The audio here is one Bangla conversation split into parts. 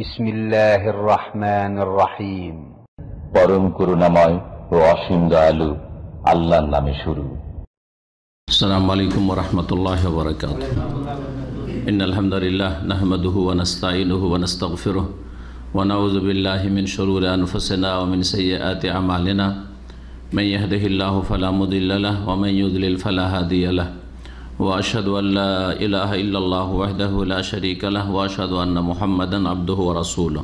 বিসমিল্লাহ রহমান রাহিম পরম করুণাময় ও অসীম দয়ালু আল্লাহর নামে শুরু السلام عليكم ورحمة الله وبركاته إن الحمد لله نحمده ونستعينه ونستغفره ونعوذ بالله من شرور أنفسنا ومن سيئات أعمالنا من يهده الله فلا مضل له ومن يضلل فلا هادي له واشهد ان لا اله الا الله وحده لا شريك له واشهد ان محمدا عبده ورسوله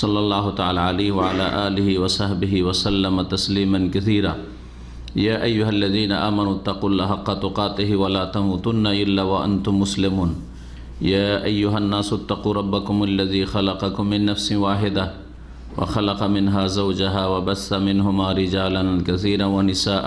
صلى الله تعالى عليه وعلى اله وصحبه وسلم تسليما كثيرا يا ايها الذين امنوا اتقوا الله حق تقاته ولا تموتن الا وانتم مسلمون يا ايها الناس اتقوا ربكم الذي خلقكم من نفس واحده وخلق منها زوجها وبث منهما رجالا كثيرا ونساء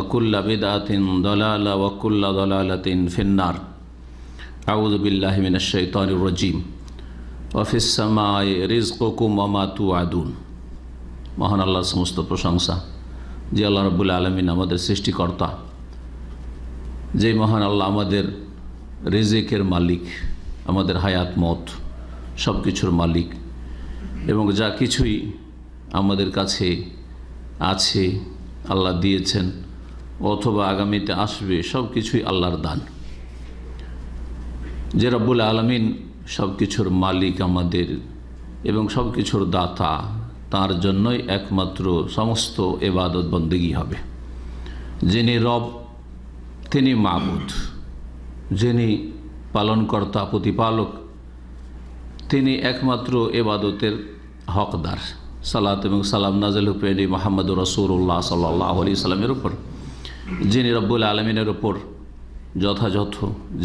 ওকুল্লা বেদাতিন দলালা ওকুল্লা দলালাতিন ফিন্নার আউদুবিল্লাহমিন শৈতান রজিম অফিসামায় রিজকুকুম অমাতু আদুন মহান আল্লাহ সমস্ত প্রশংসা যে আল্লাহ রবুল আলমিন আমাদের সৃষ্টিকর্তা যে মহান আল্লাহ আমাদের রিজিকের মালিক আমাদের হায়াত মত সব কিছুর মালিক এবং যা কিছুই আমাদের কাছে আছে আল্লাহ দিয়েছেন অথবা আগামীতে আসবে সব কিছুই আল্লাহর দান যে রব্বুল আলমিন সব কিছুর মালিক আমাদের এবং সব কিছুর দাতা তার জন্যই একমাত্র সমস্ত এবাদত বন্দী হবে যিনি রব তিনি মাবুদ যিনি পালনকর্তা প্রতিপালক তিনি একমাত্র এবাদতের হকদার সালাত এবং সালাম নাজল হুপেনি মোহাম্মদ রসুল্লাহ সাল্লি আলি সাল্লামের উপর যিনি রব্বুল আলমিনের ওপর যথাযথ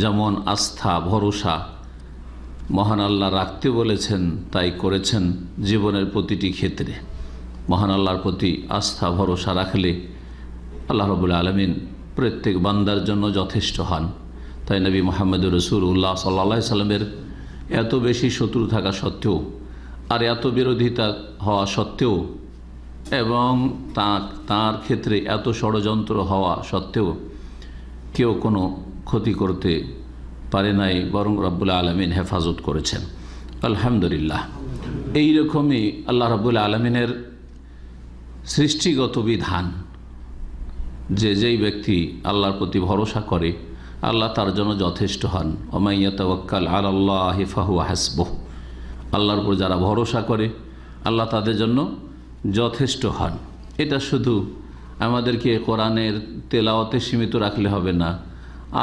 যেমন আস্থা ভরসা মহান আল্লাহ রাখতে বলেছেন তাই করেছেন জীবনের প্রতিটি ক্ষেত্রে মহান আল্লাহর প্রতি আস্থা ভরসা রাখলে আল্লাহ রবুল আলমিন প্রত্যেক বান্দার জন্য যথেষ্ট হন তাই নবী মোহাম্মদুর রসুল উল্লাহ সাল্লা সাল্লামের এত বেশি শত্রু থাকা সত্ত্বেও আর এত বিরোধিতা হওয়া সত্ত্বেও এবং তার ক্ষেত্রে এত ষড়যন্ত্র হওয়া সত্ত্বেও কেউ কোনো ক্ষতি করতে পারে নাই বরং রব্বুল আলমিন হেফাজত করেছেন আলহামদুলিল্লাহ এই রকমই আল্লাহ রব্বুল আলমিনের সৃষ্টিগত বিধান যে যেই ব্যক্তি আল্লাহর প্রতি ভরসা করে আল্লাহ তার জন্য যথেষ্ট হন অমাইয়া তওয়াক্কাল আল আল্লাহ হিফাহু হাসবহ আল্লাহর উপর যারা ভরসা করে আল্লাহ তাদের জন্য যথেষ্ট হন এটা শুধু আমাদেরকে কোরআনের তেলাওয়াতে সীমিত রাখলে হবে না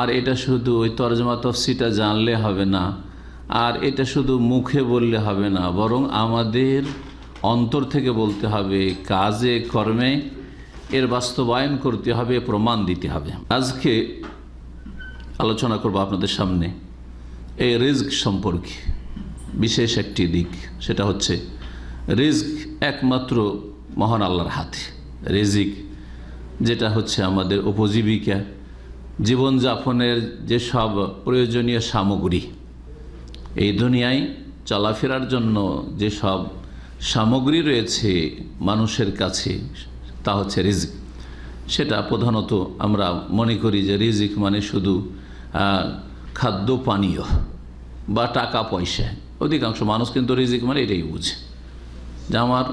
আর এটা শুধু ওই তর্জমা তফসিটা জানলে হবে না আর এটা শুধু মুখে বললে হবে না বরং আমাদের অন্তর থেকে বলতে হবে কাজে কর্মে এর বাস্তবায়ন করতে হবে প্রমাণ দিতে হবে আজকে আলোচনা করব আপনাদের সামনে এই রিস্ক সম্পর্কে বিশেষ একটি দিক সেটা হচ্ছে রিস্ক একমাত্র মহান আল্লাহর হাতে রিজিক যেটা হচ্ছে আমাদের উপজীবিকা জীবনযাপনের যেসব প্রয়োজনীয় সামগ্রী এই দুনিয়ায় চলাফেরার জন্য যেসব সামগ্রী রয়েছে মানুষের কাছে তা হচ্ছে রিজিক সেটা প্রধানত আমরা মনে করি যে রিজিক মানে শুধু খাদ্য পানীয় বা টাকা পয়সা অধিকাংশ মানুষ কিন্তু রিজিক মানে এটাই বুঝে যে আমার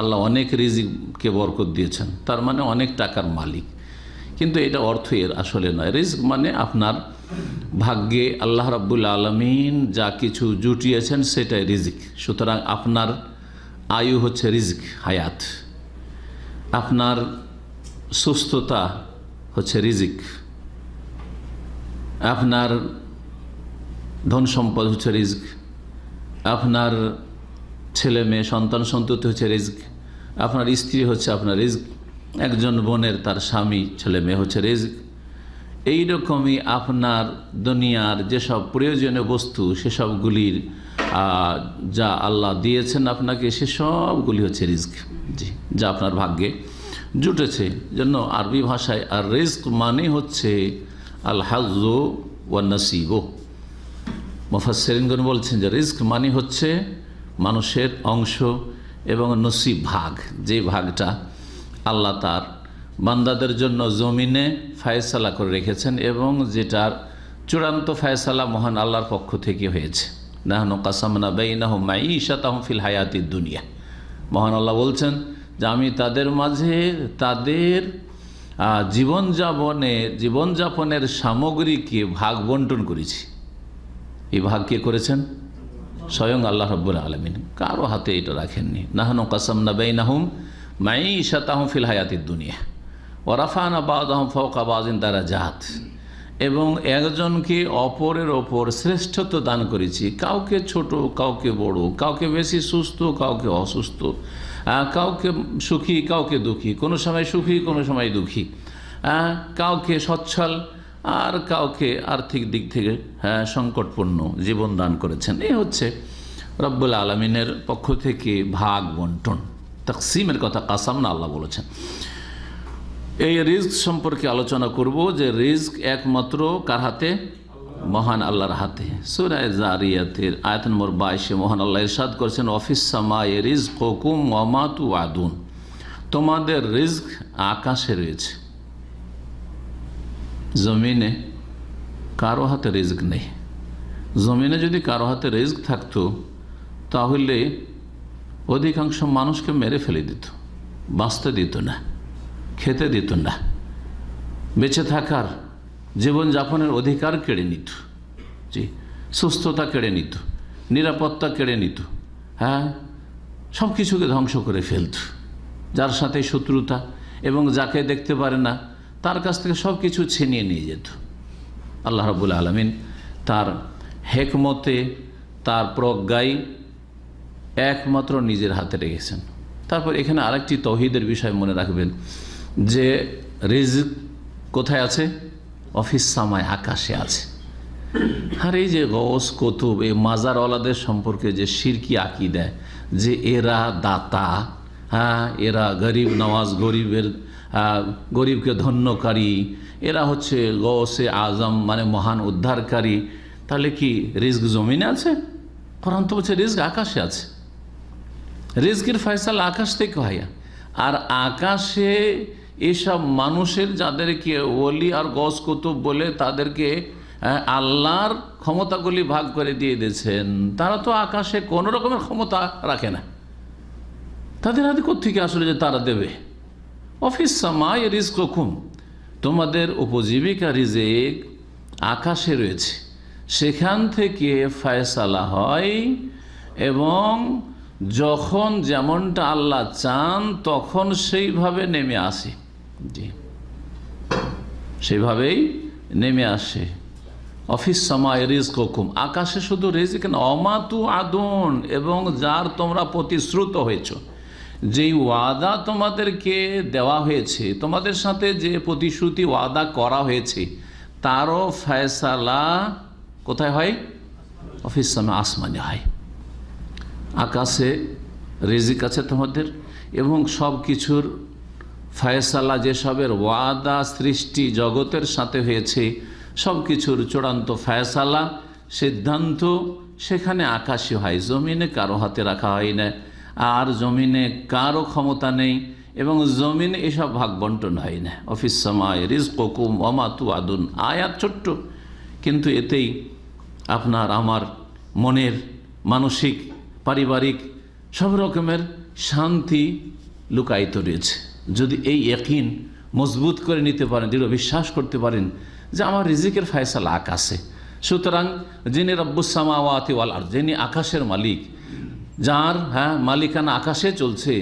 আল্লাহ অনেক রিজিককে বরকত দিয়েছেন তার মানে অনেক টাকার মালিক কিন্তু এটা অর্থ এর আসলে নয় রিস্ক মানে আপনার ভাগ্যে আল্লাহ রাবুল আলমিন যা কিছু জুটিয়েছেন সেটাই রিজিক সুতরাং আপনার আয়ু হচ্ছে রিজিক হায়াত আপনার সুস্থতা হচ্ছে রিজিক আপনার ধন সম্পদ হচ্ছে রিজিক আপনার ছেলে মেয়ে সন্তান সন্ততি হচ্ছে রিস্ক আপনার স্ত্রী হচ্ছে আপনার রিস্ক একজন বোনের তার স্বামী ছেলে মেয়ে হচ্ছে রিস্ক এই রকমই আপনার দুনিয়ার যেসব প্রয়োজনীয় বস্তু সেসবগুলির যা আল্লাহ দিয়েছেন আপনাকে সেসবগুলি হচ্ছে রিস্ক জি যা আপনার ভাগ্যে জুটেছে জন্য আরবি ভাষায় আর রিস্ক মানে হচ্ছে আল হাজো ওয়া নসিবো মুফাসরিনগণ বলছেন যে রিস্ক মানে হচ্ছে মানুষের অংশ এবং নসিব ভাগ যে ভাগটা আল্লাহ তার বান্দাদের জন্য জমিনে ফায়সালা করে রেখেছেন এবং যেটার চূড়ান্ত ফায়সালা মহান আল্লাহর পক্ষ থেকে হয়েছে নাহন কাসামনা বেইনাহ মাই ঈশা তাহম ফিল হায়াতি দুনিয়া মহান আল্লাহ বলছেন যে আমি তাদের মাঝে তাদের জীবনযাপনে জীবনযাপনের সামগ্রীকে ভাগ বন্টন করেছি এই ভাগ কে করেছেন স্বয়ং আল্লাহ রব্বুল আলমিন কারো হাতে এটা রাখেননি নাহানো কাসাম নাবাই নাহুম মাই তাহম ফিল হায়াতির দুনিয়া ও রাফান আবাদ আহম ফক আবাদিন তারা জাহাত এবং একজনকে অপরের ওপর শ্রেষ্ঠত্ব দান করেছি কাউকে ছোট কাউকে বড় কাউকে বেশি সুস্থ কাউকে অসুস্থ কাউকে সুখী কাউকে দুঃখী কোনো সময় সুখী কোনো সময় দুঃখী কাউকে সচ্ছল আর কাউকে আর্থিক দিক থেকে হ্যাঁ সংকটপূর্ণ জীবন দান করেছেন এ হচ্ছে রব্বুল আলমিনের পক্ষ থেকে ভাগ বন্টন তাকসিমের কথা কাসাম না আল্লাহ বলেছেন এই রিস্ক সম্পর্কে আলোচনা করব যে রিস্ক একমাত্র কার হাতে মহান আল্লাহর হাতে সুরায় জারিয়াতের আয়ত নম্বর বাইশে মহান আল্লাহ ইরশাদ করেছেন অফিস সামায় রিজ কোকুম ওয়ামাতু আদুন তোমাদের রিস্ক আকাশে রয়েছে জমিনে কারো হাতে রেজক নেই জমিনে যদি কারো হাতে রেজক থাকতো তাহলে অধিকাংশ মানুষকে মেরে ফেলে দিত বাঁচতে দিত না খেতে দিত না বেঁচে থাকার জীবনযাপনের অধিকার কেড়ে নিত জি সুস্থতা কেড়ে নিত নিরাপত্তা কেড়ে নিত হ্যাঁ সব কিছুকে ধ্বংস করে ফেলত যার সাথে শত্রুতা এবং যাকে দেখতে পারে না তার কাছ থেকে সব কিছু ছিনিয়ে নিয়ে যেত আল্লাহ রবুল আলমিন তার হেকমতে তার প্রজ্ঞাই একমাত্র নিজের হাতে রেখেছেন তারপর এখানে আরেকটি তহিদের বিষয় মনে রাখবেন যে রিজ কোথায় আছে অফিস সামায় আকাশে আছে আর এই যে গস কতুব এই মাজারওয়ালাদের সম্পর্কে যে সিরকি আঁকি দেয় যে এরা দাতা হ্যাঁ এরা গরিব নওয়াজ গরিবের গরিবকে ধন্যকারী এরা হচ্ছে গসে আজম মানে মহান উদ্ধারকারী তাহলে কি রিস্ক জমিনে আছে পরন্ত তো বলছে রিস্ক আকাশে আছে রিস্কের ফয়সাল আকাশ থেকে হইয়া আর আকাশে এসব মানুষের যাদেরকে ওলি আর গস কুতুব বলে তাদেরকে আল্লাহর ক্ষমতাগুলি ভাগ করে দিয়ে দিয়েছেন তারা তো আকাশে কোনো রকমের ক্ষমতা রাখে না তাদের হাতে কোথেকে আসলে যে তারা দেবে অফিস অফিসামায় রিজ কখন তোমাদের উপজীবিকা রিজেক আকাশে রয়েছে সেখান থেকে ফায়সালা হয় এবং যখন যেমনটা আল্লাহ চান তখন সেইভাবে নেমে আসে জি সেইভাবেই নেমে আসে অফিস সময় রিজ কখন আকাশে শুধু রেজ কেন অমাতু আদন এবং যার তোমরা প্রতিশ্রুত হয়েছো যে ওয়াদা তোমাদেরকে দেওয়া হয়েছে তোমাদের সাথে যে প্রতিশ্রুতি ওয়াদা করা হয়েছে তারও ফয়সালা কোথায় হয় অফিস সামে আসমানে হয় আকাশে রেজিক আছে তোমাদের এবং সব কিছুর ফয়সালা যেসবের ওয়াদা সৃষ্টি জগতের সাথে হয়েছে সব কিছুর চূড়ান্ত ফয়সালা সিদ্ধান্ত সেখানে আকাশে হয় জমিনে কারো হাতে রাখা হয় না আর জমিনে কারো ক্ষমতা নেই এবং জমিন এসব ভাগ বন্টন হয় না অফিস সময় রিস ককুম অমাতু আদুন আয়াত ছোট্ট কিন্তু এতেই আপনার আমার মনের মানসিক পারিবারিক সব রকমের শান্তি লুকায়িত রয়েছে যদি এই একিন মজবুত করে নিতে পারেন দৃঢ় বিশ্বাস করতে পারেন যে আমার রিজিকের ফায়সালা আকাশে সুতরাং যিনি রব্বুসামাওয়াতি আর যিনি আকাশের মালিক যার হ্যাঁ মালিকানা আকাশে চলছে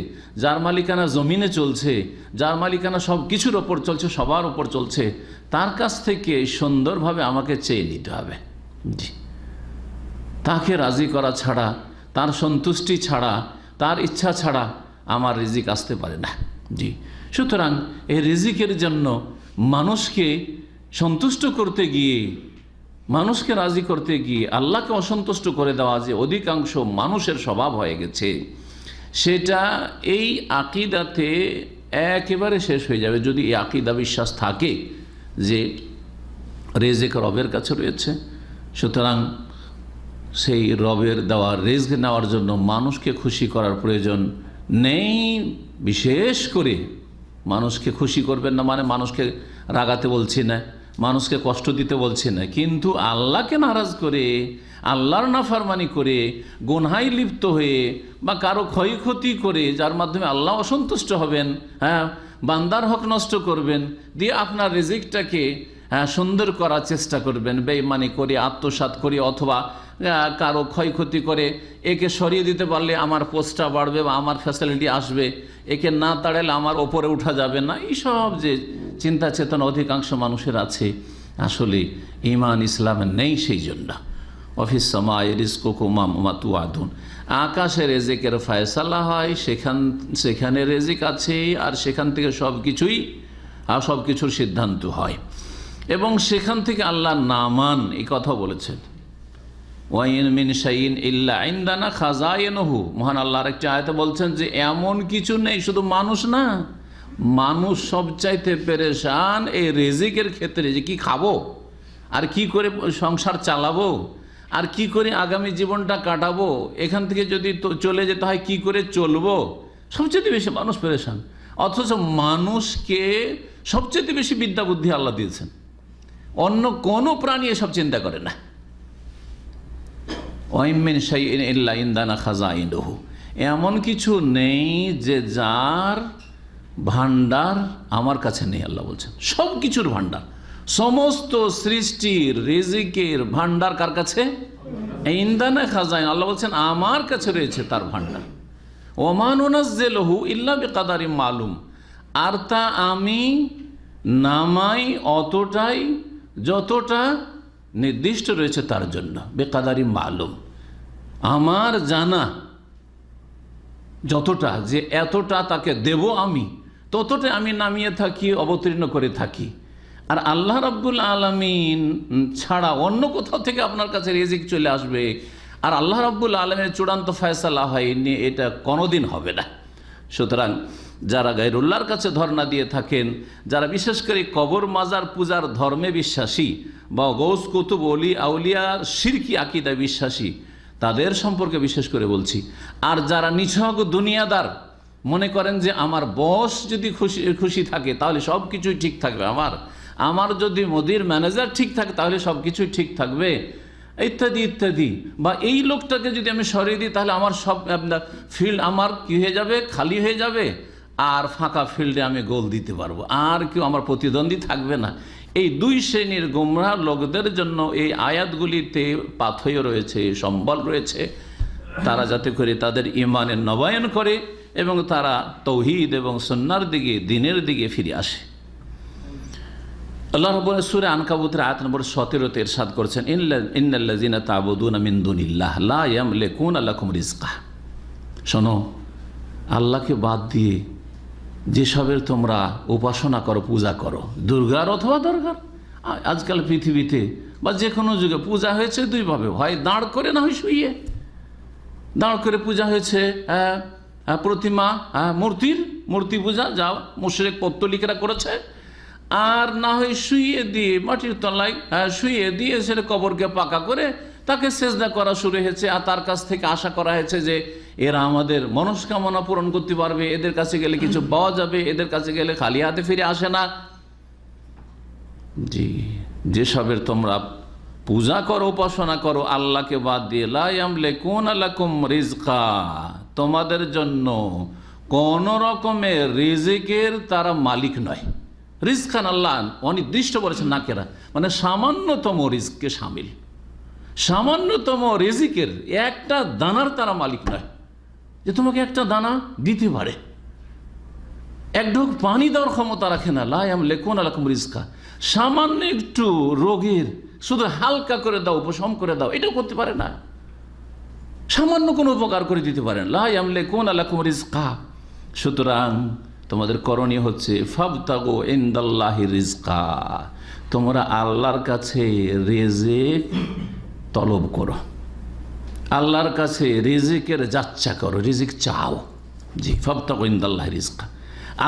যার মালিকানা জমিনে চলছে যার মালিকানা সব কিছুর ওপর চলছে সবার ওপর চলছে তার কাছ থেকে সুন্দরভাবে আমাকে চেয়ে নিতে হবে জি তাকে রাজি করা ছাড়া তার সন্তুষ্টি ছাড়া তার ইচ্ছা ছাড়া আমার রিজিক আসতে পারে না জি সুতরাং এই রিজিকের জন্য মানুষকে সন্তুষ্ট করতে গিয়ে মানুষকে রাজি করতে গিয়ে আল্লাহকে অসন্তুষ্ট করে দেওয়া যে অধিকাংশ মানুষের স্বভাব হয়ে গেছে সেটা এই আকিদাতে একেবারে শেষ হয়ে যাবে যদি এই আকিদা বিশ্বাস থাকে যে রেজেক রবের কাছে রয়েছে সুতরাং সেই রবের দেওয়া রেজক নেওয়ার জন্য মানুষকে খুশি করার প্রয়োজন নেই বিশেষ করে মানুষকে খুশি করবেন না মানে মানুষকে রাগাতে বলছি না মানুষকে কষ্ট দিতে বলছে না কিন্তু আল্লাহকে নারাজ করে আল্লাহর নাফারমানি করে গোনহাই লিপ্ত হয়ে বা কারো ক্ষয়ক্ষতি করে যার মাধ্যমে আল্লাহ অসন্তুষ্ট হবেন হ্যাঁ বান্দার হক নষ্ট করবেন দিয়ে আপনার রেজিকটাকে হ্যাঁ, সুন্দর করার চেষ্টা করবেন বেইমানি করে আত্মসাত করে অথবা কারো ক্ষয়ক্ষতি করে একে সরিয়ে দিতে পারলে আমার পোস্টটা বাড়বে বা আমার ফ্যাসিলিটি আসবে একে না তাড়ালে আমার ওপরে উঠা যাবে না এইসব যে চিন্তা চেতনা অধিকাংশ মানুষের আছে আসলে ইমান ইসলামের নেই সেই জন্য অফিস সময় রিস্কো কুমাম আকাশে রেজিকের ফয়সালা হয় সেখান সেখানে রেজিক আছে আর সেখান থেকে সব কিছুই আর সব কিছুর সিদ্ধান্ত হয় এবং সেখান থেকে আল্লাহ নামান এই কথা বলেছেন ওয়াইন মিন শাইন ইল্লা আইন্দানা খাজায়েনহু মহান আল্লাহর একটি আয়তে বলছেন যে এমন কিছু নেই শুধু মানুষ না মানুষ সবচাইতে পেরেশান এই রেজিকের ক্ষেত্রে যে কি খাবো আর কি করে সংসার চালাবো আর কি করে আগামী জীবনটা কাটাবো এখান থেকে যদি চলে যেতে হয় কি করে চলবো সবচেয়ে বেশি মানুষ পেরেশান অথচ মানুষকে সবচেয়ে বেশি বিদ্যা বুদ্ধি আল্লাহ দিয়েছেন অন্য কোনো প্রাণী এসব চিন্তা করে না ইন্দানা এমন কিছু নেই যে যার ভান্ডার আমার কাছে নেই আল্লাহ বলছেন সব কিছুর ভান্ডার সমস্ত সৃষ্টির রিজিকের ভান্ডার কার কাছে ইন্দানা খাজাইন আল্লাহ বলছেন আমার কাছে রয়েছে তার ভান্ডার ওমান লহু ইল্লা বেকাদারি মালুম আর তা আমি নামাই অতটাই যতটা নির্দিষ্ট রয়েছে তার জন্য বেকাদারি মালুম আমার জানা যতটা যে এতটা তাকে দেব আমি ততটা আমি নামিয়ে থাকি অবতীর্ণ করে থাকি আর আল্লাহ রাব্বুল আলমিন ছাড়া অন্য কোথাও থেকে আপনার কাছে রেজিক চলে আসবে আর আল্লাহ রাব্বুল আলমের চূড়ান্ত ফয়সালা হয়নি এটা কোনোদিন হবে না সুতরাং যারা গাইরুল্লার কাছে ধর্ণা দিয়ে থাকেন যারা বিশেষ করে কবর মাজার পূজার ধর্মে বিশ্বাসী বা গৌস কুতুব অলি আউলিয়া সিরকি আকিদা বিশ্বাসী তাদের সম্পর্কে বিশেষ করে বলছি আর যারা নিছক দুনিয়াদার মনে করেন যে আমার বস যদি খুশি খুশি থাকে তাহলে সব কিছুই ঠিক থাকবে আমার আমার যদি মোদির ম্যানেজার ঠিক থাকে তাহলে সব কিছুই ঠিক থাকবে ইত্যাদি ইত্যাদি বা এই লোকটাকে যদি আমি সরিয়ে দিই তাহলে আমার সব ফিল্ড আমার কী হয়ে যাবে খালি হয়ে যাবে আর ফাঁকা ফিল্ডে আমি গোল দিতে পারবো আর কেউ আমার প্রতিদ্বন্দ্বী থাকবে না এই দুই শ্রেণীর গোমরা লোকদের জন্য এই আয়াতগুলিতে পাথয় রয়েছে সম্বল রয়েছে তারা যাতে করে তাদের ইমানের নবায়ন করে এবং তারা তৌহিদ এবং সন্ন্যার দিকে দিনের দিকে ফিরে আসে আল্লাহ রব সুরে আনকাবুতের আয়াত নম্বর সতেরোতে এরশাদ করছেন ইন্নাল্লাজিনা তাবুদুন মিন্দুনিল্লাহ লাম লেকুন আল্লাহ রিজকা শোনো আল্লাহকে বাদ দিয়ে যেসবের তোমরা উপাসনা করো পূজা করো দুর্গার অথবা দরগার আজকাল পৃথিবীতে বা যে কোনো যুগে পূজা হয়েছে দুইভাবে হয় দাঁড় করে না হয় শুয়ে দাঁড় করে পূজা হয়েছে প্রতিমা মূর্তির মূর্তি পূজা যা মুশরেক পত্তলিকেরা করেছে আর না হয় শুয়ে দিয়ে মাটির তলায় শুয়ে দিয়ে সেটা কবরকে পাকা করে তাকে সেজদা করা শুরু হয়েছে আর তার কাছ থেকে আশা করা হয়েছে যে এরা আমাদের মনস্কামনা পূরণ করতে পারবে এদের কাছে গেলে কিছু পাওয়া যাবে এদের কাছে গেলে খালি হাতে ফিরে আসে না জি যেসবের তোমরা পূজা করো উপাসনা করো আল্লাহকে বাদ দিয়ে লাইমলে কোন আল্লাকুম রিজকা তোমাদের জন্য কোন রকমের রিজিকের তারা মালিক নয় রিজখান আল্লাহ অনির্দিষ্ট বলেছেন কেরা মানে সামান্যতম রিজকে সামিল সামান্যতম রিজিকের একটা দানার তারা মালিক নয় যে তোমাকে একটা দানা দিতে পারে এক ঢোক পানি দেওয়ার ক্ষমতা রাখে না লায়াম লেকুন আলাকুম রিস্কা সামান্য একটু রোগের শুধু হালকা করে দাও উপশম করে দাও এটাও করতে পারে না সামান্য কোনো উপকার করে দিতে পারেন লায়াম লেকুন আলাকুম রিস্কা সুতরাং তোমাদের করণীয় হচ্ছে ফাবতাগো ইন্দাল্লাহি রিজকা তোমরা আল্লাহর কাছে রেজে তলব করো আল্লাহর কাছে রিজিকের যাচ্ছা করো রিজিক চাও জি ফবতা গোয়েন্দাল্লাহ রিজকা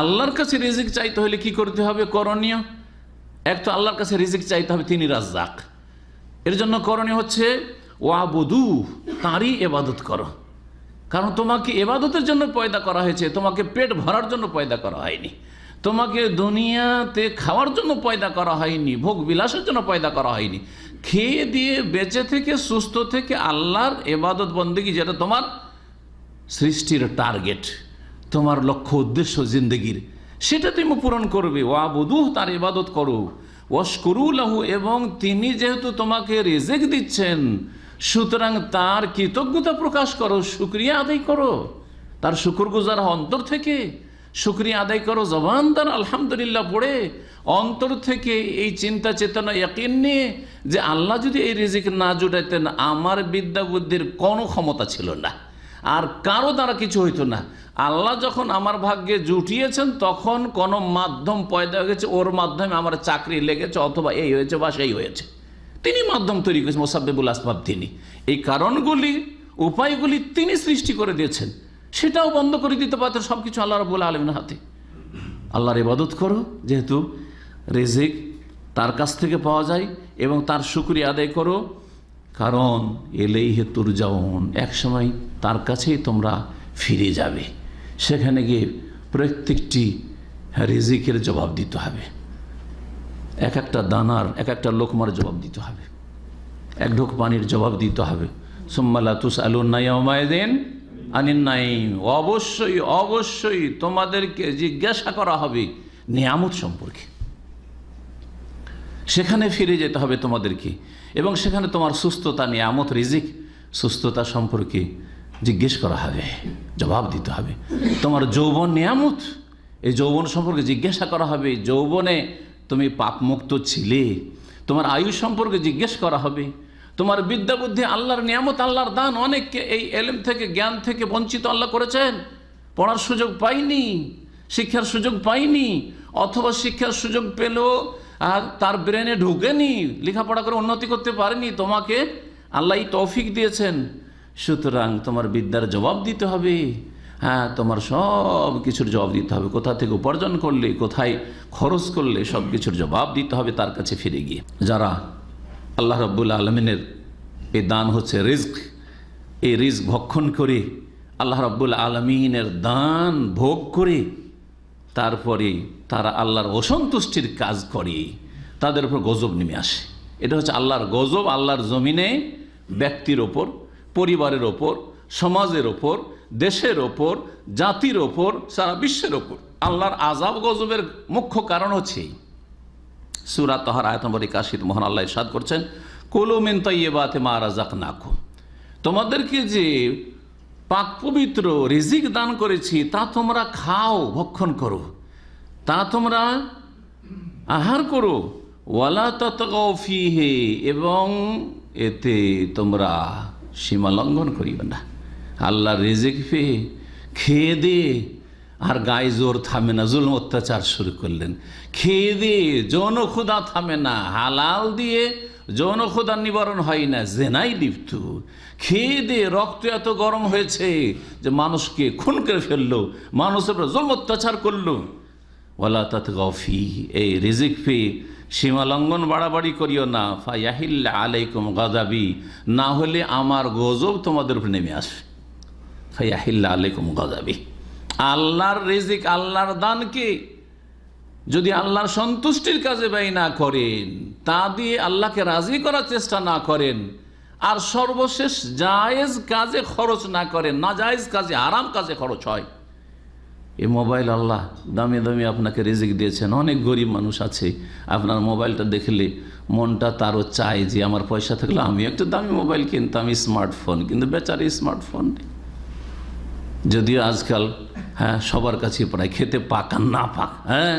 আল্লাহর কাছে রিজিক চাইতে হলে কি করতে হবে করণীয় এক তো আল্লাহর কাছে রিজিক চাইতে হবে তিনি রাজ্জাক এর জন্য করণীয় হচ্ছে ওয়াবুদু তাঁরই এবাদত করো কারণ তোমাকে এবাদতের জন্য পয়দা করা হয়েছে তোমাকে পেট ভরার জন্য পয়দা করা হয়নি তোমাকে দুনিয়াতে খাওয়ার জন্য পয়দা করা হয়নি ভোগ বিলাসের জন্য পয়দা করা হয়নি খেয়ে দিয়ে বেঁচে থেকে সুস্থ থেকে আল্লাহর এবাদত বন্দেগী যেটা তোমার সৃষ্টির টার্গেট তোমার লক্ষ্য উদ্দেশ্য জিন্দগির সেটা তুমি পূরণ করবে ওয়া বধু তার ইবাদত করো ওয়াশকুরু লাহু এবং তিনি যেহেতু তোমাকে রেজেক দিচ্ছেন সুতরাং তার কৃতজ্ঞতা প্রকাশ করো সুক্রিয়া আদায় করো তার শুক্রগুজার অন্তর থেকে শুক্রিয়া আদায় করো জবান দান আলহামদুলিল্লাহ পড়ে অন্তর থেকে এই চিন্তা চেতনা ইয়াকিন নিয়ে যে আল্লাহ যদি এই রিজিক না জুটাইতেন আমার বিদ্যা বুদ্ধির কোনো ক্ষমতা ছিল না আর কারো দ্বারা কিছু হইতো না আল্লাহ যখন আমার ভাগ্যে জুটিয়েছেন তখন কোন মাধ্যম পয়দা হয়ে গেছে ওর মাধ্যমে আমার চাকরি লেগেছে অথবা এই হয়েছে বা সেই হয়েছে তিনি মাধ্যম তৈরি করেছেন মোসাব্বেবুল আসবাব তিনি এই কারণগুলি উপায়গুলি তিনি সৃষ্টি করে দিয়েছেন সেটাও বন্ধ করে দিতে পারতেন সব কিছু আল্লাহ রব আলমের হাতে আল্লাহর ইবাদত করো যেহেতু রেজিক তার কাছ থেকে পাওয়া যায় এবং তার সুক্রিয়া আদায় করো কারণ এলেই হে তোর যাওন একসময় তার কাছেই তোমরা ফিরে যাবে সেখানে গিয়ে প্রত্যেকটি রেজিকের জবাব দিতে হবে এক একটা দানার এক একটা লোকমার জবাব দিতে হবে এক ঢোক পানির জবাব দিতে হবে সোম্মালা তুস আলু নাইয়া দেন আনিন অবশ্যই অবশ্যই তোমাদেরকে জিজ্ঞাসা করা হবে নিয়ামত সম্পর্কে সেখানে ফিরে যেতে হবে তোমাদেরকে এবং সেখানে তোমার সুস্থতা নিয়ামত রিজিক সুস্থতা সম্পর্কে জিজ্ঞেস করা হবে জবাব দিতে হবে তোমার যৌবন নিয়ামত এই যৌবন সম্পর্কে জিজ্ঞাসা করা হবে যৌবনে তুমি পাপমুক্ত ছিলে তোমার আয়ু সম্পর্কে জিজ্ঞেস করা হবে তোমার বিদ্যা বুদ্ধি আল্লাহর নিয়ামত আল্লাহর দান অনেককে এই এলেম থেকে জ্ঞান থেকে বঞ্চিত আল্লাহ করেছেন পড়ার সুযোগ পাইনি শিক্ষার সুযোগ পাইনি অথবা শিক্ষার সুযোগ পেল আর তার ব্রেনে ঢুকেনি লেখাপড়া করে উন্নতি করতে পারেনি তোমাকে আল্লাহ তৌফিক দিয়েছেন সুতরাং তোমার বিদ্যার জবাব দিতে হবে হ্যাঁ তোমার সব কিছুর জবাব দিতে হবে কোথা থেকে উপার্জন করলে কোথায় খরচ করলে সব কিছুর জবাব দিতে হবে তার কাছে ফিরে গিয়ে যারা আল্লাহ রব্বুল আলমিনের এই দান হচ্ছে রিস্ক এই রিস্ক ভক্ষণ করে আল্লাহ রব্বুল আলমিনের দান ভোগ করে তারপরে তারা আল্লাহর অসন্তুষ্টির কাজ করে তাদের উপর গজব নেমে আসে এটা হচ্ছে আল্লাহর গজব আল্লাহর জমিনে ব্যক্তির ওপর পরিবারের ওপর সমাজের ওপর দেশের ওপর জাতির ওপর সারা বিশ্বের ওপর আল্লাহর আজাব গজবের মুখ্য কারণ হচ্ছেই সুরা তহার আয়ত নম্বর একাশির মোহন আল্লাহ ইসাদ করছেন কুলুমিন তৈবাতে মা রাজাক নাকু তোমাদেরকে যে পাক পবিত্র রিজিক দান করেছি তা তোমরা খাও ভক্ষণ করো তা তোমরা আহার করো ওয়ালা ততগফি হে এবং এতে তোমরা সীমা লঙ্ঘন করিবে না আল্লাহ রিজিক পেয়ে খেয়ে দিয়ে আর গায়ে জোর থামে না জুল অত্যাচার শুরু করলেন খেয়ে দিয়ে যৌন ক্ষুদা থামে না হালাল দিয়ে যৌন ক্ষুদার নিবারণ হয় না জেনাই লিপ্ত খেয়ে দিয়ে রক্ত এত গরম হয়েছে যে মানুষকে খুন করে ফেললো মানুষের জল অত্যাচার করলো ওলা তাতে গফি এই রিজিক ফি সীমা লঙ্ঘন বাড়াবাড়ি করিও না ফাইয়াহিল্লা আলাইকুম গাদাবি না হলে আমার গজব তোমাদের উপর নেমে আসবে ফাইয়াহিল্লা আলাইকুম গাদাবি আল্লাহর রিজিক আল্লাহর দান কি যদি আল্লাহর সন্তুষ্টির কাজে ব্যয় না করেন তা দিয়ে আল্লাহকে রাজি করার চেষ্টা না করেন আর সর্বশেষ জায়েজ কাজে খরচ না করেন না জায়েজ কাজে আরাম কাজে খরচ হয় এই মোবাইল আল্লাহ দামি দামি আপনাকে রিজিক দিয়েছেন অনেক গরিব মানুষ আছে আপনার মোবাইলটা দেখলে মনটা তারও চায় যে আমার পয়সা থাকলে আমি একটু দামি মোবাইল কিনতাম স্মার্টফোন কিন্তু বেচারি স্মার্টফোন নেই যদিও আজকাল হ্যাঁ সবার কাছে প্রায় খেতে পাক আর না পাক হ্যাঁ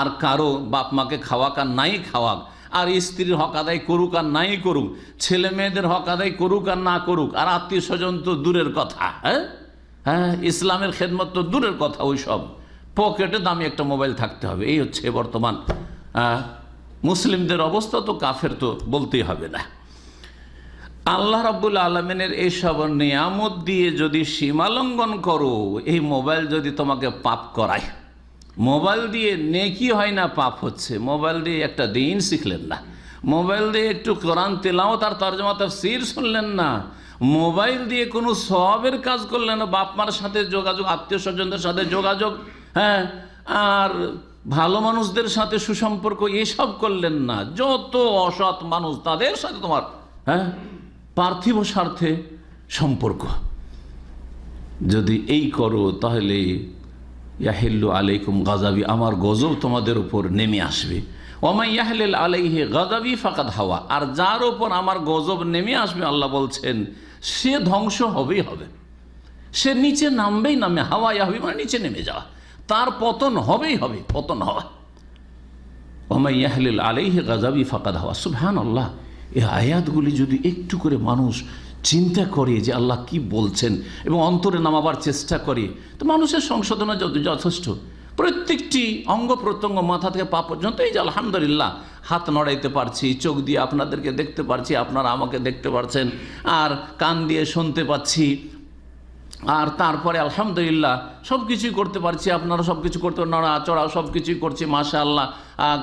আর কারো বাপ মাকে খাওয়াক আর নাই খাওয়াক আর স্ত্রীর হক আদায় করুক আর নাই করুক ছেলে মেয়েদের হক আদায় করুক আর না করুক আর আত্মীয় স্বজন তো দূরের কথা হ্যাঁ হ্যাঁ ইসলামের খেদমত তো দূরের কথা ওই সব পকেটে দামি একটা মোবাইল থাকতে হবে এই হচ্ছে বর্তমান মুসলিমদের অবস্থা তো কাফের তো বলতেই হবে না আল্লাহ রাবুল আলমিনের সব নিয়ামত দিয়ে যদি সীমালঙ্ঘন করো এই মোবাইল যদি তোমাকে পাপ করায় মোবাইল দিয়ে নেকি হয় না পাপ হচ্ছে মোবাইল দিয়ে একটা দিন শিখলেন না মোবাইল দিয়ে একটু কোরআন তেলাও তার তর্জমা তফসির শুনলেন না মোবাইল দিয়ে কোনো সবের কাজ করলেন না বাপ মার সাথে যোগাযোগ আত্মীয় স্বজনদের সাথে যোগাযোগ হ্যাঁ আর ভালো মানুষদের সাথে সুসম্পর্ক এসব করলেন না যত অসৎ মানুষ তাদের সাথে তোমার হ্যাঁ পার্থিব স্বার্থে সম্পর্ক যদি এই করো তাহলে ইয়াহেল্লু আলাইকুম গাজাবি আমার গজব তোমাদের উপর নেমে আসবে ওমাই ইয়াহলেল আলাইহে গাজাবি ফাকাদ হাওয়া আর যার ওপর আমার গজব নেমে আসবে আল্লাহ বলছেন সে ধ্বংস হবেই হবে সে নিচে নামবেই নামে হাওয়া ইয়াহবি মানে নিচে নেমে যাওয়া তার পতন হবেই হবে পতন হওয়া ওমাই ইয়াহলিল আলাইহে গাজাবি ফাকাদ হাওয়া সুবহান আল্লাহ এই আয়াতগুলি যদি একটু করে মানুষ চিন্তা করে যে আল্লাহ কি বলছেন এবং অন্তরে নামাবার চেষ্টা করে তো মানুষের সংশোধনা যথেষ্ট প্রত্যেকটি অঙ্গ প্রত্যঙ্গ মাথা থেকে পা পর্যন্ত এই যে আলহামদুলিল্লাহ হাত নড়াইতে পারছি চোখ দিয়ে আপনাদেরকে দেখতে পারছি আপনারা আমাকে দেখতে পারছেন আর কান দিয়ে শুনতে পাচ্ছি আর তারপরে আলহামদুলিল্লাহ সব কিছুই করতে পারছি আপনারা সব কিছু করতে চড়া সব কিছুই করছি মাসা আল্লাহ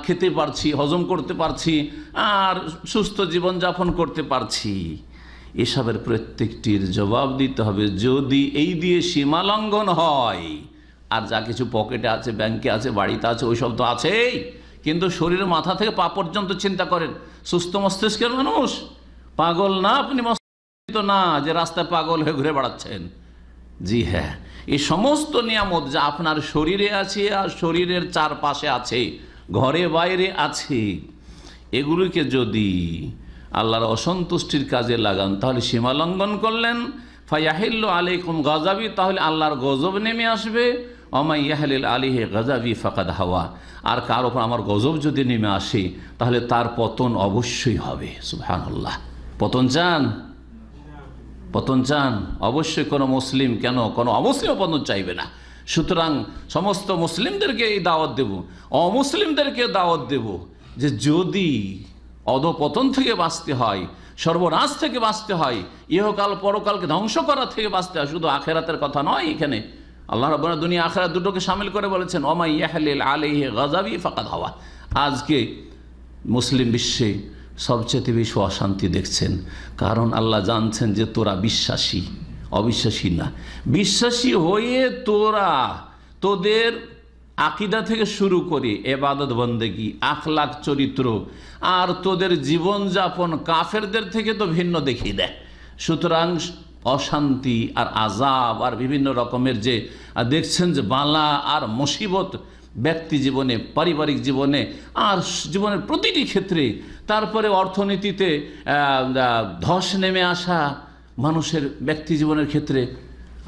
খেতে পারছি হজম করতে পারছি আর সুস্থ জীবনযাপন করতে পারছি এসবের প্রত্যেকটির জবাব দিতে হবে যদি এই দিয়ে সীমা লঙ্ঘন হয় আর যা কিছু পকেটে আছে ব্যাংকে আছে বাড়িতে আছে ওইসব তো আছেই কিন্তু শরীরের মাথা থেকে পা পর্যন্ত চিন্তা করেন সুস্থ মস্তিষ্কের মানুষ পাগল না আপনি মস্তিষ্ক না যে রাস্তায় পাগল হয়ে ঘুরে বেড়াচ্ছেন জি হ্যাঁ এই সমস্ত নিয়ামত যা আপনার শরীরে আছে আর শরীরের চারপাশে আছে ঘরে বাইরে আছে এগুলিকে যদি আল্লাহর অসন্তুষ্টির কাজে লাগান তাহলে সীমা লঙ্ঘন করলেন ফাইয়াহিল্ল আলিকুম গজাবি তাহলে আল্লাহর গজব নেমে আসবে অমাই ইয়াহলিল আলিহে গজাবি ফাকাদ হাওয়া আর কার ওপর আমার গজব যদি নেমে আসে তাহলে তার পতন অবশ্যই হবে সুহান পতন চান পতন চান অবশ্যই কোনো মুসলিম কেন কোনো অমুসলিমও পতন চাইবে না সুতরাং সমস্ত মুসলিমদেরকে এই দাওয়াত দেব অমুসলিমদেরকে দাওয়াত দেব যে যদি অধপতন থেকে বাঁচতে হয় সর্বনাশ থেকে বাঁচতে হয় ইহকাল পরকালকে ধ্বংস করা থেকে বাঁচতে হয় শুধু আখেরাতের কথা নয় এখানে আল্লাহ রব দুনিয়া আখেরাত দুটোকে সামিল করে বলেছেন ওমাই আলে আলিহে গজাবি ফাঁকা হওয়া আজকে মুসলিম বিশ্বে সবচেয়ে বেশি অশান্তি দেখছেন কারণ আল্লাহ জানছেন যে তোরা বিশ্বাসী অবিশ্বাসী না বিশ্বাসী হয়ে তোরা তোদের আকিদা থেকে শুরু করে এবাদত বন্দেগি আখলাখ চরিত্র আর তোদের জীবনযাপন কাফেরদের থেকে তো ভিন্ন দেখিয়ে দেয় সুতরাং অশান্তি আর আজাব আর বিভিন্ন রকমের যে দেখছেন যে বালা আর মুসিবত ব্যক্তি জীবনে পারিবারিক জীবনে আর জীবনের প্রতিটি ক্ষেত্রে তারপরে অর্থনীতিতে ধস নেমে আসা মানুষের ব্যক্তি জীবনের ক্ষেত্রে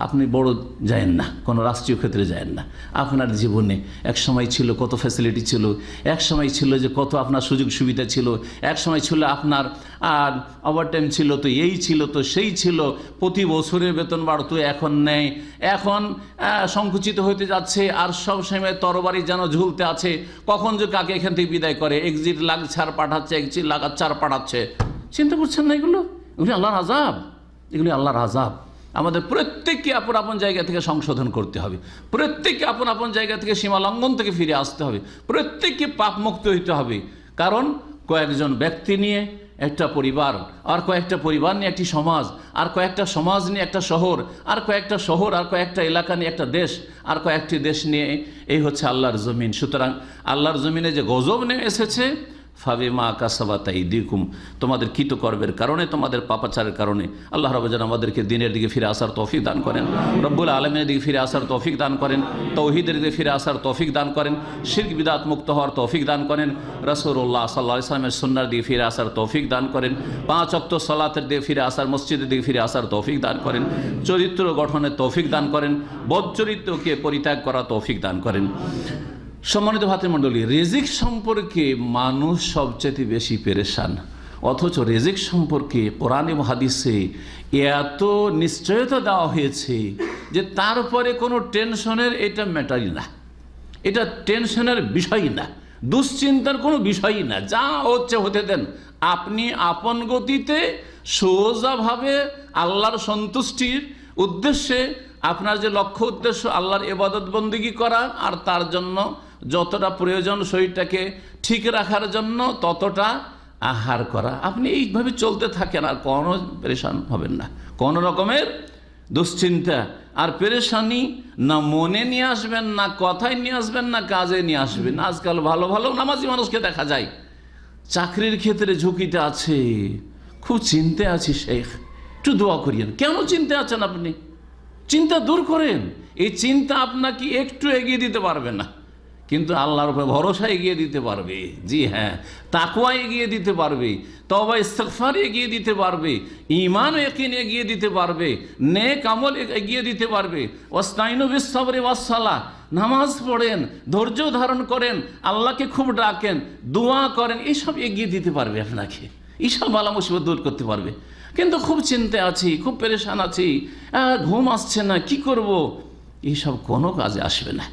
আপনি বড় যায়েন না কোনো রাষ্ট্রীয় ক্ষেত্রে যায়েন না আপনার জীবনে এক সময় ছিল কত ফ্যাসিলিটি ছিল এক সময় ছিল যে কত আপনার সুযোগ সুবিধা ছিল এক সময় ছিল আপনার আর ওভার টাইম ছিল তো এই ছিল তো সেই ছিল প্রতি বছরের বেতন বাড়তো এখন নেই এখন সংকুচিত হতে যাচ্ছে আর সব সময় তরবারি যেন ঝুলতে আছে কখন যে কাকে এখান থেকে বিদায় করে এক্সিট লাগ ছাড় পাঠাচ্ছে এক্সিট লাগা ছাড় পাঠাচ্ছে চিন্তা করছেন না এগুলো এগুলি আল্লাহর আজাব এগুলি আল্লাহর আজাব আমাদের প্রত্যেককে আপন আপন জায়গা থেকে সংশোধন করতে হবে প্রত্যেককে আপন আপন জায়গা থেকে সীমা লঙ্ঘন থেকে ফিরে আসতে হবে প্রত্যেককে পাপমুক্ত হইতে হবে কারণ কয়েকজন ব্যক্তি নিয়ে একটা পরিবার আর কয়েকটা পরিবার নিয়ে একটি সমাজ আর কয়েকটা সমাজ নিয়ে একটা শহর আর কয়েকটা শহর আর কয়েকটা এলাকা নিয়ে একটা দেশ আর কয়েকটি দেশ নিয়ে এই হচ্ছে আল্লাহর জমিন সুতরাং আল্লাহর জমিনে যে গজব নেমে এসেছে ফাবে মা তাই দিকুম তোমাদের কৃতকর্মের কারণে তোমাদের পাপাচারের কারণে আল্লাহ রবজান আমাদেরকে দিনের দিকে ফিরে আসার তৌফিক দান করেন রব্বুল আলমের দিকে ফিরে আসার তৌফিক দান করেন তৌহিদের দিকে ফিরে আসার তৌফিক দান করেন শির্ক বিদাত মুক্ত হওয়ার তৌফিক দান করেন রসুল্লাহ সাল্লাহ ইসলামের সন্ন্যার দিকে ফিরে আসার তৌফিক দান করেন পাঁচ অক্ত সলাতের দিকে ফিরে আসার মসজিদের দিকে ফিরে আসার তৌফিক দান করেন চরিত্র গঠনের তৌফিক দান করেন বদচরিত্রকে পরিত্যাগ করা তৌফিক দান করেন সম্মানিত ভাতৃমণ্ডলী রেজিক সম্পর্কে মানুষ সবচেয়ে বেশি পেরেশান অথচ রেজিক সম্পর্কে কোরআন এবং হাদিসে এত নিশ্চয়তা দেওয়া হয়েছে যে তারপরে কোনো টেনশনের এটা ম্যাটারই না এটা টেনশনের বিষয়ই না দুশ্চিন্তার কোনো বিষয়ই না যা হচ্ছে হতে দেন আপনি আপন গতিতে সোজাভাবে আল্লাহর সন্তুষ্টির উদ্দেশ্যে আপনার যে লক্ষ্য উদ্দেশ্য আল্লাহর এবাদত বন্দিগি করা আর তার জন্য যতটা প্রয়োজন শরীরটাকে ঠিক রাখার জন্য ততটা আহার করা আপনি এইভাবে চলতে থাকেন আর কোনো পরেশান হবেন না কোনো রকমের দুশ্চিন্তা আর পেরেশানি না মনে নিয়ে আসবেন না কথায় নিয়ে আসবেন না কাজে নিয়ে আসবেন আজকাল ভালো ভালো নামাজি মানুষকে দেখা যায় চাকরির ক্ষেত্রে ঝুঁকিটা আছে খুব চিনতে আছি শেখ একটু দোয়া করিয়েন কেন চিনতে আছেন আপনি চিন্তা দূর করেন এই চিন্তা আপনাকে একটু এগিয়ে দিতে পারবে না কিন্তু আল্লাহর উপরে ভরসা এগিয়ে দিতে পারবে জি হ্যাঁ তাকুয়া এগিয়ে দিতে পারবে তবা ইস্তফার এগিয়ে দিতে পারবে ইমান একিন এগিয়ে দিতে পারবে নে কামল এগিয়ে দিতে পারবে ওস্তাইনু বিশ্বরে ওয়াসালা নামাজ পড়েন ধৈর্য ধারণ করেন আল্লাহকে খুব ডাকেন দোয়া করেন এসব এগিয়ে দিতে পারবে আপনাকে এইসব বালা মুসিবত দূর করতে পারবে কিন্তু খুব চিন্তে আছি খুব পেরেশান আছি ঘুম আসছে না কি করব এইসব কোনো কাজে আসবে না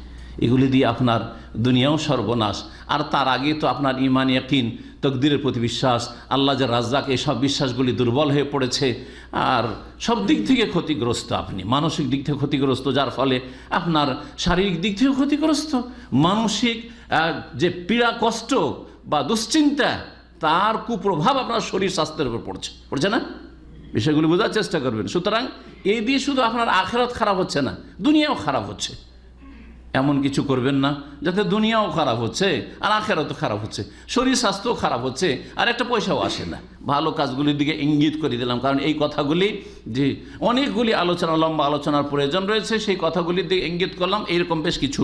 এগুলি দিয়ে আপনার দুনিয়াও সর্বনাশ আর তার আগে তো আপনার ইমান ইয়কিন তকদিরের প্রতি বিশ্বাস আল্লাহ যে রাজ্জাক এসব বিশ্বাসগুলি দুর্বল হয়ে পড়েছে আর সব দিক থেকে ক্ষতিগ্রস্ত আপনি মানসিক দিক থেকে ক্ষতিগ্রস্ত যার ফলে আপনার শারীরিক দিক থেকেও ক্ষতিগ্রস্ত মানসিক যে পীড়া কষ্ট বা দুশ্চিন্তা তার কুপ্রভাব আপনার শরীর স্বাস্থ্যের উপর পড়ছে পড়ছে না বিষয়গুলি বোঝার চেষ্টা করবেন সুতরাং এই দিয়ে শুধু আপনার আখেরাত খারাপ হচ্ছে না দুনিয়াও খারাপ হচ্ছে এমন কিছু করবেন না যাতে দুনিয়াও খারাপ হচ্ছে আর আখেরাতও খারাপ হচ্ছে শরীর স্বাস্থ্যও খারাপ হচ্ছে আর একটা পয়সাও আসে না ভালো কাজগুলির দিকে ইঙ্গিত করে দিলাম কারণ এই কথাগুলি যে অনেকগুলি আলোচনা লম্বা আলোচনার প্রয়োজন রয়েছে সেই কথাগুলির দিকে ইঙ্গিত করলাম এইরকম বেশ কিছু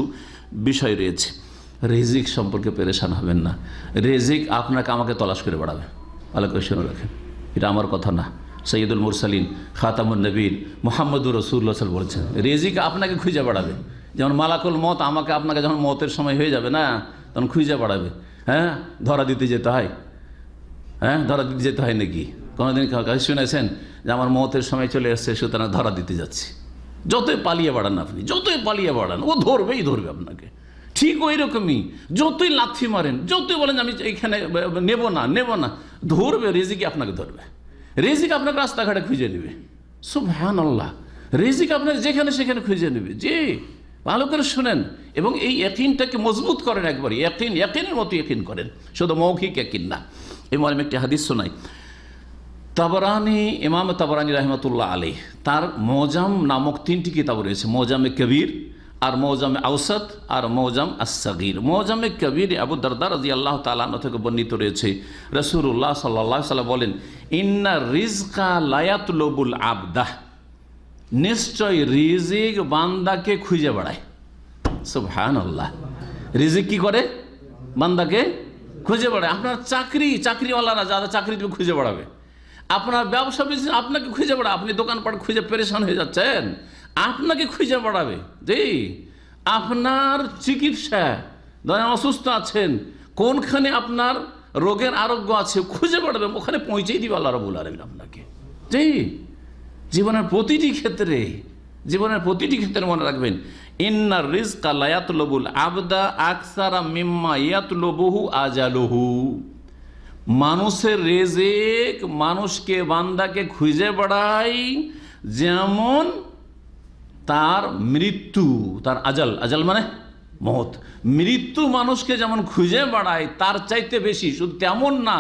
বিষয় রয়েছে রেজিক সম্পর্কে পেরেশান হবেন না রেজিক আপনাকে আমাকে তলাশ করে বাড়াবে ভালো কৃষ্ণ রাখেন এটা আমার কথা না সৈয়দুল মুরসালিন খাতামুল নবীন মোহাম্মদুর রসুল্লাহ বলছেন রেজিক আপনাকে খুঁজে বাড়াবে যেমন মালাকুল মত আমাকে আপনাকে যখন মতের সময় হয়ে যাবে না তখন খুঁজে পাড়াবে হ্যাঁ ধরা দিতে যেতে হয় হ্যাঁ ধরা দিতে যেতে হয় নাকি কোনোদিন কাজ শুনেছেন যে আমার মতের সময় চলে এসছে সুতরাং ধরা দিতে যাচ্ছি যতই পালিয়ে বাড়ান আপনি যতই পালিয়ে বাড়ান ও ধরবেই ধরবে আপনাকে ঠিক ওই রকমই যতই লাথি মারেন যতই বলেন আমি এখানে নেব না নেব না ধরবে রেজিকে আপনাকে ধরবে রেজিক আপনাকে রাস্তাঘাটে খুঁজে নেবে সব হ্যান আল্লাহ রেজিক আপনাকে যেখানে সেখানে খুঁজে নেবে যে ভালো করে শোনেন এবং এই একিনটাকে মজবুত করেন একবার একিন একিনের মতো একিন করেন শুধু মৌখিক একিন না এই মর্মে একটি হাদিস শোনাই তাবরানি ইমাম তাবরানি রহমতুল্লাহ আলী তার মৌজাম নামক তিনটি কিতাব রয়েছে মৌজামে কবির আর মৌজামে আউসাদ আর মৌজাম আসির মৌজামে কবির আবু দরদার রাজি আল্লাহ তালান থেকে বর্ণিত রয়েছে রসুরুল্লাহ সাল্লাহ সাল্লাহ বলেন ইন্না রিজকা লায়াতুলবুল আবদাহ নিশ্চয় রিজিক বান্দাকে খুঁজে বেড়ায় সুফহান আল্লাহ রিজিক কি করে বান্দাকে খুঁজে বেড়ায় আপনার চাকরি চাকরিওয়ালারা যারা চাকরি খুঁজে বেড়াবে আপনার ব্যবসা বিজনেস আপনাকে খুঁজে বেড়া আপনি দোকানপাট খুঁজে পরেশান হয়ে যাচ্ছেন আপনাকে খুঁজে বেড়াবে জি আপনার চিকিৎসা ধরেন অসুস্থ আছেন কোনখানে আপনার রোগের আরোগ্য আছে খুঁজে বেড়াবে ওখানে পৌঁছেই দিবে আল্লাহ রবুল আলমিন আপনাকে জি জীবনের প্রতিটি ক্ষেত্রে জীবনের প্রতিটি ক্ষেত্রে মনে রাখবেন ইন্নার রিজকা লায়াতলবুল আবদা আকসারা মিম্মা ইয়াতলবহু আজালহু মানুষের রেজেক মানুষকে বান্দাকে খুঁজে বেড়াই যেমন তার মৃত্যু তার আজাল আজাল মানে মহত মৃত্যু মানুষকে যেমন খুঁজে বেড়ায় তার চাইতে বেশি শুধু তেমন না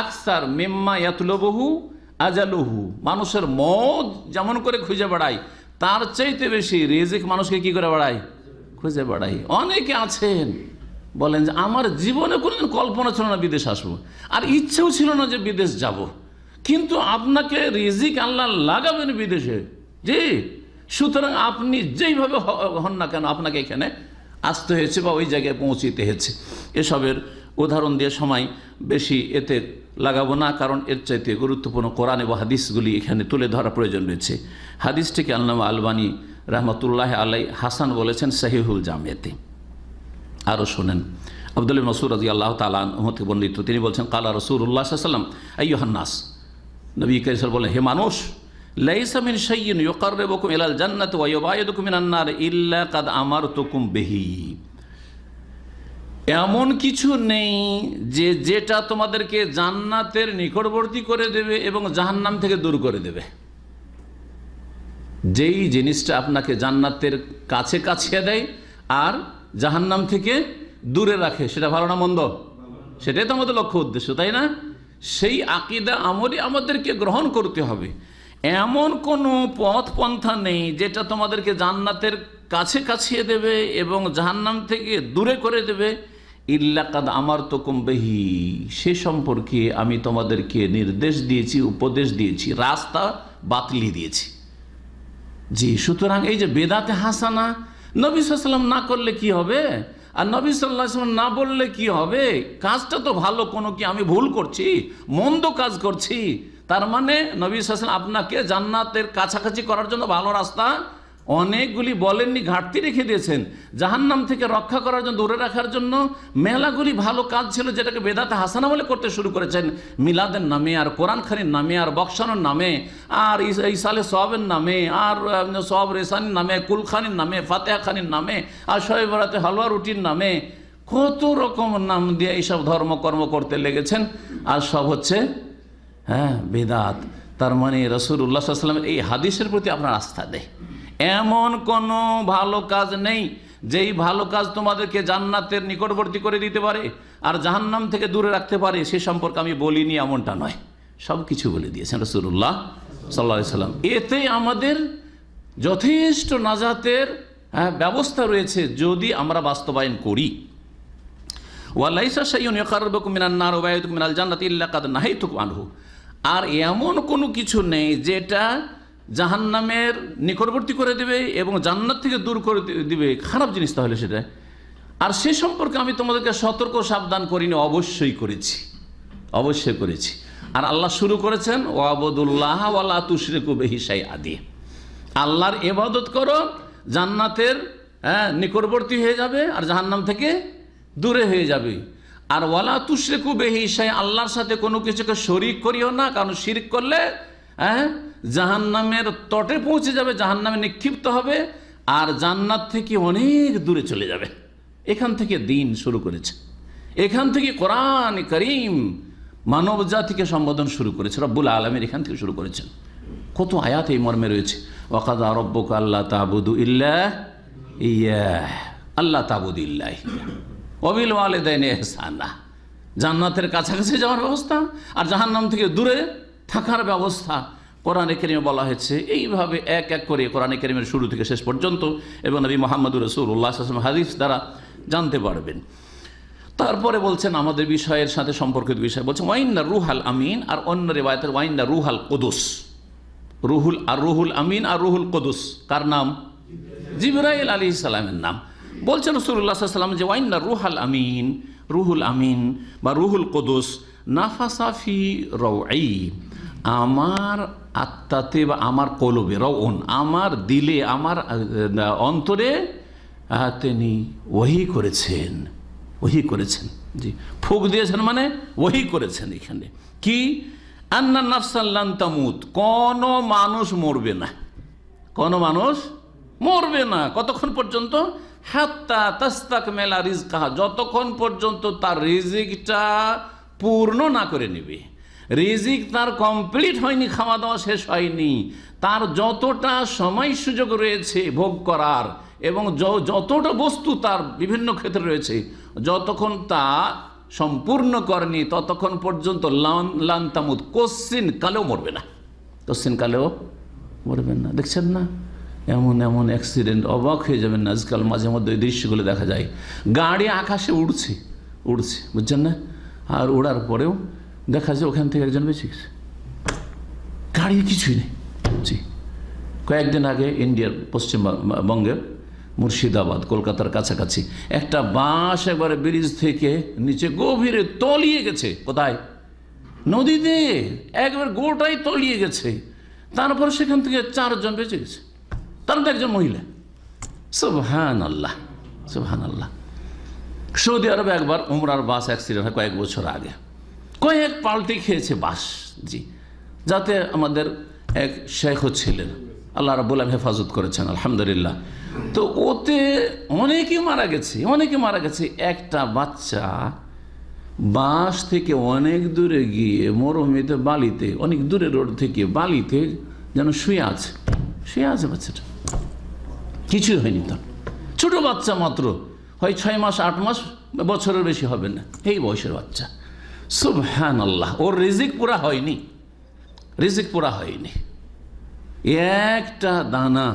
আকসার মেম্মা ইয়াতলবহু আজালুহু মানুষের মদ যেমন করে খুঁজে বেড়ায় তার চাইতে বেশি রেজেক মানুষকে কি করে বেড়ায় খুঁজে বেড়াই অনেকে আছেন বলেন যে আমার জীবনে দিন কল্পনা ছিল না বিদেশ আসবো আর ইচ্ছেও ছিল না যে বিদেশ যাব। কিন্তু আপনাকে রিজিক আল্লাহ লাগাবেন বিদেশে জি সুতরাং আপনি যেইভাবে হন না কেন আপনাকে এখানে আসতে হয়েছে বা ওই জায়গায় পৌঁছিতে হয়েছে এসবের উদাহরণ দিয়ে সময় বেশি এতে লাগাবো না কারণ এর চাইতে গুরুত্বপূর্ণ কোরআন এবং হাদিসগুলি এখানে তুলে ধরা প্রয়োজন রয়েছে হাদিসটিকে আল্লামা আলবানী রহমতুল্লাহ আলাই হাসান বলেছেন সাহিহুল জামিয়াতে আরও শোনেন আবদুল মসুর রাজি আল্লাহ তালাহতে বন্দিত তিনি বলছেন কালা রসুর উল্লাহ সাল্লাম আইহান্নাস নবী কেসর বলেন হে মানুষ লাইসামিন সৈয়ন ইয়কার রেবকুম এলাল জান্নাত ওয়াইবায়দকুমিনান্নার ইল্লা কাদ আমার তুকুম বেহি এমন কিছু নেই যে যেটা তোমাদেরকে জান্নাতের নিকটবর্তী করে দেবে এবং জাহান্নাম থেকে দূর করে দেবে যেই জিনিসটা আপনাকে জান্নাতের কাছে কাছে দেয় আর জাহান্নাম থেকে দূরে রাখে সেটা ভালো না মন্দ সেটাই তো আমাদের লক্ষ্য উদ্দেশ্য তাই না সেই আকিদা আমলই আমাদেরকে গ্রহণ করতে হবে এমন কোনো পথ পন্থা নেই যেটা তোমাদেরকে জান্নাতের কাছে কাছিয়ে দেবে এবং জাহান্নাম থেকে দূরে করে দেবে ইল্লাকাদ আমার তো বেহি সে সম্পর্কে আমি তোমাদেরকে নির্দেশ দিয়েছি উপদেশ দিয়েছি রাস্তা বাতলি দিয়েছি জি সুতরাং এই যে বেদাতে হাসানা নবী সাল্লাম না করলে কি হবে আর নবী সাল্লাম না বললে কি হবে কাজটা তো ভালো কোনো কি আমি ভুল করছি মন্দ কাজ করছি তার মানে নবী সাল্লাম আপনাকে জান্নাতের কাছাকাছি করার জন্য ভালো রাস্তা অনেকগুলি বলেননি ঘাটতি রেখে দিয়েছেন জাহান্নাম থেকে রক্ষা করার জন্য দূরে রাখার জন্য মেলাগুলি ভালো কাজ ছিল যেটাকে বেদাতে হাসানা বলে করতে শুরু করেছেন মিলাদের নামে আর কোরআন খানির নামে আর বক্সানোর নামে আর ইসালে সোয়াবের নামে আর সব রেসানির নামে কুলখানির নামে ফাতেহা খানির নামে আর সহেবরাতে হালুয়া রুটির নামে কত রকম নাম দিয়ে এইসব ধর্মকর্ম করতে লেগেছেন আর সব হচ্ছে হ্যাঁ বেদাত তার মানে রসুল উল্লাহ সাল্লামের এই হাদিসের প্রতি আপনার আস্থা দেয় এমন কোনো ভালো কাজ নেই যেই ভালো কাজ তোমাদেরকে জান্নাতের নিকটবর্তী করে দিতে পারে আর জাহান্নাম থেকে দূরে রাখতে পারে সে সম্পর্কে আমি বলিনি এমনটা নয় সব কিছু বলে দিয়েছেন রসুল্লাহ সাল্লা সাল্লাম এতে আমাদের যথেষ্ট নাজাতের হ্যাঁ, ব্যবস্থা রয়েছে যদি আমরা বাস্তবায়ন করি ওয়াল্লাইসা আর এমন কোনো কিছু নেই যেটা জাহান্নামের নিকটবর্তী করে দিবে এবং জান্নাত থেকে দূর করে দিবে খারাপ জিনিস তাহলে সেটা আর সে সম্পর্কে আমি তোমাদেরকে সতর্ক সাবধান করিনি অবশ্যই করেছি অবশ্যই করেছি আর আল্লাহ শুরু করেছেন ও আবদুল্লাহ ওয়ালা তুসরে কুবেহিসাই আদি আল্লাহর এবাদত করো জান্নাতের হ্যাঁ নিকটবর্তী হয়ে যাবে আর জাহান্নাম থেকে দূরে হয়ে যাবে আর ওয়ালা তুসরে কুবেহিসাই আল্লাহর সাথে কোনো কিছুকে শরিক করিও না কারণ শিরিক করলে হ্যাঁ জাহান্নামের তটে পৌঁছে যাবে জাহান্নামে নিক্ষিপ্ত হবে আর জান্নাত থেকে অনেক দূরে চলে যাবে এখান থেকে দিন শুরু করেছে এখান থেকে কোরআন করিম মানব জাতিকে সম্বোধন শুরু করেছে রব্বুল আলমের এখান থেকে শুরু করেছেন কত আয়াত এই মর্মে রয়েছে ওখাদ রব্বক আল্লাহ তাবুদু ইল্লাহ ইয়া আল্লাহ তাবুদ ইল্লাহ অবিল ওয়ালেদাইন এহসানা জান্নাতের কাছাকাছি যাওয়ার ব্যবস্থা আর জাহান্নাম থেকে দূরে থাকার ব্যবস্থা কোরআনে কেরিমে বলা হয়েছে এইভাবে এক এক করে কোরআনে কেরিমের শুরু থেকে শেষ পর্যন্ত এবং নবী মোহাম্মদুর রসুল্লাহ আসলাম হাদিস দ্বারা জানতে পারবেন তারপরে বলছেন আমাদের বিষয়ের সাথে সম্পর্কিত বিষয় বলছেন ওয়াইন্না রুহাল আমিন আর অন্য রেবায়তের ওয়াইন্না রুহাল কদুস রুহুল আর রুহুল আমিন আর রুহুল কদুস কার নাম জিবরাইল আলী ইসালামের নাম বলছেন রসুল্লাহ সাল্লাম যে ওয়াইন্না রুহাল আমিন রুহুল আমিন বা রুহুল কদুস নাফাসাফি রৌ আমার আত্মাতে বা আমার কলবে রৌন আমার দিলে আমার অন্তরে তিনি ওহি করেছেন ওহি করেছেন জি ফুক দিয়েছেন মানে ওহি করেছেন এখানে কি আন্না নাফসাল্লান তামুদ কোনো মানুষ মরবে না কোনো মানুষ মরবে না কতক্ষণ পর্যন্ত তাস্তাক মেলা যতক্ষণ পর্যন্ত তার রিজিকটা পূর্ণ না করে নেবে রিজিক তার কমপ্লিট হয়নি খাওয়া দাওয়া শেষ হয়নি তার যতটা সময় সুযোগ রয়েছে ভোগ করার এবং যতটা বস্তু তার বিভিন্ন ক্ষেত্রে রয়েছে যতক্ষণ তা সম্পূর্ণ করেনি ততক্ষণ পর্যন্ত লান লান্তামুদ কোশ্চিন কালেও মরবে না কোশ্চিন কালেও মরবেন না দেখছেন না এমন এমন অ্যাক্সিডেন্ট অবাক হয়ে যাবেন না আজকাল মাঝে মধ্যে ওই দৃশ্যগুলো দেখা যায় গাড়ি আকাশে উড়ছে উড়ছে বুঝছেন না আর উড়ার পরেও দেখা যায় ওখান থেকে একজন বেঁচে গেছে গাড়ি কিছুই নেই কয়েকদিন আগে ইন্ডিয়ার পশ্চিমবঙ্গের মুর্শিদাবাদ কলকাতার কাছাকাছি একটা বাঁশ একবারে ব্রিজ থেকে নিচে গভীরে তলিয়ে গেছে কোথায় নদীতে একবার গোটাই তলিয়ে গেছে তারপর সেখান থেকে চারজন বেঁচে গেছে তার মধ্যে একজন মহিলা সুবহান আল্লাহ সুবহান আল্লাহ সৌদি আরবে একবার উমরার বাস অ্যাক্সিডেন্ট হয় কয়েক বছর আগে কয়েক পাল্টি খেয়েছে বাস জি যাতে আমাদের এক শেখ ছিলেন আল্লাহ আমি হেফাজত করেছেন আলহামদুলিল্লাহ তো ওতে অনেকে মারা গেছে অনেকে মারা গেছে একটা বাচ্চা বাস থেকে অনেক দূরে গিয়ে মরুমিতে বালিতে অনেক দূরে রোড থেকে বালিতে যেন শুয়ে আছে শুয়ে আছে বাচ্চাটা কিছুই হয়নি তো ছোটো বাচ্চা মাত্র হয় ছয় মাস আট মাস বছরের বেশি হবে না এই বয়সের বাচ্চা সব হ্যান আল্লাহ ওর রিজিক পুরা হয়নি রিজিক পুরা হয়নি একটা দানা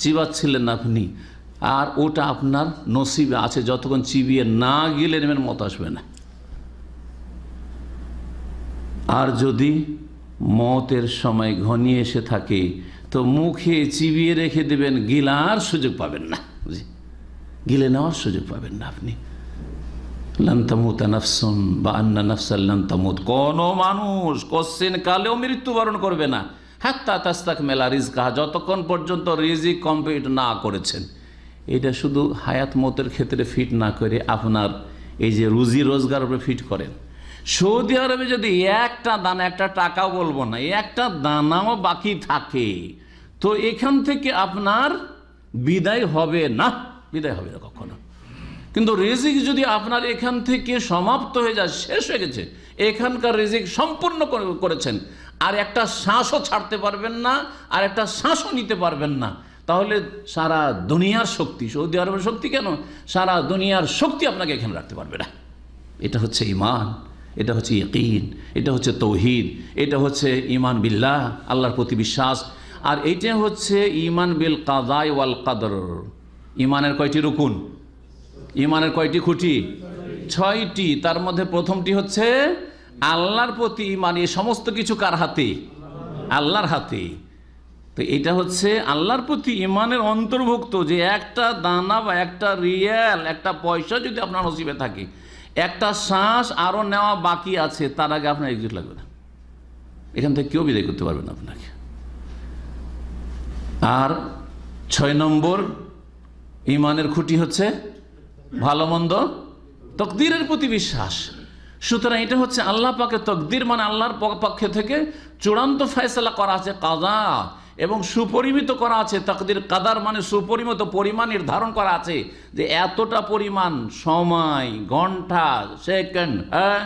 চিবাচ্ছিলেন আপনি আর ওটা আপনার নসিবে আছে যতক্ষণ চিবিয়ে না গেলে নেবেন মত আসবে না আর যদি মতের সময় ঘনিয়ে এসে থাকে তো মুখে চিবিয়ে রেখে দেবেন গিলার সুযোগ পাবেন না বুঝি গিলে নেওয়ার সুযোগ পাবেন না আপনি লান্তামুত নাফসন বা আন্না নাফসাল লান্তামুত কোনো মানুষ কশ্চিন কালেও মৃত্যুবরণ করবে না হাত্তা তাস্তাক মেলা রিজকাহা যতক্ষণ পর্যন্ত রিজিক কমপ্লিট না করেছেন এটা শুধু হায়াত মতের ক্ষেত্রে ফিট না করে আপনার এই যে রুজি রোজগার উপরে ফিট করেন সৌদি আরবে যদি একটা দানা একটা টাকা বলবো না একটা দানাও বাকি থাকে তো এখান থেকে আপনার বিদায় হবে না বিদায় হবে না কখনো কিন্তু রেজিক যদি আপনার এখান থেকে সমাপ্ত হয়ে যায় শেষ হয়ে গেছে এখানকার রেজিক সম্পূর্ণ করেছেন আর একটা শ্বাসও ছাড়তে পারবেন না আর একটা শ্বাসও নিতে পারবেন না তাহলে সারা দুনিয়ার শক্তি সৌদি আরবের শক্তি কেন সারা দুনিয়ার শক্তি আপনাকে এখানে রাখতে পারবে না এটা হচ্ছে ইমান এটা হচ্ছে ইকিন এটা হচ্ছে তৌহিদ এটা হচ্ছে ইমান বিল্লাহ আল্লাহর প্রতি বিশ্বাস আর এইটা হচ্ছে ইমান বিল কাদাই ওয়াল কাদর ইমানের কয়টি রুকুন ইমানের কয়টি খুঁটি ছয়টি তার মধ্যে প্রথমটি হচ্ছে আল্লাহর প্রতি ইমান এই সমস্ত কিছু কার হাতে আল্লাহর হাতে তো এটা হচ্ছে আল্লাহর প্রতি ইমানের অন্তর্ভুক্ত যে একটা দানা বা একটা রিয়াল একটা পয়সা যদি আপনার নসিবে থাকে একটা শ্বাস আরও নেওয়া বাকি আছে তার আগে আপনার এক্সিট লাগবে না এখান থেকে কেউ বিদায় করতে পারবে না আপনাকে আর ছয় নম্বর ইমানের খুঁটি হচ্ছে ভালো মন্দ তকদিরের প্রতি বিশ্বাস সুতরাং এটা হচ্ছে আল্লাহ পাকে তকদির মানে আল্লাহর পক্ষ থেকে চূড়ান্ত ফয়সলা করা আছে কাজা এবং সুপরিমিত করা আছে তাকদির কাদার মানে সুপরিমিত পরিমাণ নির্ধারণ করা আছে যে এতটা পরিমাণ সময় ঘন্টা সেকেন্ড হ্যাঁ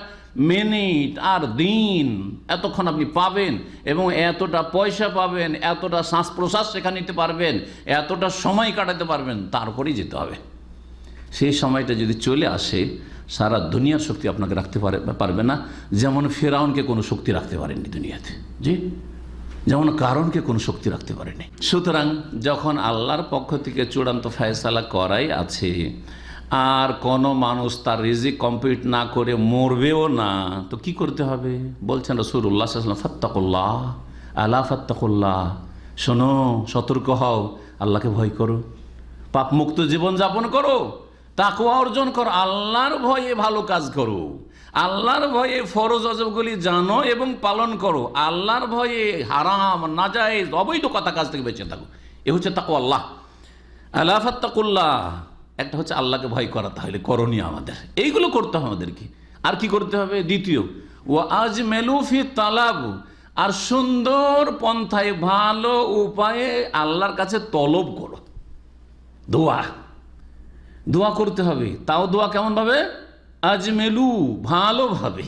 মিনিট আর দিন এতক্ষণ আপনি পাবেন এবং এতটা পয়সা পাবেন এতটা শ্বাস প্রশ্বাস সেখানে নিতে পারবেন এতটা সময় কাটাতে পারবেন তারপরেই যেতে হবে সেই সময়টা যদি চলে আসে সারা দুনিয়ার শক্তি আপনাকে রাখতে পারবে না যেমন ফেরাউনকে কোনো শক্তি রাখতে পারেননি দুনিয়াতে জি যেমন কারণকে কোনো শক্তি রাখতে পারেনি সুতরাং যখন আল্লাহর পক্ষ থেকে চূড়ান্ত ফয়সালা করাই আছে আর কোনো মানুষ তার রিজিক কমপ্লিট না করে মরবেও না তো কি করতে হবে বলছেন উল্লাহাম ফাত্তাকুল্লাহ আল্লাহ ফাত্তাকুল্লাহ শোনো সতর্ক হও আল্লাহকে ভয় করো পাপমুক্ত জীবন যাপন করো তাকুয়া অর্জন করো আল্লাহর ভয়ে ভালো কাজ করো আল্লাহর ভয়ে ফরজ অজবগুলি জানো এবং পালন করো আল্লাহর ভয়ে হারাম নাজায় অবৈধ কথা কাজ থেকে বেঁচে থাকো এ হচ্ছে তাকু আল্লাহ আল্লাহ ফাত্তাকুল্লাহ একটা হচ্ছে আল্লাহকে ভয় করা তাহলে করণীয় আমাদের এইগুলো করতে হবে আমাদেরকে আর কি করতে হবে দ্বিতীয় ও আজ মেলুফি তালাব আর সুন্দর পন্থায় ভালো উপায়ে আল্লাহর কাছে তলব করো দোয়া দোয়া করতে হবে তাও দোয়া কেমনভাবে আজমেলু ভালোভাবে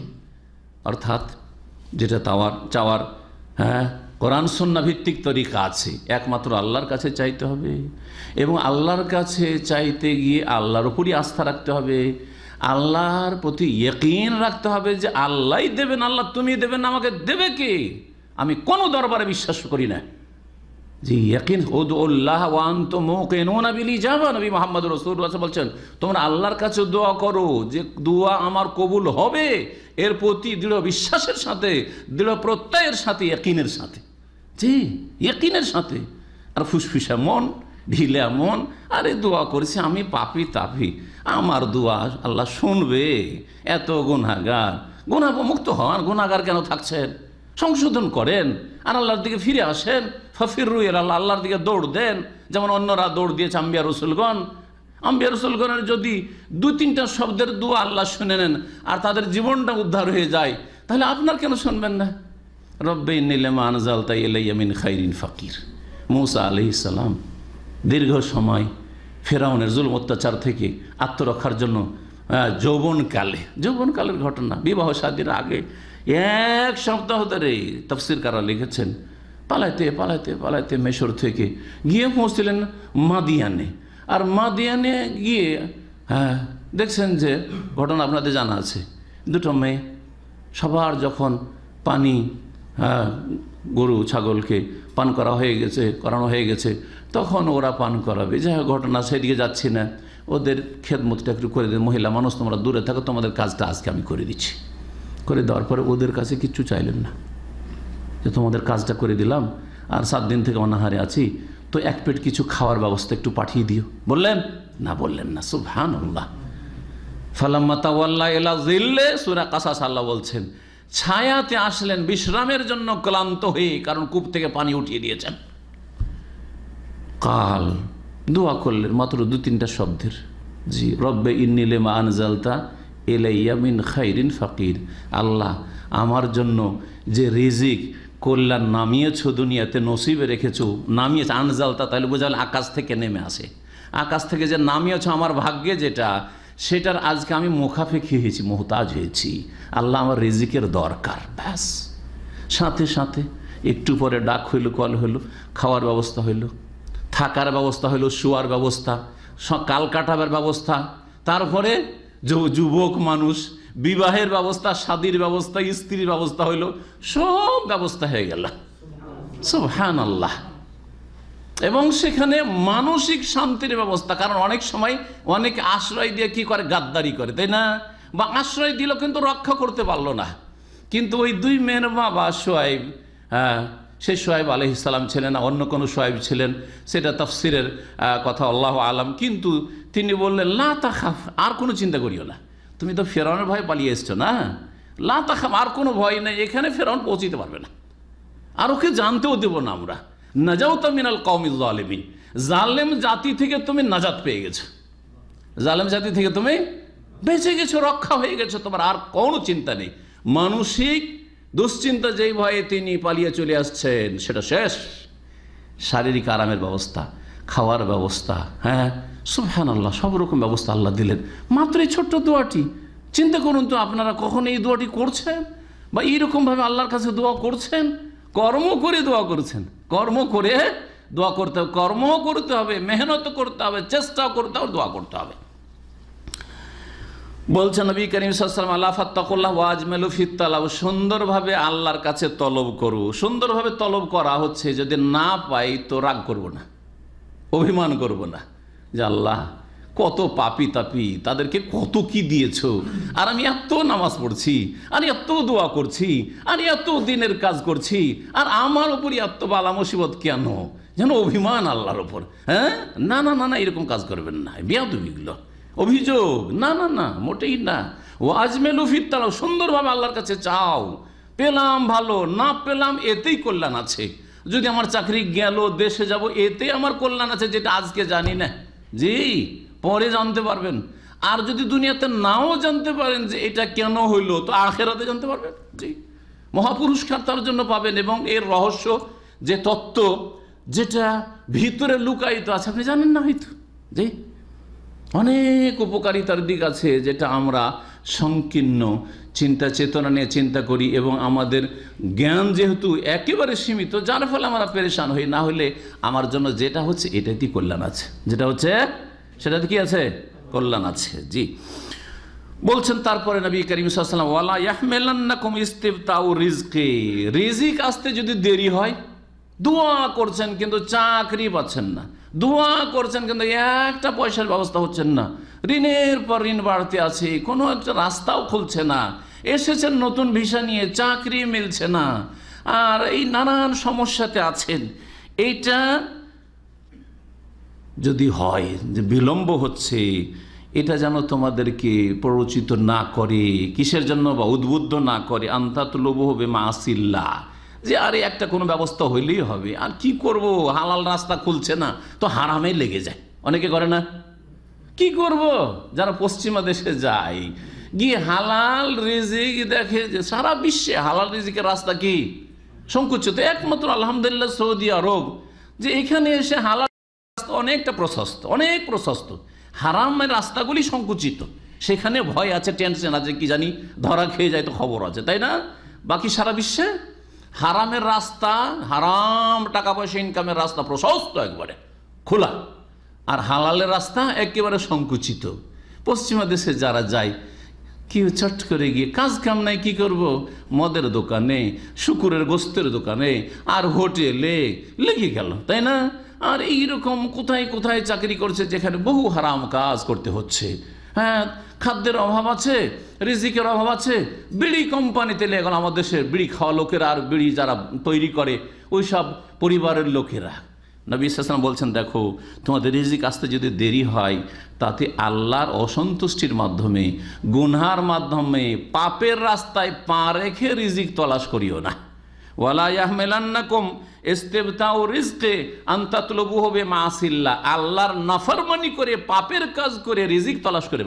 অর্থাৎ যেটা তাওয়ার চাওয়ার হ্যাঁ কোরআন সন্না ভিত্তিক তরিকা আছে একমাত্র আল্লাহর কাছে চাইতে হবে এবং আল্লাহর কাছে চাইতে গিয়ে আল্লাহর উপরই আস্থা রাখতে হবে আল্লাহর প্রতি ইয়কিন রাখতে হবে যে আল্লাহ দেবেন আল্লাহ তুমি দেবেন আমাকে দেবে কে আমি কোনো দরবারে বিশ্বাস করি না জি ইয়াকিন উদউল্লাহ ওয়ান্ত মুকিনুনা বিল ইজাবা নবী মুহাম্মদ রাসূলুল্লাহ বলছেন তোমরা আল্লাহর কাছে দোয়া করো যে দোয়া আমার কবুল হবে এর প্রতি দৃঢ় বিশ্বাসের সাথে দৃঢ় প্রত্যয়ের সাথে ইয়াকিনের সাথে জি ইয়াকিনের সাথে আর ফুসফুসা মন ঢিলে মন আরে দোয়া করেছি আমি পাপি তাপি আমার দোয়া আল্লাহ শুনবে এত গুনাগার গুণা মুক্ত হন গুনাগার কেন থাকছেন সংশোধন করেন আর আল্লাহর দিকে ফিরে আসেন ফফিরু আল্লাহ আল্লাহর দিকে দৌড় দেন যেমন অন্যরা দৌড় দিয়েছে আম্বিয়া রসুলগণ আম্বিয়া রসুলগণের যদি দু তিনটা শব্দের দুয়া আল্লাহ শুনে নেন আর তাদের জীবনটা উদ্ধার হয়ে যায় তাহলে আপনার কেন শুনবেন না রব্বে নীলেমা আনজাল তাই এলাইয়ামিন খাইরিন ফাকির মৌসা আলি ইসালাম দীর্ঘ সময় ফেরাউনের জুল অত্যাচার থেকে আত্মরক্ষার জন্য যৌবনকালে যৌবনকালের ঘটনা বিবাহ শাদির আগে এক সপ্তাহ ধরে তফসির কারা লিখেছেন পালাইতে পালাইতে পালাইতে মেশর থেকে গিয়ে পৌঁছলেন মাদিয়ানে আর মাদিয়ানে গিয়ে হ্যাঁ দেখছেন যে ঘটনা আপনাদের জানা আছে দুটো মেয়ে সবার যখন পানি হ্যাঁ, গরু ছাগলকে পান করা হয়ে গেছে করানো হয়ে গেছে তখন ওরা পান করাবে যাই ঘটনা সেদিকে যাচ্ছি না ওদের খেদমতটা একটু করে দেবে মহিলা মানুষ তোমরা দূরে থাকো তোমাদের কাজটা আজকে আমি করে দিচ্ছি করে দেওয়ার পরে ওদের কাছে কিচ্ছু চাইলেন না যে তোমাদের কাজটা করে দিলাম আর সাত দিন থেকে অনাহারে আছি তো এক পেট কিছু খাওয়ার ব্যবস্থা একটু পাঠিয়ে দিও বললেন না বললেন না সুভান আল্লাহ কাসাস আল্লাহ বলছেন ছায়াতে আসলেন বিশ্রামের জন্য ক্লান্ত হয়ে কারণ কূপ থেকে পানি উঠিয়ে দিয়েছেন কাল দোয়া করলেন মাত্র দু তিনটা শব্দের জি রব্বে ইন্নিলে মা আনজালতা এলাইয়া মিন খাইরিন ফাকির আল্লাহ আমার জন্য যে রিজিক কল্যাণ নামিয়েছ দুনিয়াতে নসিবে রেখেছো নামিয়েছ আনজালতা তাহলে বোঝাল আকাশ থেকে নেমে আসে আকাশ থেকে যে নামিয়েছ আমার ভাগ্যে যেটা সেটার আজকে আমি মুখাফেখি হয়েছি মোহতাজ হয়েছি আল্লাহ আমার রিজিকের দরকার ব্যাস সাথে সাথে একটু পরে ডাক হইলো কল হইলো খাওয়ার ব্যবস্থা হইলো থাকার ব্যবস্থা হইলো শোয়ার ব্যবস্থা কাল কাটাবার ব্যবস্থা তারপরে যুবক মানুষ বিবাহের ব্যবস্থা স্বাদির ব্যবস্থা স্ত্রীর ব্যবস্থা হইল সব ব্যবস্থা হয়ে গেল হ্যান আল্লাহ এবং সেখানে মানসিক শান্তির ব্যবস্থা কারণ অনেক সময় অনেক আশ্রয় দিয়ে কি করে গাদ্দারি করে তাই না বা আশ্রয় দিল কিন্তু রক্ষা করতে পারলো না কিন্তু ওই দুই মেয়ের বাবা সোয়াইব হ্যাঁ সে সোয়াইব আলহ ইসলাম ছিলেন অন্য কোনো সোয়াইব ছিলেন সেটা তফসিরের কথা আল্লাহ আলাম কিন্তু তিনি বললেন লা তা আর কোনো চিন্তা করিও না তুমি তো ফেরাউনের ভয় পালিয়ে এসছো না লাতাখাম আর কোনো ভয় নেই এখানে ফেরাউন পৌঁছিতে পারবে না আর ওকে জানতেও দেব না আমরা নাজাও তামিনাল কৌমিল আলমিন জালেম জাতি থেকে তুমি নাজাত পেয়ে গেছো জালেম জাতি থেকে তুমি বেঁচে গেছো রক্ষা হয়ে গেছো তোমার আর কোনো চিন্তা নেই মানসিক দুশ্চিন্তা যেই ভয়ে তিনি পালিয়ে চলে আসছেন সেটা শেষ শারীরিক আরামের ব্যবস্থা খাওয়ার ব্যবস্থা হ্যাঁ সুফহান আল্লাহ সব রকম ব্যবস্থা আল্লাহ দিলেন মাত্র এই ছোট্ট দোয়াটি চিন্তা করুন তো আপনারা কখন এই দোয়াটি করছেন বা এইরকমভাবে আল্লাহর কাছে দোয়া করছেন কর্ম করে দোয়া করছেন কর্ম করে দোয়া করতে হবে কর্ম করতে হবে মেহনত করতে হবে চেষ্টা করতে হবে দোয়া করতে হবে বলছেন নবী করিম সাল্লাম আল্লাহ ওয়াজ মেলু ফিত্তালাব সুন্দরভাবে আল্লাহর কাছে তলব করু সুন্দরভাবে তলব করা হচ্ছে যদি না পাই তো রাগ করব না অভিমান করব না যে আল্লাহ কত পাপি তাপি তাদেরকে কত কি দিয়েছ আর আমি এত নামাজ পড়ছি আর এত দোয়া করছি আর এত দিনের কাজ করছি আর আমার ওপর এত বালা মুসিবত কেন যেন অভিমান আল্লাহর ওপর হ্যাঁ না না না না এরকম কাজ করবেন না তুমি অভিযোগ না না না মোটেই না ও আজমে লুফির তারাও সুন্দরভাবে আল্লাহর কাছে চাও পেলাম ভালো না পেলাম এতেই কল্যাণ আছে যদি আমার চাকরি গেল দেশে যাব এতে আমার কল্যাণ আছে যেটা আজকে জানি না জি পরে জানতে পারবেন আর যদি দুনিয়াতে নাও জানতে পারেন যে এটা কেন হইলো তো আখেরাতে জানতে পারবেন জি মহাপুরস্কার তার জন্য পাবেন এবং এর রহস্য যে তত্ত্ব যেটা ভিতরে লুকায়িত আছে আপনি জানেন না হয়তো জি অনেক উপকারিতার দিক আছে যেটা আমরা সংকীর্ণ চিন্তা চেতনা নিয়ে চিন্তা করি এবং আমাদের জ্ঞান যেহেতু একেবারে সীমিত যার ফলে আমরা পরেশান হই না হলে আমার জন্য যেটা হচ্ছে এটাতেই কল্যাণ আছে যেটা হচ্ছে সেটাতে কি আছে কল্যাণ আছে জি বলছেন তারপরে নবী করিম সাল্লাম ওয়ালা ইয়াহমেলান্নাকুম ইস্তিফতাউ রিজকে রিজিক আসতে যদি দেরি হয় দোয়া করছেন কিন্তু চাকরি পাচ্ছেন না দোয়া করছেন কিন্তু একটা পয়সার ব্যবস্থা হচ্ছেন না ঋণের পর ঋণ বাড়তে আছে কোনো একটা রাস্তাও খুলছে না এসেছেন নতুন ভিসা নিয়ে চাকরি মিলছে না আর এই নানান সমস্যাতে আছেন এইটা যদি হয় যে বিলম্ব হচ্ছে এটা যেন তোমাদেরকে প্ররোচিত না করে কিসের জন্য বা উদ্বুদ্ধ না করে আন্তাত লোভ হবে মা আসিল্লা যে আরে একটা কোনো ব্যবস্থা হইলেই হবে আর কি করব হালাল রাস্তা খুলছে না তো হারামে লেগে যায় অনেকে করে না কি করব যারা পশ্চিমা দেশে যায় গিয়ে হালাল রিজিক দেখে যে সারা বিশ্বে হালাল রিজিকের রাস্তা কি সংকুচিত একমাত্র আলহামদুলিল্লাহ সৌদি আরব যে এখানে এসে হালাল রাস্তা অনেকটা প্রশস্ত অনেক প্রশস্ত হারামের রাস্তাগুলি সংকুচিত সেখানে ভয় আছে টেনশন আছে কি জানি ধরা খেয়ে যায় তো খবর আছে তাই না বাকি সারা বিশ্বে হারামের রাস্তা হারাম টাকা পয়সা ইনকামের রাস্তা প্রশস্ত একবারে খোলা আর হালালের রাস্তা একেবারে সংকুচিত পশ্চিমা দেশে যারা যায় কেউ চট করে গিয়ে কাজ কাম নাই কি করব মদের দোকানে শুকুরের গোস্তের দোকানে আর হোটেলে লেগে গেল তাই না আর এইরকম কোথায় কোথায় চাকরি করছে যেখানে বহু হারাম কাজ করতে হচ্ছে হ্যাঁ খাদ্যের অভাব আছে রিজিকের অভাব আছে বিড়ি কোম্পানিতে লেগে গেল আমাদের দেশের বিড়ি খাওয়া লোকেরা আর বিড়ি যারা তৈরি করে ওইসব পরিবারের লোকেরা নবী ইসলাম বলছেন দেখো তোমাদের রিজিক আসতে যদি দেরি হয় তাতে আল্লাহর অসন্তুষ্টির মাধ্যমে গুনহার মাধ্যমে পাপের রাস্তায় পা রেখে রিজিক তলাশ করিও না হবে মাসিল্লা আল্লাহর করে পাপের কাজ করে রিজিক করে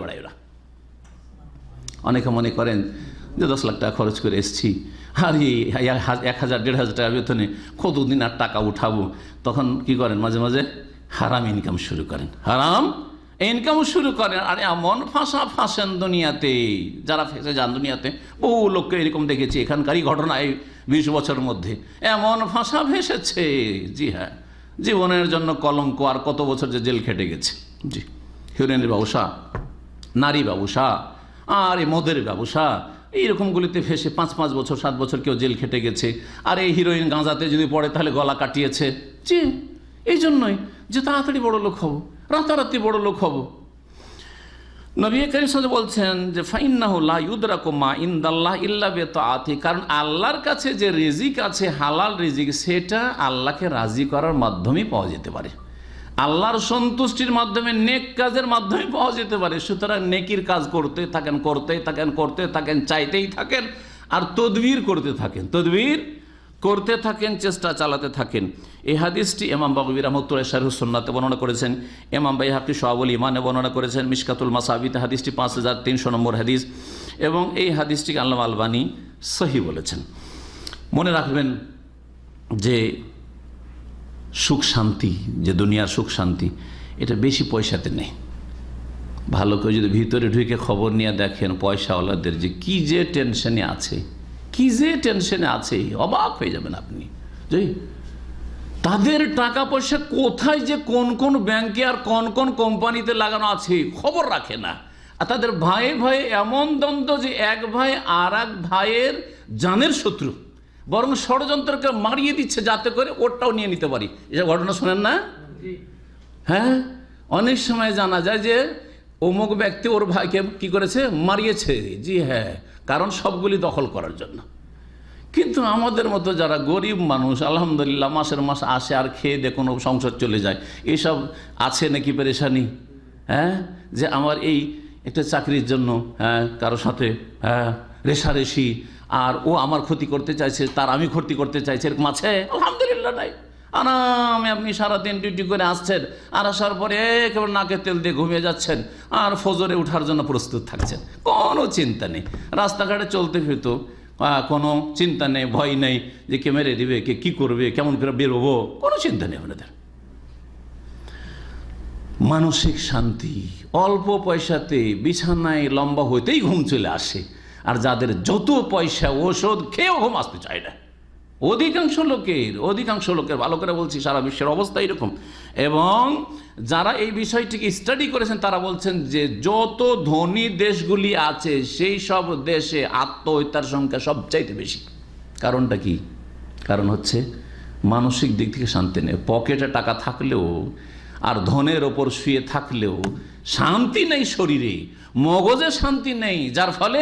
অনেকে মনে করেন যে দশ লাখ টাকা খরচ করে এসছি আর এক হাজার দেড় হাজার টাকা বেতনে কতদিন আর টাকা উঠাবো তখন কি করেন মাঝে মাঝে হারাম ইনকাম শুরু করেন হারাম ইনকামও শুরু করেন আর এমন ফাঁসা ফাঁসেন দুনিয়াতে যারা ফেঁসে যান দুনিয়াতে বহু লোককে এরকম দেখেছি এখানকারই ঘটনা এই বিশ বছরের মধ্যে এমন ফাঁসা ফেঁসেছে জি হ্যাঁ জীবনের জন্য কলঙ্ক আর কত বছর যে জেল খেটে গেছে জি হিউরেনের ব্যবসা নারী ব্যবসা আর এ মদের ব্যবসা গুলিতে ফেসে পাঁচ পাঁচ বছর সাত বছর কেউ জেল খেটে গেছে আর এই হিরোইন গাঁজাতে যদি পড়ে তাহলে গলা কাটিয়েছে জি এই জন্যই যে তাড়াতাড়ি বড় লোক হব রাতারাতি বড় লোক হব নবী করিম বলছেন যে ফাইন্নাহুল্লাহ ইউদ্রাকুমা ইন্দাল্লাহ ইল্লা তো আতি কারণ আল্লাহর কাছে যে রিজিক আছে হালাল রিজিক সেটা আল্লাহকে রাজি করার মাধ্যমেই পাওয়া যেতে পারে আল্লাহর সন্তুষ্টির মাধ্যমে নেক কাজের মাধ্যমে পাওয়া যেতে পারে সুতরাং নেকির কাজ করতে থাকেন করতে থাকেন করতে থাকেন চাইতেই থাকেন আর তদবির করতে থাকেন তদবির করতে থাকেন চেষ্টা চালাতে থাকেন এই হাদিসটি এমাম বাবুবির রহমতুল্লাহ শাহরুসন্নাতে বর্ণনা করেছেন এমাম বাই হাকি শাহাবুল ইমানে বর্ণনা করেছেন মিসকাতুল মাসাবিতে হাদিসটি পাঁচ হাজার তিনশো নম্বর হাদিস এবং এই হাদিসটিকে আল্লাহ আলবানী সহি বলেছেন মনে রাখবেন যে সুখ শান্তি যে দুনিয়ার সুখ শান্তি এটা বেশি পয়সাতে নেই ভালো করে যদি ভিতরে ঢুকে খবর নিয়ে দেখেন পয়সাওয়ালাদের যে কি যে টেনশনে আছে কি যে টেনশনে আছে অবাক হয়ে যাবেন আপনি যে তাদের টাকা পয়সা কোথায় যে কোন কোন ব্যাংকে আর কোন কোন কোম্পানিতে লাগানো আছে খবর রাখে না আর তাদের ভাই ভাই এমন দ্বন্দ্ব যে এক ভাই আর এক ভাইয়ের জানের শত্রু বরং ষড়যন্ত্রকে মারিয়ে দিচ্ছে যাতে করে ওরটাও নিয়ে নিতে পারি এসব ঘটনা শোনেন না হ্যাঁ অনেক সময় জানা যায় যে অমুক ব্যক্তি ওর ভাইকে কি করেছে মারিয়েছে জি হ্যাঁ কারণ সবগুলি দখল করার জন্য কিন্তু আমাদের মতো যারা গরিব মানুষ আলহামদুলিল্লাহ মাসের মাস আসে আর খেয়ে দে কোনো সংসদ চলে যায় এসব আছে নাকি পেরেশানি হ্যাঁ যে আমার এই একটা চাকরির জন্য হ্যাঁ কারো সাথে হ্যাঁ রেশারেশি আর ও আমার ক্ষতি করতে চাইছে তার আমি ক্ষতি করতে চাইছে এরকম আছে আলহামদুলিল্লাহ নাই আরামে আপনি সারাদিন ডিউটি করে আসছেন আর আসার পরে একেবারে নাকে তেল দিয়ে ঘুমিয়ে যাচ্ছেন আর ফজরে ওঠার জন্য প্রস্তুত থাকছেন কোনো চিন্তা নেই রাস্তাঘাটে চলতে ফিরত কোনো চিন্তা নেই ভয় নেই যে কে মেরে দিবে কে কী করবে কেমন করে বেরোবো কোনো চিন্তা নেই আপনাদের মানসিক শান্তি অল্প পয়সাতে বিছানায় লম্বা হইতেই ঘুম চলে আসে আর যাদের যত পয়সা ওষুধ খেয়েও ঘুম আসতে চায় না অধিকাংশ লোকের অধিকাংশ লোকের ভালো করে বলছি সারা বিশ্বের অবস্থা এরকম এবং যারা এই বিষয়টিকে স্টাডি করেছেন তারা বলছেন যে যত ধনী দেশগুলি আছে সেই সব দেশে আত্মহত্যার সংখ্যা সবচাইতে বেশি কারণটা কি কারণ হচ্ছে মানসিক দিক থেকে শান্তি নেই পকেটে টাকা থাকলেও আর ধনের ওপর শুয়ে থাকলেও শান্তি নেই শরীরে মগজে শান্তি নেই যার ফলে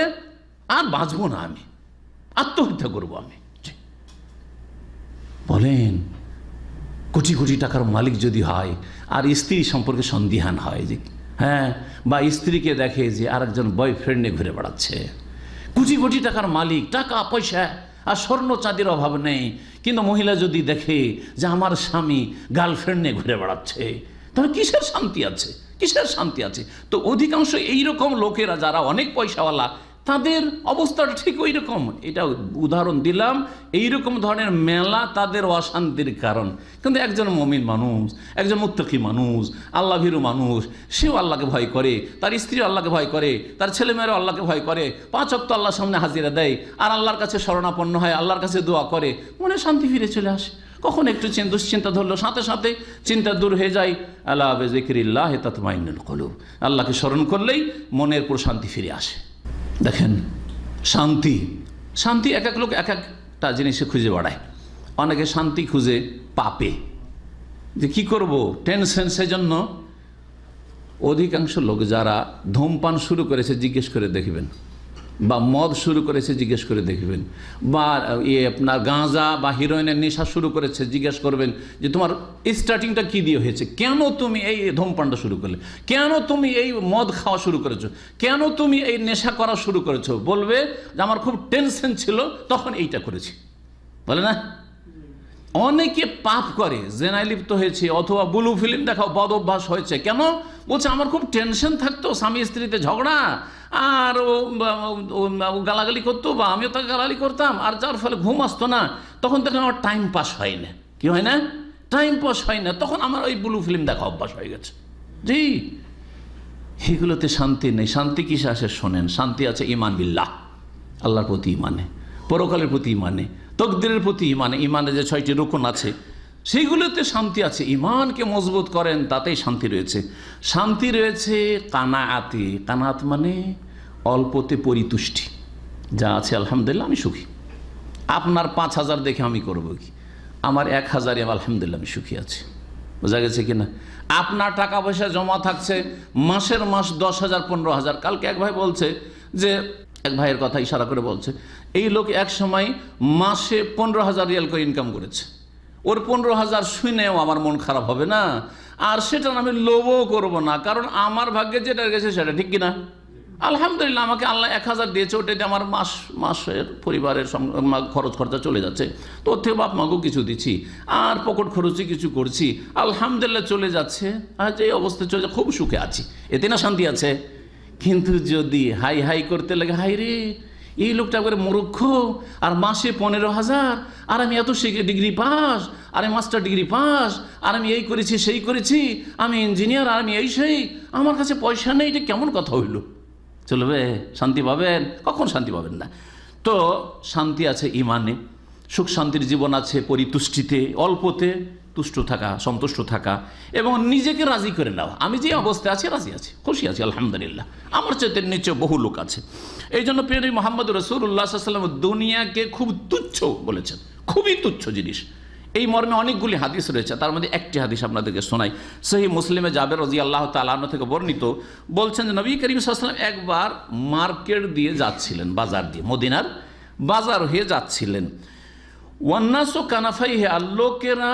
আর বাঁচবো না আমি আত্মহত্যা করব আমি বলেন কোটি কোটি টাকার মালিক যদি হয় আর স্ত্রী সম্পর্কে সন্দিহান হয় যে হ্যাঁ বা স্ত্রীকে দেখে যে আর বয়ফ্রেন্ড নিয়ে ঘুরে বেড়াচ্ছে কুচি কোটি টাকার মালিক টাকা পয়সা আর স্বর্ণ চাঁদের অভাব নেই কিন্তু মহিলা যদি দেখে যে আমার স্বামী গার্লফ্রেন্ড নিয়ে ঘুরে বেড়াচ্ছে তাহলে কিসের শান্তি আছে কিসের শান্তি আছে তো অধিকাংশ এইরকম লোকেরা যারা অনেক পয়সাওয়ালা তাদের অবস্থাটা ঠিক ওই রকম এটা উদাহরণ দিলাম এই রকম ধরনের মেলা তাদের অশান্তির কারণ কিন্তু একজন মমিন মানুষ একজন মুত্তকি মানুষ আল্লাহ ভীরু মানুষ সেও আল্লাহকে ভয় করে তার স্ত্রী আল্লাহকে ভয় করে তার মেয়েরাও আল্লাহকে ভয় করে পাঁচ অক্ত আল্লাহর সামনে হাজিরা দেয় আর আল্লাহর কাছে শরণাপন্ন হয় আল্লাহর কাছে দোয়া করে মনে শান্তি ফিরে চলে আসে কখন একটু দুশ্চিন্তা ধরলো সাথে সাথে চিন্তা দূর হয়ে যায় আল্লাহ বেজিকির তাতমাইনুল কলু আল্লাহকে স্মরণ করলেই মনের প্রশান্তি ফিরে আসে দেখেন শান্তি শান্তি এক এক লোক এক একটা জিনিসে খুঁজে বেড়ায় অনেকে শান্তি খুঁজে পাপে যে কি করব টেনশন সেজন্য অধিকাংশ লোক যারা ধূমপান শুরু করেছে জিজ্ঞেস করে দেখবেন বা মদ শুরু করেছে জিজ্ঞেস করে দেখবেন বা ইয়ে আপনার গাঁজা বা হিরোইনের নেশা শুরু করেছে জিজ্ঞেস করবেন যে তোমার স্টার্টিংটা কি দিয়ে হয়েছে কেন তুমি এই ধূমপানটা শুরু করলে কেন তুমি এই মদ খাওয়া শুরু করেছো কেন তুমি এই নেশা করা শুরু করেছো বলবে যে আমার খুব টেনশন ছিল তখন এইটা করেছি বলে না অনেকে পাপ করে জেনাইলিপ্ত হয়েছে অথবা ব্লু ফিল্ম দেখাও বদ অভ্যাস হয়েছে কেন বলছে আমার খুব টেনশন থাকতো স্বামী স্ত্রীতে ঝগড়া আর ও গালাগালি করতো বা আমিও তাকে গালাগালি করতাম আর যার ফলে ঘুম আসতো না তখন তখন আমার টাইম পাস হয় না কি হয় না টাইম পাস হয় না তখন আমার ওই ব্লু ফিল্ম দেখা অভ্যাস হয়ে গেছে জি এগুলোতে শান্তি নেই শান্তি কিসে আসে শোনেন শান্তি আছে ইমান বিল্লাহ আল্লাহর প্রতি ইমানে পরকালের প্রতি ইমানে তকদিরের প্রতি ইমানে ইমানে যে ছয়টি রোকন আছে সেইগুলোতে শান্তি আছে ইমানকে মজবুত করেন তাতেই শান্তি রয়েছে শান্তি রয়েছে কানাআতে কানাত মানে অল্পতে পরিতুষ্টি যা আছে আলহামদুলিল্লাহ আমি সুখী আপনার পাঁচ হাজার দেখে আমি করবো কি আমার এক হাজারে আলহামদুলিল্লাহ আমি সুখী আছি বোঝা গেছে কি না আপনার টাকা পয়সা জমা থাকছে মাসের মাস দশ হাজার পনেরো হাজার কালকে এক ভাই বলছে যে এক ভাইয়ের কথা ইশারা করে বলছে এই লোক এক সময় মাসে পনেরো হাজার রিয়াল করে ইনকাম করেছে ওর পনেরো হাজার শুনেও আমার মন খারাপ হবে না আর সেটা আমি লোভও করব না কারণ আমার ভাগ্যে যেটা গেছে সেটা ঠিক কিনা আলহামদুলিল্লাহ আমাকে আল্লাহ এক হাজার দিয়েছে ওটাতে আমার মাস মাসের পরিবারের খরচ খরচা চলে যাচ্ছে তো ওর থেকে বাপ মাকেও কিছু দিচ্ছি আর পকেট খরচে কিছু করছি আলহামদুলিল্লাহ চলে যাচ্ছে আর যে অবস্থায় চলে খুব সুখে আছি এতে না শান্তি আছে কিন্তু যদি হাই হাই করতে লাগে হাই রে এই লোকটা করে মূর্খ আর মাসে পনেরো হাজার আর আমি এত ডিগ্রি পাস আর আমি মাস্টার ডিগ্রি পাস আর আমি এই করেছি সেই করেছি আমি ইঞ্জিনিয়ার আর আমি এই সেই আমার কাছে পয়সা নেই এটা কেমন কথা হইল চলবে শান্তি পাবেন কখন শান্তি পাবেন না তো শান্তি আছে ইমানে সুখ শান্তির জীবন আছে পরিতুষ্টিতে অল্পতে তুষ্ট থাকা সন্তুষ্ট থাকা এবং নিজেকে রাজি করে নেওয়া আমি যে অবস্থায় আছি রাজি আছি খুশি আছি আলহামদুলিল্লাহ আমার চেতের নিচে বহু লোক আছে এই জন্য প্রিয় মোহাম্মদ রসুল্লাহাম দুনিয়াকে খুব তুচ্ছ বলেছেন খুবই তুচ্ছ জিনিস এই মর্মে অনেকগুলি হাদিস রয়েছে তার মধ্যে একটি হাদিস আপনাদেরকে শোনাই সেই মুসলিমে যাবে রাজি আল্লাহ তালাহ থেকে বর্ণিত বলছেন যে নবী করিম সাল্লাম একবার মার্কেট দিয়ে যাচ্ছিলেন বাজার দিয়ে মদিনার বাজার হয়ে যাচ্ছিলেন ওয়ান্নাস ও কানাফাই হে আর লোকেরা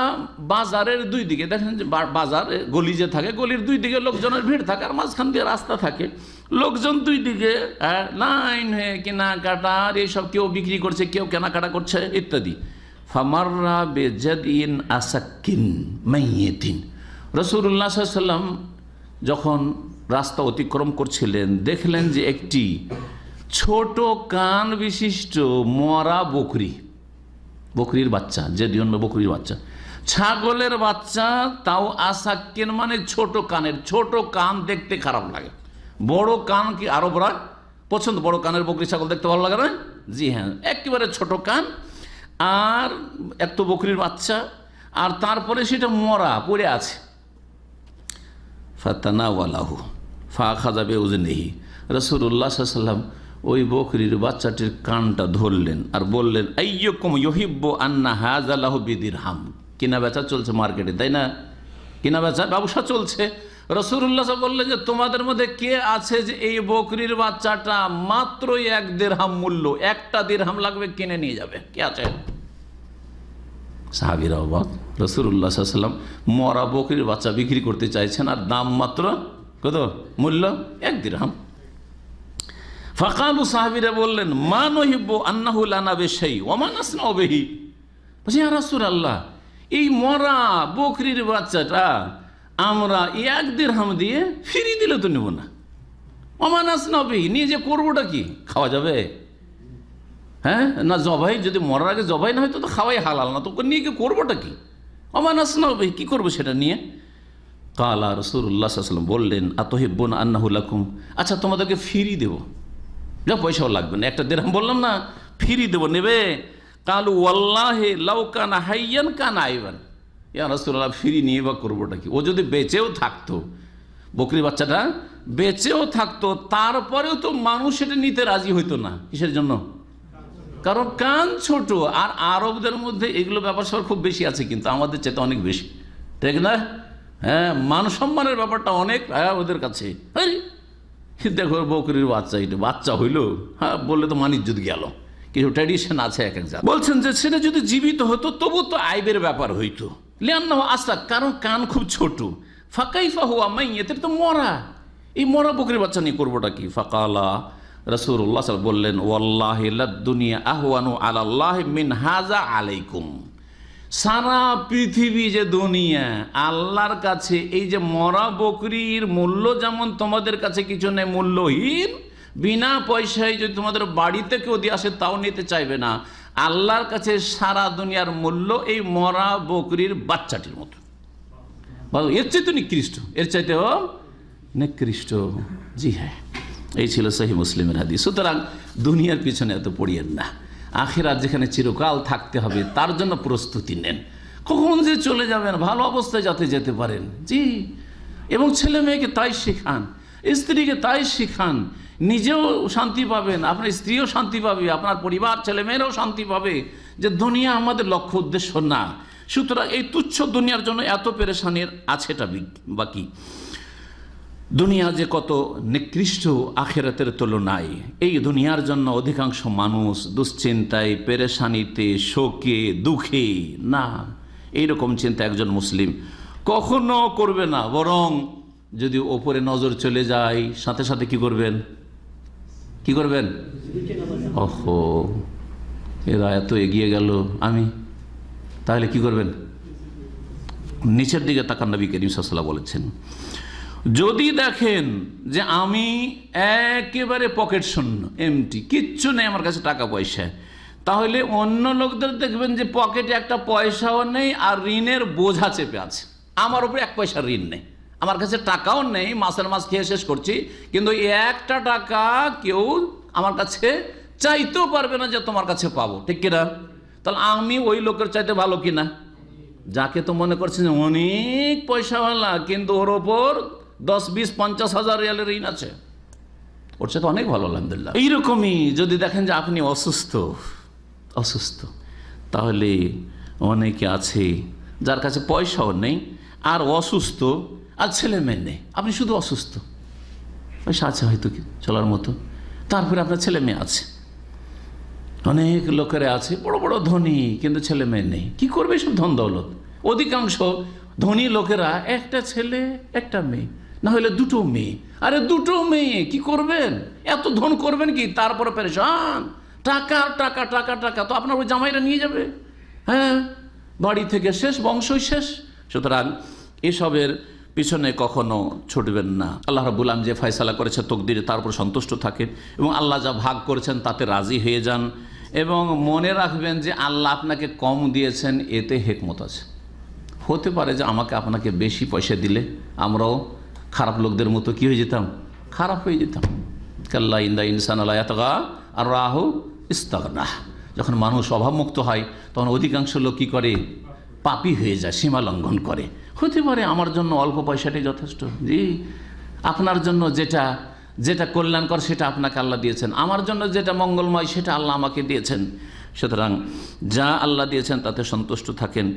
বাজারের দুই দিকে দেখেন যে বাজার গলি যে থাকে গলির দুই দিকে লোকজনের ভিড় থাকে আর মাঝখান দিয়ে রাস্তা থাকে লোকজন দুই দিকে হ্যাঁ লাইন হয়ে কেনাকাটার এইসব কেউ বিক্রি করছে কেউ কেনাকাটা করছে ইত্যাদি ফামাররা বেজাদ ইন আসাকিন মাইয়েদিন রসুল্লাহ সাল্লাম যখন রাস্তা অতিক্রম করছিলেন দেখলেন যে একটি ছোট কান বিশিষ্ট মরা বকরি বকরির বাচ্চা যে দিন বকরির বাচ্চা ছাগলের বাচ্চা তাও আসাকিন মানে ছোট কানের ছোট কান দেখতে খারাপ লাগে বড় কান কি আরবরা পছন্দ বড় কানের বকরি ছাগল দেখতে ভালো লাগে না জি হ্যাঁ একেবারে ছোট কান আর এত বকরির বাচ্চা আর তারপরে সেটা মরা পড়ে আছে ফাতানাওয়ালাহু ফা খাজা বেউজ নেহি রসুল্লাহ সাল্লাম ওই বকরির বাচ্চাটির কানটা ধরলেন আর বললেন আইয়কম ইহিব্ব আন্না হাজ আল্লাহ বিদির হাম কেনা বেচা চলছে মার্কেটে তাই না কেনা বেচা ব্যবসা চলছে রসুল্লাহ বললেন যে তোমাদের মধ্যে কে আছে যে এই বকরির বাচ্চাটা মাত্রই এক দেড়হাম মূল্য একটা দেড়হাম লাগবে কিনে নিয়ে যাবে কে আছে সাহাবির অবাক রসুল্লাহ সাল্লাম মরা বকরির বাচ্চা বিক্রি করতে চাইছেন আর দাম মাত্র কত মূল্য এক দেড়হাম ফাকালু সাহাবিরা বললেন মা নহিব আন্নাহুল আনাবে সেই ওমানাস নবেহি বলছি আর রসুল আল্লাহ এই মরা বকরির বাচ্চাটা আমরা এক দেড় হাম দিয়ে ফিরিয়ে দিলে তো নেব না অমানাস নবি নিয়ে যে করবোটা কি খাওয়া যাবে হ্যাঁ না জবাই যদি মরার আগে জবাই না হয় তো খাওয়াই হালাল না তো নিয়ে কি করবোটা কি অমানাস নবি কি করবো সেটা নিয়ে কালা রসুল্লাহাম বললেন আতহিব্বন আন্নাহুল্লাকুম আচ্ছা তোমাদেরকে ফিরি দেব যা পয়সাও লাগবে না একটা দেড় বললাম না ফিরি দেব নেবে কালু ওয়াল্লাহে লাউ কানা হাইয়ান কানা আইবান ইয়ারসুল্লাহ ফিরি নিয়ে বা করবোটা কি ও যদি বেঁচেও থাকতো বকরি বাচ্চাটা বেঁচেও থাকতো তারপরেও তো মানুষ সেটা নিতে রাজি হইতো না কিসের জন্য কারণ কান ছোট আর আরবদের মধ্যে এগুলো ব্যাপার সবার খুব বেশি আছে কিন্তু আমাদের চেতে অনেক বেশি ঠিক না হ্যাঁ মান সম্মানের ব্যাপারটা অনেক ওদের কাছে দেখো বকরির বাচ্চা এটা বাচ্চা হইলো হ্যাঁ বললে তো যদি গেল কিছু ট্র্যাডিশন আছে এক এক বলছেন যে সেটা যদি জীবিত হতো তবু তো আইবের ব্যাপার হইতো কারণ কান খুব ছোট ফাঁকাইফা মাই এতে তো মরা এই মরা বকরি বাচ্চা নিয়ে করবোটা কি ফাঁকালা রসুল্লাহ সাল বললেন ওয়াল্লাহিয়া আহওয়ানু আল্লাহ মিন হাজা আলাইকুম সারা পৃথিবী যে দুনিয়া আল্লাহর কাছে এই যে মরা বকরির মূল্য যেমন তোমাদের কাছে কিছু নেই মূল্যহীন বিনা পয়সায় যদি তোমাদের বাড়িতে কেউ দিয়ে আসে তাও নিতে চাইবে না আল্লাহর কাছে সারা দুনিয়ার মূল্য এই মরা বকরির বাচ্চাটির মতো এর চাইতে নিকৃষ্ট এর চাইতেও নিকৃষ্ট জি হ্যাঁ এই ছিল সহি মুসলিমের হাদি সুতরাং দুনিয়ার পিছনে এত পড়িয়েন না আখেরা যেখানে চিরকাল থাকতে হবে তার জন্য প্রস্তুতি নেন কখন যে চলে যাবেন ভালো অবস্থায় যাতে যেতে পারেন জি এবং ছেলে মেয়েকে তাই শেখান স্ত্রীকে তাই শেখান নিজেও শান্তি পাবেন আপনার স্ত্রীও শান্তি পাবে আপনার পরিবার ছেলেমেয়েরাও শান্তি পাবে যে দুনিয়া আমাদের লক্ষ্য উদ্দেশ্য না সুতরাং এই তুচ্ছ দুনিয়ার জন্য এত পেরেশানির আছেটা বাকি দুনিয়া যে কত নিকৃষ্ট আখেরাতের তুলনায় এই দুনিয়ার জন্য অধিকাংশ মানুষ দুশ্চিন্তায় পেরেশানিতে শোকে দুঃখে না এইরকম চিন্তা একজন মুসলিম কখনো করবে না বরং যদি ওপরে নজর চলে যায় সাথে সাথে কি করবেন কি করবেন ওহো এরা এত এগিয়ে গেল আমি তাহলে কি করবেন নিচের দিকে তাকান নবী করিম সাল্লাহ বলেছেন যদি দেখেন যে আমি একেবারে পকেট শূন্য এমটি কিচ্ছু নেই আমার কাছে টাকা পয়সা তাহলে অন্য লোকদের দেখবেন যে পকেটে একটা পয়সাও নেই আর ঋণের বোঝা চেপে আছে আমার উপরে এক পয়সা ঋণ নেই আমার কাছে টাকাও নেই মাসের মাস খেয়ে শেষ করছি কিন্তু একটা টাকা কেউ আমার কাছে চাইতেও পারবে না যে তোমার কাছে পাবো ঠিক কিনা তাহলে আমি ওই লোকের চাইতে ভালো কিনা যাকে তো মনে করছে যে অনেক পয়সাওয়ালা কিন্তু ওর ওপর দশ বিশ পঞ্চাশ হাজার রিয়ালের ঋণ আছে ওর সাথে অনেক ভালো আলহামদুলিল্লাহ এইরকমই যদি দেখেন যে আপনি অসুস্থ অসুস্থ তাহলে অনেকে আছে যার কাছে পয়সাও নেই আর অসুস্থ আর ছেলে মেয়ে নেই আপনি শুধু অসুস্থ পয়সা আছে হয়তো কি চলার মতো তারপরে আপনার ছেলে মেয়ে আছে অনেক লোকেরা আছে বড় বড় ধনী কিন্তু ছেলে মেয়ে নেই কি করবে সব ধন দৌলত অধিকাংশ ধনী লোকেরা একটা ছেলে একটা মেয়ে না হলে দুটো মেয়ে আরে দুটো মেয়ে কি করবেন এত ধন করবেন কি তারপরে পেরেছান টাকা টাকা টাকা টাকা তো আপনার ওই জামাইরা নিয়ে যাবে হ্যাঁ বাড়ি থেকে শেষ বংশই শেষ সুতরাং এসবের পিছনে কখনো ছুটবেন না আল্লাহ রাবুল আলম যে ফয়সালা করেছে তকদিরে তার উপর সন্তুষ্ট থাকেন এবং আল্লাহ যা ভাগ করেছেন তাতে রাজি হয়ে যান এবং মনে রাখবেন যে আল্লাহ আপনাকে কম দিয়েছেন এতে হেকমত আছে হতে পারে যে আমাকে আপনাকে বেশি পয়সা দিলে আমরাও খারাপ লোকদের মতো কী হয়ে যেতাম খারাপ হয়ে যেতাম কাল্লা ইন্দা ইনসান আল্লাহ এতগা আর রাহ ইস্তাগনা যখন মানুষ অভাবমুক্ত হয় তখন অধিকাংশ লোক কী করে পাপি হয়ে যায় সীমা লঙ্ঘন করে হতে পারে আমার জন্য অল্প পয়সাটাই যথেষ্ট জি আপনার জন্য যেটা যেটা কল্যাণকর সেটা আপনাকে আল্লাহ দিয়েছেন আমার জন্য যেটা মঙ্গলময় সেটা আল্লাহ আমাকে দিয়েছেন সুতরাং যা আল্লাহ দিয়েছেন তাতে সন্তুষ্ট থাকেন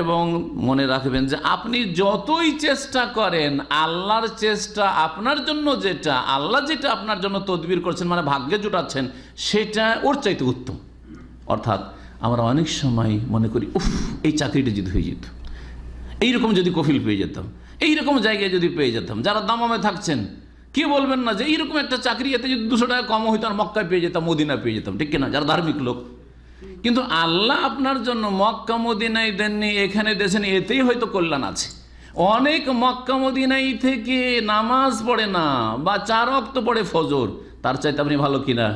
এবং মনে রাখবেন যে আপনি যতই চেষ্টা করেন আল্লাহর চেষ্টা আপনার জন্য যেটা আল্লাহ যেটা আপনার জন্য তদবির করছেন মানে ভাগ্যে জোটাচ্ছেন সেটা ওর চাইতে উত্তম অর্থাৎ আমরা অনেক সময় মনে করি উফ এই চাকরিটা যদি হয়ে যেত এইরকম যদি কফিল পেয়ে যেতাম এইরকম জায়গায় যদি পেয়ে যেতাম যারা দামামে থাকছেন কি বলবেন না যে এইরকম একটা চাকরি এতে যদি দুশো টাকা কম হইতো আর মক্কায় পেয়ে যেতাম মদিনা পেয়ে যেতাম ঠিক কিনা যারা ধার্মিক লোক কিন্তু আল্লাহ আপনার জন্য মক্কা মদিনায় দেননি এখানে দেশেন এতেই হয়তো কল্যাণ আছে অনেক মক্কা মদিনাই থেকে নামাজ পড়ে না বা চার অক্ত পড়ে ফজর তার চাইতে আপনি ভালো কিনা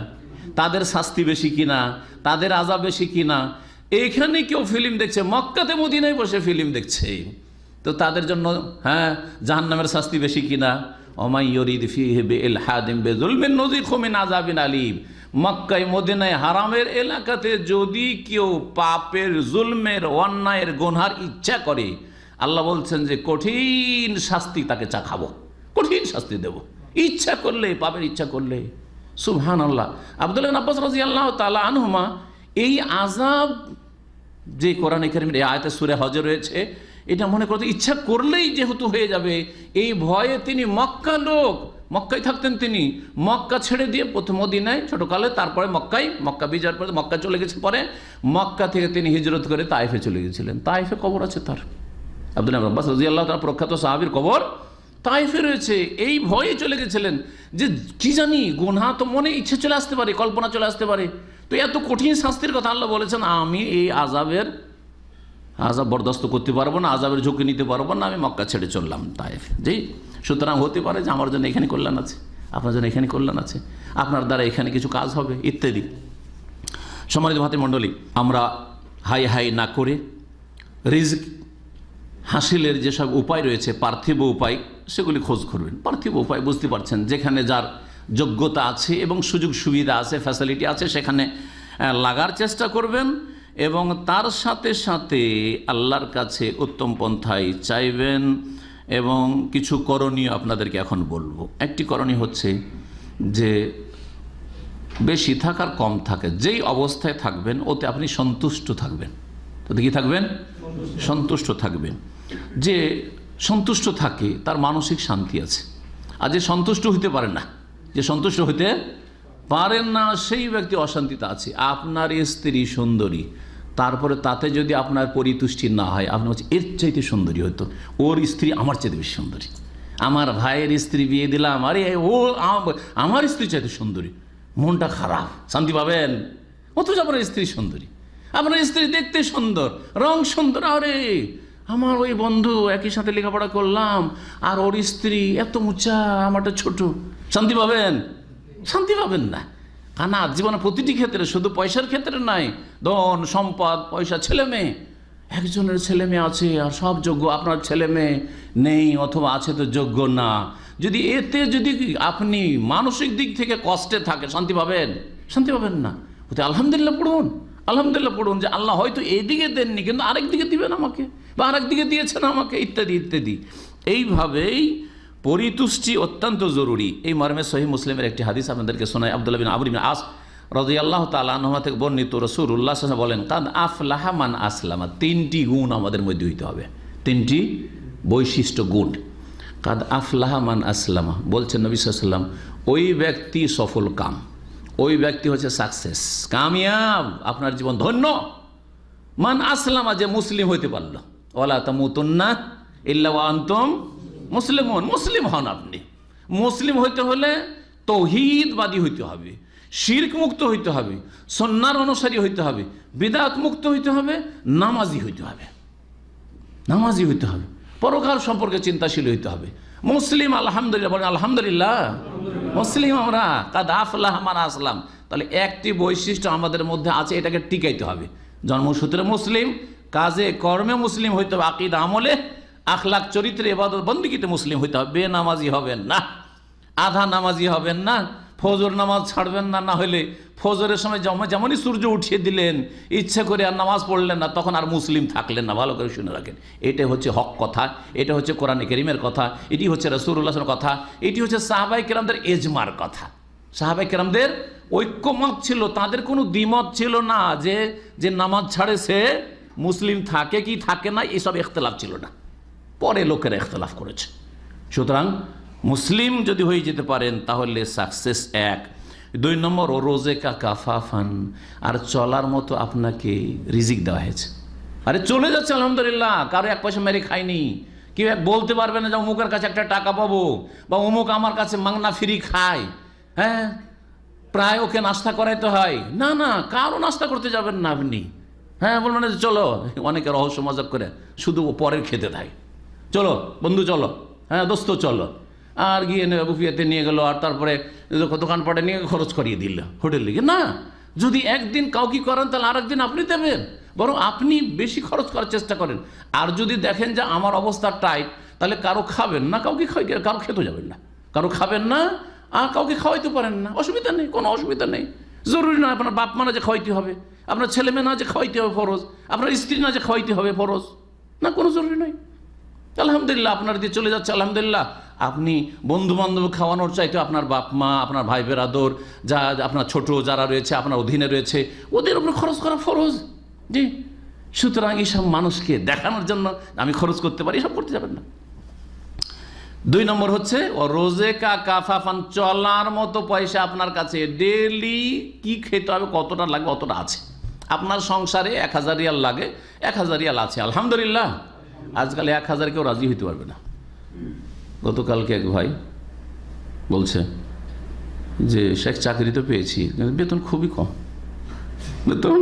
তাদের শাস্তি বেশি কিনা তাদের আজা বেশি কিনা এইখানে কেউ ফিল্ম দেখছে মক্কাতে মদিনায় বসে ফিল্ম দেখছে তো তাদের জন্য হ্যাঁ জাহান্নামের শাস্তি বেশি কিনা অমাইয়রিদ ফিহেবে এল হাদিম বেজুলমিন নজির খোমেন আজাবিন আলিম মক্কায় মদিনায় হারামের এলাকাতে যদি কেউ পাপের জুলমের অন্যায়ের গোনহার ইচ্ছা করে আল্লাহ বলছেন যে কঠিন শাস্তি তাকে চাখাবো কঠিন শাস্তি দেব ইচ্ছা করলে পাপের ইচ্ছা করলে সুবহান আল্লাহ আবদুল্লাহ আব্বাস রাজি আল্লাহ তালা আনহুমা এই আজাব যে কোরআন এখানে এই আয়তে সুরে হজে রয়েছে এটা মনে করতে ইচ্ছা করলেই যেহেতু হয়ে যাবে এই ভয়ে তিনি মক্কা লোক মক্কায় থাকতেন তিনি মক্কা ছেড়ে দিয়ে প্রথম দিনে ছোটকালে তারপরে মক্কায় মক্কা বিজয়ের পরে মক্কা চলে গেছে পরে মক্কা থেকে তিনি হিজরত করে তাইফে চলে গেছিলেন তাইফে কবর আছে তার আব্দুল আব্বাস রাজি আল্লাহ তার প্রখ্যাত সাহাবির কবর তাইফে রয়েছে এই ভয়ে চলে গেছিলেন যে কি জানি গুনহা তো মনে ইচ্ছে চলে আসতে পারে কল্পনা চলে আসতে পারে তো এত কঠিন শাস্তির কথা আল্লাহ বলেছেন আমি এই আজাবের আজাব বরদাস্ত করতে পারবো না আজাবের ঝুঁকি নিতে পারবো না আমি মক্কা ছেড়ে চললাম তাইফ জি সুতরাং হতে পারে যে আমার জন্য এখানে কল্যাণ আছে আপনার জন্য এখানে কল্যাণ আছে আপনার দ্বারা এখানে কিছু কাজ হবে ইত্যাদি সমাজ ভাতে মণ্ডলী আমরা হাই হাই না করে রিজ হাসিলের যেসব উপায় রয়েছে পার্থিব উপায় সেগুলি খোঁজ করবেন পার্থিব উপায় বুঝতে পারছেন যেখানে যার যোগ্যতা আছে এবং সুযোগ সুবিধা আছে ফ্যাসিলিটি আছে সেখানে লাগার চেষ্টা করবেন এবং তার সাথে সাথে আল্লাহর কাছে উত্তম পন্থায় চাইবেন এবং কিছু করণীয় আপনাদেরকে এখন বলবো একটি করণীয় হচ্ছে যে বেশি থাকার কম থাকে যেই অবস্থায় থাকবেন ওতে আপনি সন্তুষ্ট থাকবেন তাতে কি থাকবেন সন্তুষ্ট থাকবেন যে সন্তুষ্ট থাকে তার মানসিক শান্তি আছে আর যে সন্তুষ্ট হইতে পারে না যে সন্তুষ্ট হইতে পারেন না সেই ব্যক্তি অশান্তিতে আছে আপনার স্ত্রী সুন্দরী তারপরে তাতে যদি আপনার পরিতুষ্টি না হয় আপনার হচ্ছে এর চাইতে সুন্দরী হতো ওর স্ত্রী আমার চাইতে বেশি সুন্দরী আমার ভাইয়ের স্ত্রী বিয়ে দিলাম আরে ও আমার স্ত্রী চাইতে সুন্দরী মনটা খারাপ শান্তি পাবেন অথচ আপনার স্ত্রী সুন্দরী আপনার স্ত্রী দেখতে সুন্দর রং সুন্দর আরে আমার ওই বন্ধু একই সাথে লেখাপড়া করলাম আর ওর স্ত্রী এত উঁচা আমারটা ছোট শান্তি পাবেন শান্তি পাবেন না কানা জীবনে প্রতিটি ক্ষেত্রে শুধু পয়সার ক্ষেত্রে নাই ধন সম্পদ পয়সা ছেলে মেয়ে একজনের ছেলে মেয়ে আছে আর সব যোগ্য আপনার ছেলে মেয়ে নেই অথবা আছে তো যোগ্য না যদি এতে যদি আপনি মানসিক দিক থেকে কষ্টে থাকে শান্তি পাবেন শান্তি পাবেন না ওতে আলহামদুলিল্লাহ পড়ুন আলহামদুলিল্লাহ পড়ুন যে আল্লাহ হয়তো এদিকে দেননি কিন্তু আরেক দিকে দিবেন আমাকে বা আরেক দিকে দিয়েছেন আমাকে ইত্যাদি ইত্যাদি এইভাবেই পরিতুষ্টি অত্যন্ত জরুরি এই মর্মে সহি মুসলিমের একটি হাদিস আপনাদেরকে শোনায় আবদুল্লাহ বিন আবুল আস রাজি আল্লাহ তালা থেকে বর্ণিত রসুর উল্লাহ বলেন কাদ আফলাহা মান আসলামা তিনটি গুণ আমাদের মধ্যে হইতে হবে তিনটি বৈশিষ্ট্য গুণ কাদ আফলাহা মান আসলামা বলছেন নবী ওই ব্যক্তি সফল কাম ওই ব্যক্তি হচ্ছে সাকসেস কামিয়াব আপনার জীবন ধন্য মান আসলামা যে মুসলিম হইতে পারল ওলা তামুতন্না ইল্লা আন্তম মুসলিম হন মুসলিম হন আপনি মুসলিম হইতে হলে তৌহিদবাদী হইতে হবে শির্ক মুক্ত হইতে হবে সন্ন্যার অনুসারী হইতে হবে বিদাত মুক্ত হইতে হবে নামাজি হইতে হবে নামাজি হইতে হবে পরকাল সম্পর্কে চিন্তাশীল হইতে হবে মুসলিম আলহামদুলিল্লাহ বলেন আলহামদুলিল্লাহ মুসলিম আমরা কাদ আফলাহ মানা আসলাম তাহলে একটি বৈশিষ্ট্য আমাদের মধ্যে আছে এটাকে টিকাইতে হবে জন্মসূত্রে মুসলিম কাজে কর্মে মুসলিম হইতে হবে আকিদ আমলে আখলাখ চরিত্রে এবাদত বন্দীকিতে মুসলিম হইতে হবে বেনামাজি হবেন না আধা নামাজি হবেন না ফজর নামাজ ছাড়বেন না না হলে ফজরের সময় যেমন যেমনই সূর্য উঠিয়ে দিলেন ইচ্ছে করে আর নামাজ পড়লেন না তখন আর মুসলিম থাকলেন না ভালো করে শুনে রাখেন এটা হচ্ছে হক কথা এটা হচ্ছে কোরআন করিমের কথা এটি হচ্ছে রসুরুল্লাহর কথা এটি হচ্ছে সাহাবাই কেরামদের এজমার কথা সাহাবাই কেরামদের ঐক্যমত ছিল তাদের কোনো দ্বিমত ছিল না যে যে নামাজ ছাড়ে সে মুসলিম থাকে কি থাকে না এসব ইখতলাফ ছিল না পরে লোকেরা এখতলাফ করেছে সুতরাং মুসলিম যদি হয়ে যেতে পারেন তাহলে সাকসেস এক দুই নম্বর ও রোজেকা কাফাফান আর চলার মতো আপনাকে রিজিক দেওয়া হয়েছে আরে চলে যাচ্ছে আলহামদুলিল্লাহ কারো এক পয়সা মেরে খায়নি কেউ এক বলতে পারবে না যে অমুকের কাছে একটা টাকা পাবো বা অমুক আমার কাছে মাংনা ফিরি খায় হ্যাঁ প্রায় ওকে নাস্তা করাইতে হয় না না কারো নাস্তা করতে যাবেন না আপনি হ্যাঁ বলবেন চলো অনেকে রহস্য মজাক করে শুধু পরের খেতে থাকে চলো বন্ধু চলো হ্যাঁ দোস্ত চলো আর গিয়ে বুফিয়াতে নিয়ে গেলো আর তারপরে দোকানপাটে নিয়ে খরচ করিয়ে দিল হোটেল লিগে না যদি একদিন কাউকে করেন তাহলে আর একদিন আপনি দেবেন বরং আপনি বেশি খরচ করার চেষ্টা করেন আর যদি দেখেন যে আমার অবস্থা টাইট তাহলে কারো খাবেন না কাউকে খাওয়াই কারো খেতে যাবেন না কারো খাবেন না আর কাউকে খাওয়াইতে পারেন না অসুবিধা নেই কোনো অসুবিধা নেই জরুরি নয় আপনার বাপ না যে খাওয়াইতে হবে আপনার ছেলেমেয়ে না যে খাওয়াইতে হবে ফরজ আপনার স্ত্রী না যে খাওয়াইতে হবে ফরজ না কোনো জরুরি নয় আলহামদুলিল্লাহ আপনার দিয়ে চলে যাচ্ছে আলহামদুলিল্লাহ আপনি বন্ধু বান্ধব খাওয়ানোর চাইতে আপনার বাপ মা আপনার ভাই বেরাদর যা আপনার ছোট যারা রয়েছে আপনার অধীনে রয়েছে ওদের উপরে খরচ করা ফরজ জি সুতরাং এইসব মানুষকে দেখানোর জন্য আমি খরচ করতে পারি এসব করতে যাবেন না দুই নম্বর হচ্ছে ও রোজে কা কাফাফান চলার মতো পয়সা আপনার কাছে ডেলি কি খেতে হবে কতটা লাগে অতটা আছে আপনার সংসারে এক হাজার রিয়াল লাগে এক হাজার রিয়াল আছে আলহামদুলিল্লাহ আজকাল এক হাজার কেউ রাজি হইতে পারবে না গতকালকে এক ভাই বলছে যে শেখ চাকরি তো পেয়েছি বেতন খুবই কম বেতন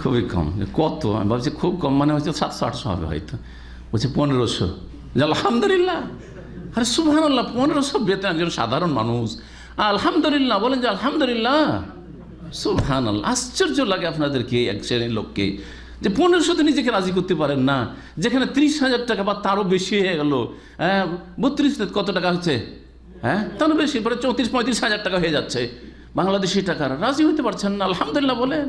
খুবই কম কত আমি ভাবছি খুব কম মানে হচ্ছে সাতশো আটশো হবে হয়তো বলছে পনেরোশো আলহামদুলিল্লাহ আরে সুহান আল্লাহ পনেরোশো বেতন একজন সাধারণ মানুষ আলহামদুলিল্লাহ বলেন যে আলহামদুলিল্লাহ সুহান আল্লাহ আশ্চর্য লাগে আপনাদেরকে এক শ্রেণীর লোককে যে পনেরোশোতে নিজেকে রাজি করতে পারেন না যেখানে ত্রিশ হাজার টাকা বা তারও বেশি হয়ে গেল হ্যাঁ বত্রিশ কত টাকা হচ্ছে হ্যাঁ তারও বেশি পরে চৌত্রিশ পঁয়ত্রিশ হাজার টাকা হয়ে যাচ্ছে বাংলাদেশি টাকার রাজি হতে পারছেন না আলহামদুলিল্লাহ বলেন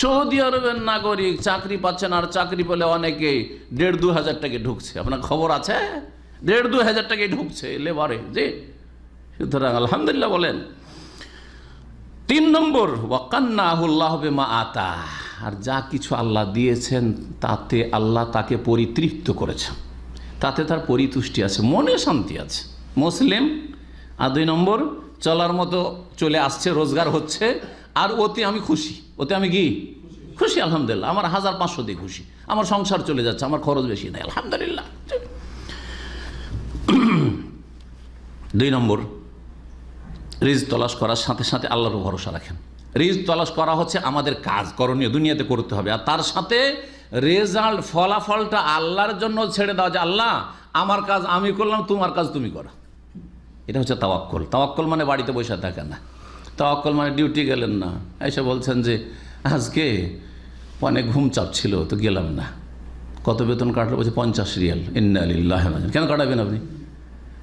সৌদি আরবের নাগরিক চাকরি পাচ্ছেন আর চাকরি পেলে অনেকে দেড় দু হাজার টাকা ঢুকছে আপনার খবর আছে দেড় দু হাজার টাকা ঢুকছে লেবারে যে সুতরাং আলহামদুলিল্লাহ বলেন তিন নম্বর ওয়াকান্না আহুল্লাহ মা আতা আর যা কিছু আল্লাহ দিয়েছেন তাতে আল্লাহ তাকে পরিতৃপ্ত করেছে তাতে তার পরিতুষ্টি আছে মনে শান্তি আছে মুসলিম আর দুই নম্বর চলার মতো চলে আসছে রোজগার হচ্ছে আর ওতে আমি খুশি ওতে আমি কি খুশি আলহামদুলিল্লাহ আমার হাজার পাঁচশো দিয়ে খুশি আমার সংসার চলে যাচ্ছে আমার খরচ বেশি নেই আলহামদুলিল্লাহ দুই নম্বর রিজ তলাশ করার সাথে সাথে আল্লাহর ভরসা রাখেন রিজ তলাশ করা হচ্ছে আমাদের কাজ করণীয় দুনিয়াতে করতে হবে আর তার সাথে রেজাল্ট ফলাফলটা আল্লাহর জন্য ছেড়ে দেওয়া যে আল্লাহ আমার কাজ আমি করলাম তোমার কাজ তুমি করো এটা হচ্ছে তাওয়াক্কল তাওয়াক্কল মানে বাড়িতে বসে থাকে না তাওয়াক্কল মানে ডিউটি গেলেন না এসে বলছেন যে আজকে অনেক ঘুম চাপ ছিল তো গেলাম না কত বেতন কাটলো বলছে পঞ্চাশ রিয়াল ইন্নালিল্লাহ কেন কাটাবেন আপনি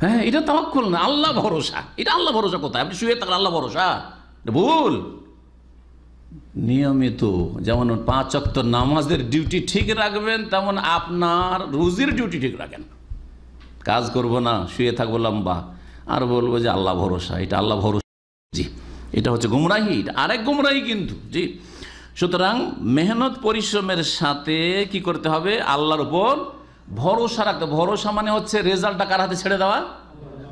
হ্যাঁ এটা তাওয়াক্কল না আল্লাহ ভরসা এটা আল্লাহ ভরসা কোথায় আপনি শুয়ে থাকলে আল্লাহ ভরসা ভুল নিয়মিত যেমন পাঁচ অক্ত নামাজের ডিউটি ঠিক রাখবেন তেমন আপনার রুজির ডিউটি ঠিক রাখেন কাজ করব না শুয়ে থাকবো লম্বা আর বলবো যে আল্লাহ ভরসা এটা আল্লাহ ভরসা জি এটা হচ্ছে গুমরাহি আরেক গুমরাহি কিন্তু জি সুতরাং মেহনত পরিশ্রমের সাথে কি করতে হবে আল্লাহর উপর ভরসা রাখতে ভরসা মানে হচ্ছে রেজাল্টটা কার হাতে ছেড়ে দেওয়া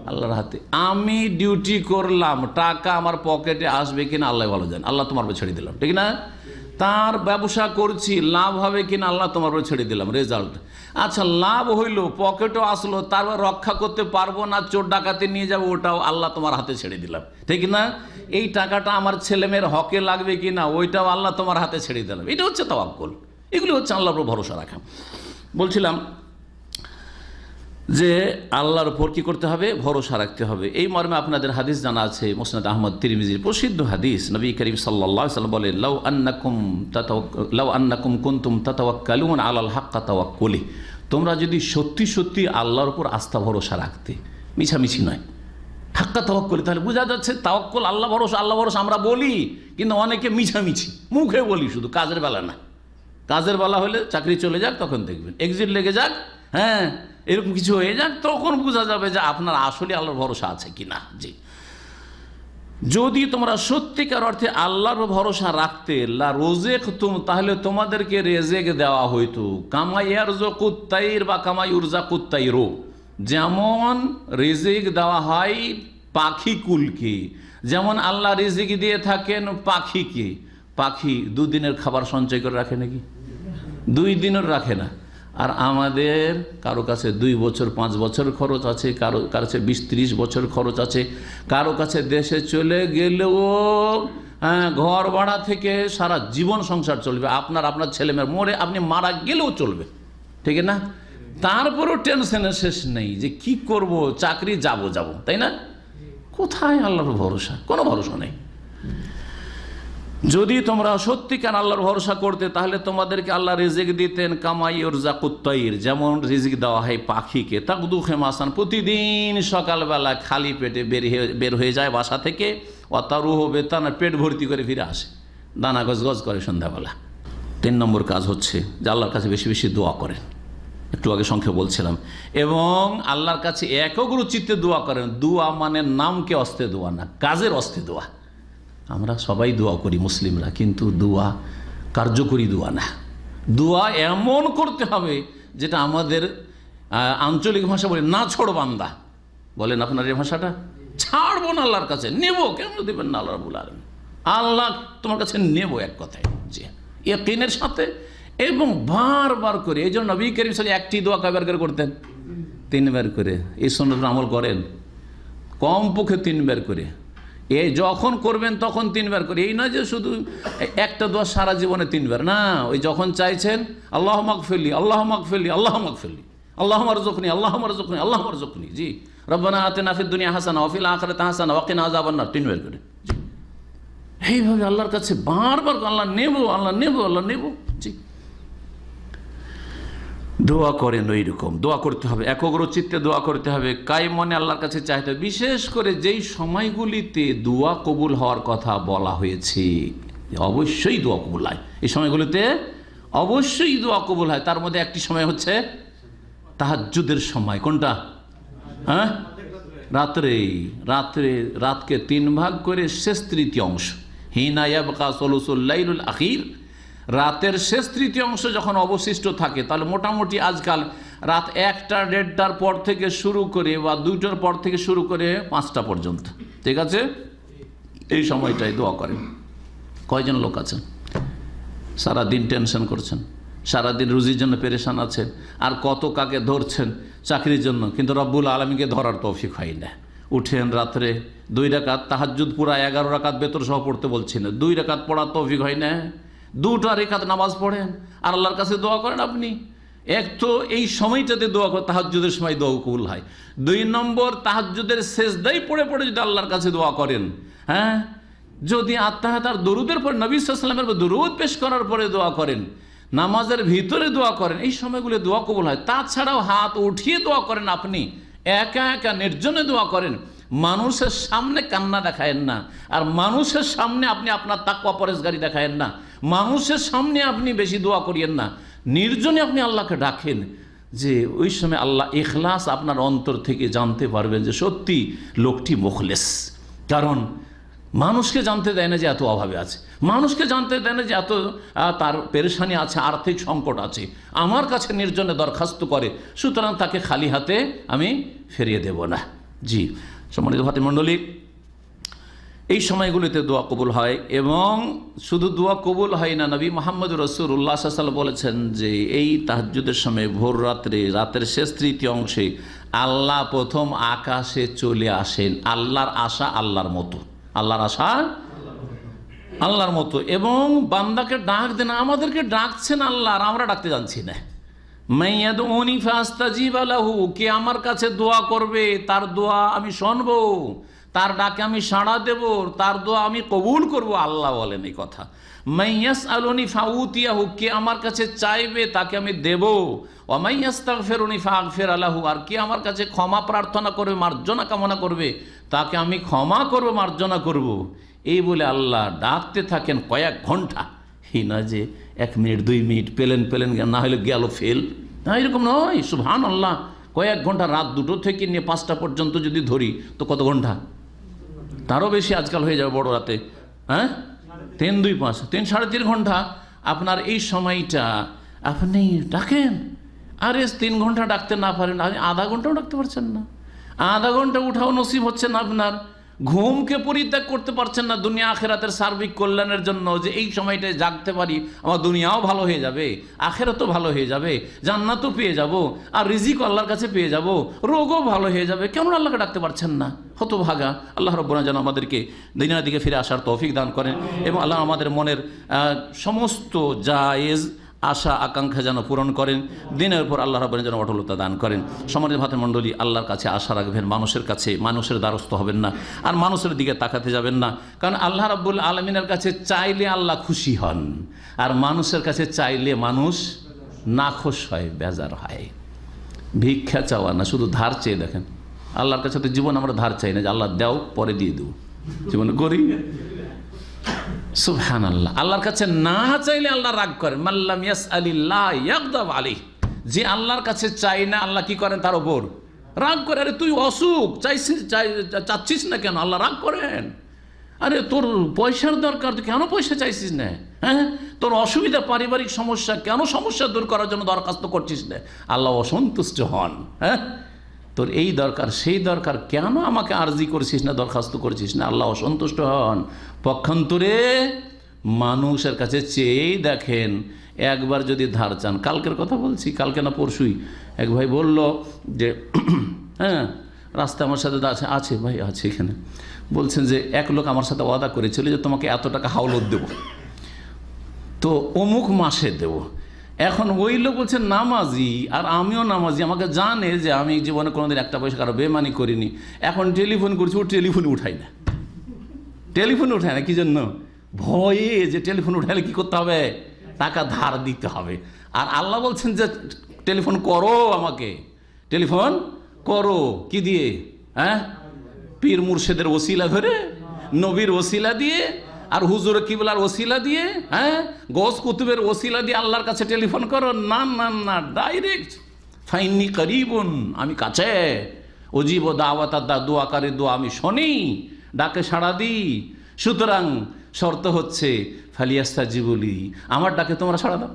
আল্লাহর হাতে আমি ডিউটি করলাম টাকা আমার পকেটে আসবে কিনা আল্লাহ ভালো জান আল্লাহ তোমার উপর ছেড়ে দিলাম ঠিক না তার ব্যবসা করছি লাভ হবে কিনা আল্লাহ তোমার উপর ছেড়ে দিলাম রেজাল্ট আচ্ছা লাভ হইলো পকেটও আসলো তারপর রক্ষা করতে পারবো না চোর ডাকাতে নিয়ে যাবো ওটাও আল্লাহ তোমার হাতে ছেড়ে দিলাম ঠিক না এই টাকাটা আমার ছেলেমেয়ের হকে লাগবে কি না ওইটাও আল্লাহ তোমার হাতে ছেড়ে দিলাম এটা হচ্ছে তাওয়াক্কল এগুলো হচ্ছে আল্লাহর উপর ভরসা রাখা বলছিলাম যে আল্লাহর উপর কী করতে হবে ভরসা রাখতে হবে এই মর্মে আপনাদের হাদিস জানা আছে মোসনাদ আহমদ তিরমিজির প্রসিদ্ধ হাদিস নবী করিম সাল্লা সাল্লাম বলে লাউ আন্নাকুম লাউ আন্নাকুম কুন্তুম তাতাওয়াক্কালুন আল্লাহ হাক্কা তাওয়াক্কলি তোমরা যদি সত্যি সত্যি আল্লাহর উপর আস্থা ভরসা রাখতে মিছামিছি নয় হাক্কা তাওয়াক্কলি তাহলে বোঝা যাচ্ছে তাওয়াক্কল আল্লাহ ভরসা আল্লাহ ভরসা আমরা বলি কিন্তু অনেকে মিছামিছি মুখে বলি শুধু কাজের বেলা না কাজের বেলা হলে চাকরি চলে যাক তখন দেখবেন এক্সিট লেগে যাক হ্যাঁ এরকম কিছু হয়ে যাক তখন বোঝা যাবে যে আপনার আসলে আল্লাহর ভরসা আছে কি না জি যদি তোমরা সত্যিকার অর্থে আল্লাহর ভরসা রাখতে রোজেক তুম তাহলে তোমাদেরকে রেজেক দেওয়া হইতো কামাইয়ার কুত্তাইর বা কামাই উর্জা কুত্তাইরও যেমন রেজেক দেওয়া হয় পাখি কুলকে যেমন আল্লাহ রেজেক দিয়ে থাকেন পাখিকে পাখি দুদিনের খাবার সঞ্চয় করে রাখে নাকি দুই দিনের রাখে না আর আমাদের কারো কাছে দুই বছর পাঁচ বছর খরচ আছে কারো কাছে বিশ ত্রিশ বছর খরচ আছে কারো কাছে দেশে চলে গেলেও হ্যাঁ, ঘর ভাড়া থেকে সারা জীবন সংসার চলবে আপনার আপনার ছেলেমেয়ের মরে আপনি মারা গেলেও চলবে ঠিক না তারপরও টেনশনের শেষ নেই যে কি করব চাকরি যাব যাব তাই না কোথায় আল্লাহর ভরসা কোনো ভরসা নেই যদি তোমরা সত্যিকার আল্লাহর ভরসা করতে তাহলে তোমাদেরকে আল্লাহ রিজিক দিতেন কামাই ওর জাকুত্তাইর যেমন রিজিক দেওয়া হয় পাখিকে তাক দুঃখে মাসান প্রতিদিন সকালবেলা খালি পেটে বের হয়ে বের হয়ে যায় বাসা থেকে অতারুহ বেতানা পেট ভর্তি করে ফিরে আসে দানা গজ গজ করে সন্ধ্যাবেলা তিন নম্বর কাজ হচ্ছে যে আল্লাহর কাছে বেশি বেশি দোয়া করেন একটু আগে সংখ্যা বলছিলাম এবং আল্লাহর কাছে একগ্র চিত্তে দোয়া করেন দোয়া মানে নামকে অস্তে দোয়া না কাজের অস্তে দোয়া আমরা সবাই দোয়া করি মুসলিমরা কিন্তু দোয়া কার্যকরী দোয়া না দোয়া এমন করতে হবে যেটা আমাদের আঞ্চলিক ভাষা বলে না বান্দা বলেন আপনার এই ভাষাটা ছাড়বো না আল্লাহর কাছে নেব কেমন দেবেন না আল্লাহ রবুল আল্লাহ তোমার কাছে নেব এক কথায় এ হ্যাঁ। কিনের সাথে এবং বারবার করে এই জন্য নবী করিম সাল একটি দোয়া কয়বার করে করতেন তিনবার করে এই সন্ন্যত আমল করেন কমপক্ষে তিনবার করে এ যখন করবেন তখন তিনবার করি এই নয় যে শুধু একটা দোয়া সারা জীবনে তিনবার না ওই যখন চাইছেন আল্লাহ মকফিল্লি আল্লাহ ফেলি আল্লাহ ফেলি আল্লাহ জখনি আল্লাহ জখনি আল্লাহ জখনি জি রব্বানা হাতে নাফির দুনিয়া হাসানা অফিল আখরাত হাসানা ওয়াকিন না তিনবার করে এইভাবে আল্লাহর কাছে বারবার আল্লাহ নেব আল্লাহ নেব আল্লাহ নেব জি দোয়া করেন ওই রকম দোয়া করতে হবে একগ্র চিত্তে দোয়া করতে হবে কাই মনে আল্লাহর কাছে চাইতে হবে বিশেষ করে যেই সময়গুলিতে দোয়া কবুল হওয়ার কথা বলা হয়েছে অবশ্যই দোয়া কবুল হয় এই সময়গুলিতে অবশ্যই দোয়া কবুল হয় তার মধ্যে একটি সময় হচ্ছে তাহাজুদের সময় কোনটা হ্যাঁ রাত্রে রাত্রে রাতকে তিন ভাগ করে শেষ তৃতীয় অংশ হিনায়াবকা সলুসুল্লাইল আখির রাতের শেষ তৃতীয় অংশ যখন অবশিষ্ট থাকে তাহলে মোটামুটি আজকাল রাত একটা দেড়টার পর থেকে শুরু করে বা দুইটার পর থেকে শুরু করে পাঁচটা পর্যন্ত ঠিক আছে এই সময়টাই দোয়া করেন কয়জন লোক আছেন সারা দিন টেনশন করছেন সারাদিন রুজির জন্য পেরেশান আছেন আর কত কাকে ধরছেন চাকরির জন্য কিন্তু রব্বুল আলমীকে ধরার তৌফিক হয় না উঠেন রাত্রে দুই রাকাত তাহাজুদ পুরা এগারো রাকাত বেতর সহ পড়তে বলছি না দুই রাকাত পড়ার তৌফিক হয় না দুটা রেখাত নামাজ পড়েন আর আল্লাহর কাছে দোয়া করেন আপনি এক তো এই সময়টাতে দোয়া করে তাহাজুদের সময় দোয়া কবুল হয় দুই নম্বর তাহাজুদের শেষদাই পড়ে পড়ে যদি আল্লাহর কাছে দোয়া করেন হ্যাঁ যদি তার দরুদের পরে নবী পর দরুদ পেশ করার পরে দোয়া করেন নামাজের ভিতরে দোয়া করেন এই সময়গুলো দোয়া কবুল হয় তাছাড়াও হাত উঠিয়ে দোয়া করেন আপনি একা একা নির্জনে দোয়া করেন মানুষের সামনে কান্না দেখায়েন না আর মানুষের সামনে আপনি আপনার তাকুয়া গাড়ি দেখায়েন না মানুষের সামনে আপনি বেশি দোয়া করিয়েন না নির্জনে আপনি আল্লাহকে ডাকেন যে ওই সময় আল্লাহ এখলাস আপনার অন্তর থেকে জানতে পারবেন যে সত্যি লোকটি মুখলেস কারণ মানুষকে জানতে দেয় না যে এত অভাবে আছে মানুষকে জানতে দেয় না যে এত তার পেরেশানি আছে আর্থিক সংকট আছে আমার কাছে নির্জনে দরখাস্ত করে সুতরাং তাকে খালি হাতে আমি ফিরিয়ে দেব না জি সম্মানিত ভাতৃমণ্ডলী এই সময়গুলিতে দোয়া কবুল হয় এবং শুধু দোয়া কবুল হয় না নবী মোহাম্মদ রসুর উল্লাহ সাল বলেছেন যে এই তাহাজুদের সময় ভোর রাত্রে রাতের শেষ তৃতীয় অংশে আল্লাহ প্রথম আকাশে চলে আসেন আল্লাহর আশা আল্লাহর মতো আল্লাহর আশা আল্লাহর মতো এবং বান্দাকে ডাক দেন আমাদেরকে ডাকছেন আল্লাহ আর আমরা ডাকতে জানছি না মাইয়াদি ফাস্তাজিব আলাহু কে আমার কাছে দোয়া করবে তার দোয়া আমি শুনব তার ডাকে আমি সাড়া দেব তার দোয়া আমি কবুল করব আল্লাহ বলেন এই কথা মাইয়াস আলনি ফাউতিয়াহু কে আমার কাছে চাইবে তাকে আমি দেব অমাইয়াস তাক ফেরুনি ফাগ ফের আলাহু আর কে আমার কাছে ক্ষমা প্রার্থনা করবে মার্জনা কামনা করবে তাকে আমি ক্ষমা করব মার্জনা করব এই বলে আল্লাহ ডাকতে থাকেন কয়েক ঘন্টা হিনা যে এক মিনিট দুই মিনিট পেলেন পেলেন না হলে গেল ফেল না এরকম নয় সুভান আল্লাহ কয়েক ঘন্টা রাত দুটো থেকে নিয়ে পাঁচটা পর্যন্ত যদি ধরি তো কত ঘন্টা তারও বেশি আজকাল হয়ে যাবে বড় রাতে হ্যাঁ তিন দুই পাঁচ তিন সাড়ে তিন ঘন্টা আপনার এই সময়টা আপনি ডাকেন আর এস তিন ঘন্টা ডাকতে না পারেন আপনি আধা ঘন্টাও ডাকতে পারছেন না আধা ঘন্টা উঠাও নসিব হচ্ছে না আপনার ঘুমকে পরিত্যাগ করতে পারছেন না দুনিয়া আখেরাতের সার্বিক কল্যাণের জন্য যে এই সময়টায় জাগতে পারি আমার দুনিয়াও ভালো হয়ে যাবে আখেরাতও ভালো হয়ে যাবে জান্নাতও পেয়ে যাব আর রিজিক আল্লাহর কাছে পেয়ে যাব রোগও ভালো হয়ে যাবে কেমন আল্লাহকে ডাকতে পারছেন না হতভাগা আল্লাহ রব্বনা যেন আমাদেরকে দিনের দিকে ফিরে আসার তৌফিক দান করেন এবং আল্লাহ আমাদের মনের সমস্ত জায়েজ আশা আকাঙ্ক্ষা যেন পূরণ করেন দিনের পর আল্লাহ রাবেন যেন অটলতা দান করেন সমাজের ভাতের মণ্ডলী আল্লাহর কাছে আশা রাখবেন মানুষের কাছে মানুষের দ্বারস্থ হবেন না আর মানুষের দিকে তাকাতে যাবেন না কারণ আল্লাহ রাবুল আলমিনের কাছে চাইলে আল্লাহ খুশি হন আর মানুষের কাছে চাইলে মানুষ নাখোশ হয় বেজার হয় ভিক্ষা চাওয়া না শুধু ধার চেয়ে দেখেন আল্লাহর কাছে তো জীবন আমরা ধার চাই না যে আল্লাহ দাও পরে দিয়ে দেবো জীবনে গরিব সুবহান আল্লাহ আল্লাহর কাছে না চাইলে আল্লাহ রাগ করেন মাল্লাম ইয়াস আলিল্লাহ ইয়াকদাব আলী যে আল্লাহর কাছে চাই না আল্লাহ কি করেন তার ওপর রাগ করে আরে তুই অসুখ চাইছিস চাচ্ছিস না কেন আল্লাহ রাগ করেন আরে তোর পয়সার দরকার তুই কেন পয়সা চাইছিস না হ্যাঁ তোর অসুবিধা পারিবারিক সমস্যা কেন সমস্যা দূর করার জন্য দরখাস্ত করছিস না আল্লাহ অসন্তুষ্ট হন হ্যাঁ তোর এই দরকার সেই দরকার কেন আমাকে আর্জি করছিস না দরখাস্ত করছিস না আল্লাহ অসন্তুষ্ট হন পক্ষান্তরে মানুষের কাছে চেয়েই দেখেন একবার যদি ধার চান কালকের কথা বলছি কালকে না পরশুই এক ভাই বলল যে হ্যাঁ রাস্তা আমার সাথে আছে আছে ভাই আছে এখানে বলছেন যে এক লোক আমার সাথে ওয়াদা করেছিল যে তোমাকে এত টাকা হাওলত দেব তো অমুক মাসে দেব এখন ওই লোক বলছে নামাজি আর আমিও নামাজি আমাকে জানে যে আমি জীবনে কোনোদিন একটা পয়সা কারো বেমানি করিনি এখন টেলিফোন করছি ও টেলিফোন উঠাই না টেলিফোন উঠায় না কি জন্য ভয়ে যে টেলিফোন উঠালে কি করতে হবে টাকা ধার দিতে হবে আর আল্লাহ বলছেন যে টেলিফোন করো আমাকে টেলিফোন করো কি দিয়ে হ্যাঁ পীর মুর্শেদের ওসিলা ধরে নবীর ওসিলা দিয়ে আর হুজুর কিবলার ওসিলা দিয়ে হ্যাঁ গোস কুতুবের ওসিলা দিয়ে আল্লাহর কাছে টেলিফোন করো না না না ডাইরেক্ট ফাইনি করিবন আমি কাছে অজীব দাওয়াত দোয়াকারী দোয়া আমি শুনি ডাকে সাড়া দিই সুতরাং শর্ত হচ্ছে ফালিয়াস্তা জীবলি আমার ডাকে তোমরা সাড়া দাও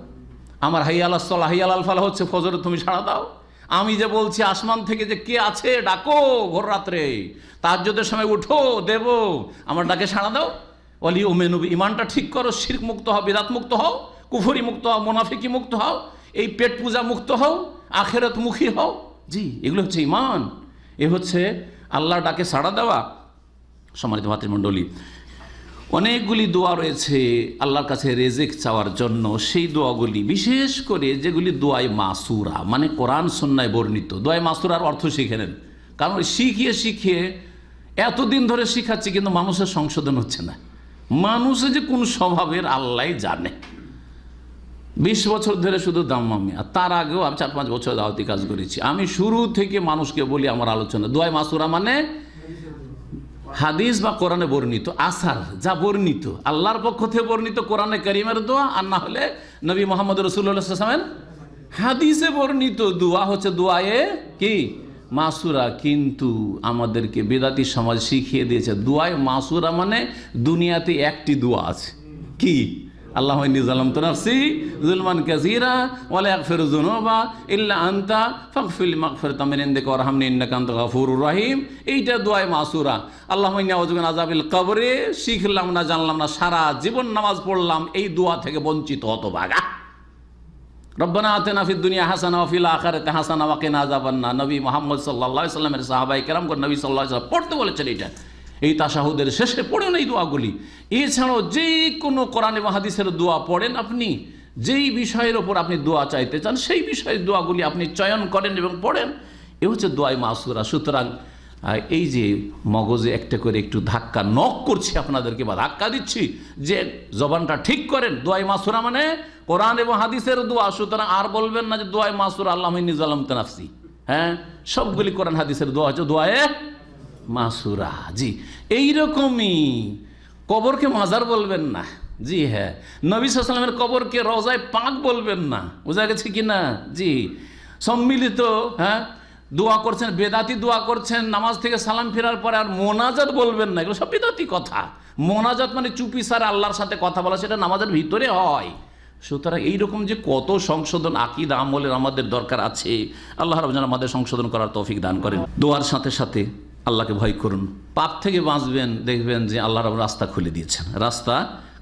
আমার হাই আল্লাহ সাল হাই আলাল ফালা হচ্ছে ফজরে তুমি সাড়া দাও আমি যে বলছি আসমান থেকে যে কে আছে ডাকো ভোর রাত্রে তার যদি সময় উঠো দেব আমার ডাকে সাড়া দাও অলি ও মেনু ইমানটা ঠিক করো শির্ক মুক্ত হও বিরাত মুক্ত হও কুফুরি মুক্ত হও মোনাফিকি মুক্ত হও এই পেট পূজা মুক্ত হও আখেরত মুখী হও জি এগুলো হচ্ছে ইমান এ হচ্ছে আল্লাহ ডাকে সাড়া দেওয়া সম্মানিত মাতৃমণ্ডলী অনেকগুলি দোয়া রয়েছে আল্লাহর কাছে রেজেক চাওয়ার জন্য সেই দোয়াগুলি বিশেষ করে যেগুলি দোয়ায় মাসুরা মানে কোরআন সন্ন্যায় বর্ণিত দোয়ায় মাসুরার অর্থ শিখে নেন কারণ শিখিয়ে শিখিয়ে এতদিন ধরে শিখাচ্ছি কিন্তু মানুষের সংশোধন হচ্ছে না মানুষে যে কোন স্বভাবের আল্লাহ জানে বিশ বছর ধরে শুধু দাম্মামি আর তার আগেও আমি চার পাঁচ বছর দাওয়াতি কাজ করেছি আমি শুরু থেকে মানুষকে বলি আমার আলোচনা দোয়ায় মাসুরা মানে হাদিস বা কোরআনে বর্ণিত আসার যা বর্ণিত আল্লাহর পক্ষ থেকে বর্ণিত কোরআনে করিমের দোয়া আর না হলে নবী মোহাম্মদ রসুল্লাহামের হাদিসে বর্ণিত দোয়া হচ্ছে দোয়ায়ে কি মাসুরা কিন্তু আমাদেরকে বেদাতি সমাজ শিখিয়ে দিয়েছে দোয়ায় মাসুরা মানে দুনিয়াতে একটি দোয়া আছে কি আল্লাহ নিজালাম তো নাফসি জুলমান কাজিরা ওয়ালা আকফির জুনুবা ইল্লা আনতা ফাকফিল মাগফির তামিন মানে ইন্দিকা ওয়ারহামনি ইন্নাকা আনতা গাফুরুর রহিম এইটা দোয়াই মাসুরা আল্লাহ নাউজুবিন আজাবিল কবরে শিখলাম না জানলাম না সারা জীবন নামাজ পড়লাম এই দোয়া থেকে বঞ্চিত হত ভাগা রব্বানা আতেনা ফিদ দুনিয়া হাসানা ফিল আখারাতে হাসানা ওয়াকিনা আযাবান্না নবী মুহাম্মদ সাল্লাল্লাহু আলাইহি সাল্লামের সাহাবায়ে কেরাম নবী সাল্লাল্লাহু আলাইহি সাল্লাম পড়তে বলেছেন এটা এই তাসাহুদের শেষে পড়েন এই দোয়াগুলি এছাড়াও যে কোনো কোরআনে এবং হাদিসের দোয়া পড়েন আপনি যেই বিষয়ের ওপর আপনি দোয়া চাইতে চান সেই বিষয়ের দোয়াগুলি আপনি চয়ন করেন এবং পড়েন এ হচ্ছে দোয়াই মাসুরা সুতরাং এই যে মগজে একটা করে একটু ধাক্কা নক করছি আপনাদেরকে বা ধাক্কা দিচ্ছি যে জবানটা ঠিক করেন দোয়াই মাসুরা মানে কোরআন এবং হাদিসের দোয়া সুতরাং আর বলবেন না যে দোয়াই মাসুরা আল্লাহ নিজালাম তেনাফসি হ্যাঁ সবগুলি কোরআন হাদিসের দোয়া হচ্ছে দোয়ায়ে মাসুরা জি এইরকমই কবরকে মাজার বলবেন না জি হ্যাঁ নবী সালামের কবরকে রজায় পাক বলবেন না বোঝা গেছে কি না জি সম্মিলিত হ্যাঁ দোয়া করছেন বেদাতি দোয়া করছেন নামাজ থেকে সালাম ফেরার পরে আর মোনাজাত বলবেন না এগুলো সব বেদাতি কথা মোনাজাত মানে চুপি সার আল্লাহর সাথে কথা বলা সেটা নামাজের ভিতরে হয় সুতরাং এইরকম যে কত সংশোধন আকিদ আমলের আমাদের দরকার আছে আল্লাহ আমাদের সংশোধন করার তৌফিক দান করেন দোয়ার সাথে সাথে আল্লাহকে ভয় করুন পাপ থেকে বাঁচবেন দেখবেন যে আল্লাহ রব রাস্তা খুলে দিয়েছেন রাস্তা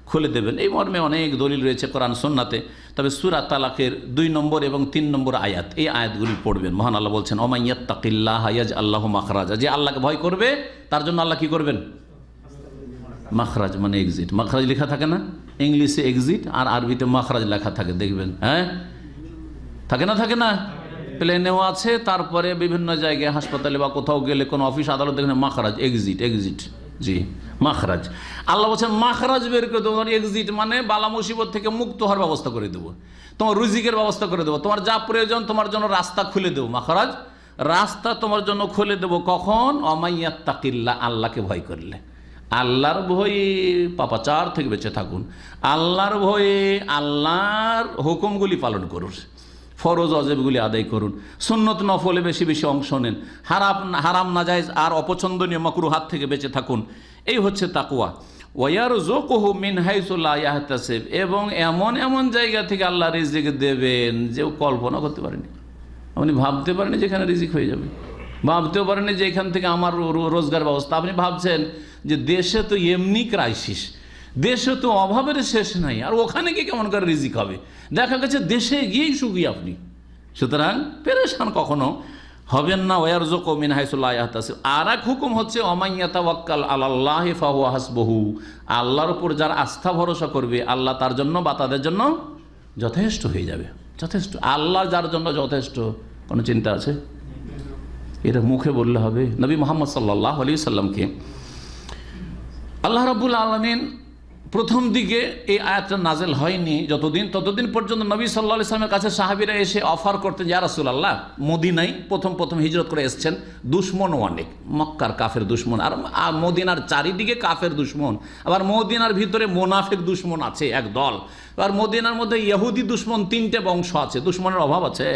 খুলে দেবেন এই মর্মে অনেক দলিল রয়েছে কোরআন সন্নাতে তবে সুরা তালাকের দুই নম্বর এবং তিন নম্বর আয়াত এই আয়াতগুলি পড়বেন মহান আল্লাহ বলছেন অমাইয়াত তাকিল্লাহ হাইয়াজ আল্লাহ মাখরাজা যে আল্লাহকে ভয় করবে তার জন্য আল্লাহ কী করবেন মাখরাজ মানে এক্সিট মাখরাজ লেখা থাকে না ইংলিশে এক্সিট আর আরবিতে মাখরাজ লেখা থাকে দেখবেন হ্যাঁ থাকে না থাকে না প্লেনেও আছে তারপরে বিভিন্ন জায়গায় হাসপাতালে বা কোথাও গেলে কোনো অফিস আদালত এখানে মাখরাজ এক্সিট এক্সিট জি মাখরাজ আল্লাহ বলছেন মাখরাজ বের করে দেবো তোমার এক্সিট মানে বালা মুসিবত থেকে মুক্ত হওয়ার ব্যবস্থা করে দেবো তোমার রুজিকের ব্যবস্থা করে দেবো তোমার যা প্রয়োজন তোমার জন্য রাস্তা খুলে দেবো মাখরাজ রাস্তা তোমার জন্য খুলে দেবো কখন অমাইয়া তাকিল্লা আল্লাহকে ভয় করলে আল্লাহর ভয়ে পাপাচার থেকে বেঁচে থাকুন আল্লাহর ভয়ে আল্লাহর হুকুমগুলি পালন করুন ফরজ অজেবগুলি আদায় করুন সুন্নত নফলে বেশি বেশি অংশ নেন হারাম হারাম না যায় আর অপছন্দনীয় মকরু হাত থেকে বেঁচে থাকুন এই হচ্ছে তাকুয়া ওয়ার জোকহু মিনহাইসুল্লাহতাসেব এবং এমন এমন জায়গা থেকে আল্লাহ রিজিক দেবেন যে কল্পনা করতে পারেনি আপনি ভাবতে পারেনি যেখানে রিজিক হয়ে যাবে ভাবতেও পারেনি যে এখান থেকে আমার রোজগার ব্যবস্থা আপনি ভাবছেন যে দেশে তো এমনি ক্রাইসিস দেশে তো অভাবের শেষ নাই আর ওখানে গিয়ে কেমন করে রিজিক হবে দেখা গেছে দেশে গিয়েই সুখী আপনি সুতরাং পেরেশান কখনো হবেন না ওয়ারজ কমিন হাইসুল্লাহাসি আর এক হুকুম হচ্ছে ওয়াক্কাল আল্লাহ ফাহু বহু আল্লাহর উপর যার আস্থা ভরসা করবে আল্লাহ তার জন্য বা তাদের জন্য যথেষ্ট হয়ে যাবে যথেষ্ট আল্লাহ যার জন্য যথেষ্ট কোনো চিন্তা আছে এটা মুখে বললে হবে নবী মোহাম্মদ সাল্লাহ আলী সাল্লামকে আল্লাহ রবুল আলমিন প্রথম দিকে এই আয়াতটা নাজেল হয়নি যতদিন ততদিন পর্যন্ত নবী সাল্লা ইসলামের কাছে সাহাবিরা এসে অফার করতে যা আল্লাহ মদিনাই প্রথম প্রথম হিজরত করে এসছেন দুশ্মন অনেক মক্কার কাফের দুশ্মন আর মদিনার চারিদিকে কাফের দুশ্মন আবার মদিনার ভিতরে মোনাফেক দুশ্মন আছে এক দল আর মদিনার মধ্যে ইহুদি দুশ্মন তিনটে বংশ আছে দুশ্মনের অভাব আছে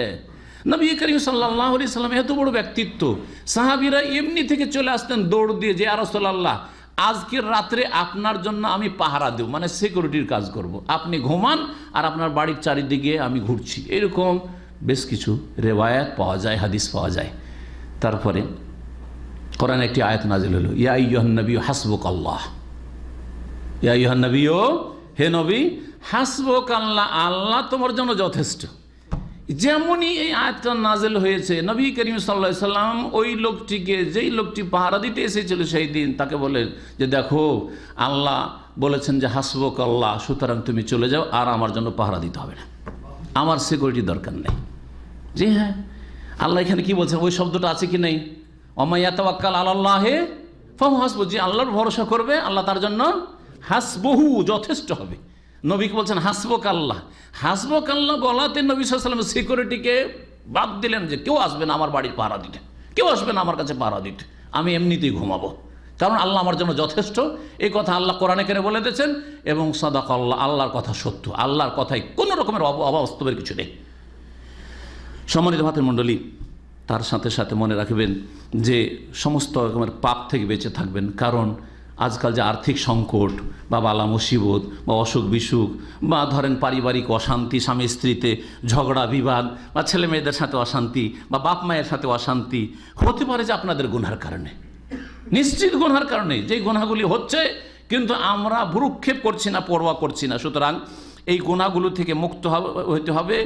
নবী করিম সাল্লাহ আলি সাল্লাম এত বড় ব্যক্তিত্ব সাহাবিরা এমনি থেকে চলে আসতেন দৌড় দিয়ে যে আরসোল্লাহ আজকের রাত্রে আপনার জন্য আমি পাহারা দেব মানে সিকিউরিটির কাজ করব। আপনি ঘুমান আর আপনার বাড়ির চারিদিকে আমি ঘুরছি এরকম বেশ কিছু রেওয়ায়াত পাওয়া যায় হাদিস পাওয়া যায় তারপরে কোরআন একটি আয়াত নাজিল হলো ইয়া ইয়াইহনবী হাসবুক আল্লাহ ইয়াইহনবী ও হে নবী হাসবুক আল্লাহ আল্লাহ তোমার জন্য যথেষ্ট যেমনই এই আয়াতটা নাজেল হয়েছে নবী করিম সাল্লা সাল্লাম ওই লোকটিকে যেই লোকটি পাহারা দিতে এসেছিল সেই দিন তাকে বলে যে দেখো আল্লাহ বলেছেন যে হাসব আল্লাহ সুতরাং তুমি চলে যাও আর আমার জন্য পাহারা দিতে হবে না আমার সিকিউরিটি দরকার নেই জি হ্যাঁ আল্লাহ এখানে কি বলছেন ওই শব্দটা আছে কি নেই অমাইয়াতওয়াক্কাল আল্লাহে ফম হাসব যে আল্লাহর ভরসা করবে আল্লাহ তার জন্য হাসবহু যথেষ্ট হবে নবীকে বলছেন হাসব আল্লাহ হাসবক আল্লাহ বলাতে নবী সাল্লাম সিকিউরিটিকে বাদ দিলেন যে কেউ আসবে না আমার বাড়ির পাহারা দিতে কেউ আসবে না আমার কাছে পাহারা দিতে আমি এমনিতেই ঘুমাবো কারণ আল্লাহ আমার জন্য যথেষ্ট এই কথা আল্লাহ কোরআনে কেন বলে দিয়েছেন এবং সাদা কল্লা আল্লাহর কথা সত্য আল্লাহর কথায় কোনো রকমের অবাস্তবের কিছু নেই সম্মানিত ভাতের মণ্ডলী তার সাথে সাথে মনে রাখবেন যে সমস্ত রকমের পাপ থেকে বেঁচে থাকবেন কারণ আজকাল যে আর্থিক সংকট বা বালা মুসিবত বা অসুখ বিসুখ বা ধরেন পারিবারিক অশান্তি স্বামী স্ত্রীতে ঝগড়া বিবাদ বা ছেলে মেয়েদের সাথে অশান্তি বা বাপ মায়ের সাথে অশান্তি হতে পারে যে আপনাদের গুনার কারণে নিশ্চিত গুনার কারণে যে গুনাগুলি হচ্ছে কিন্তু আমরা ভ্রুক্ষেপ করছি না পরোয়া করছি না সুতরাং এই গুণাগুলো থেকে মুক্ত হতে হবে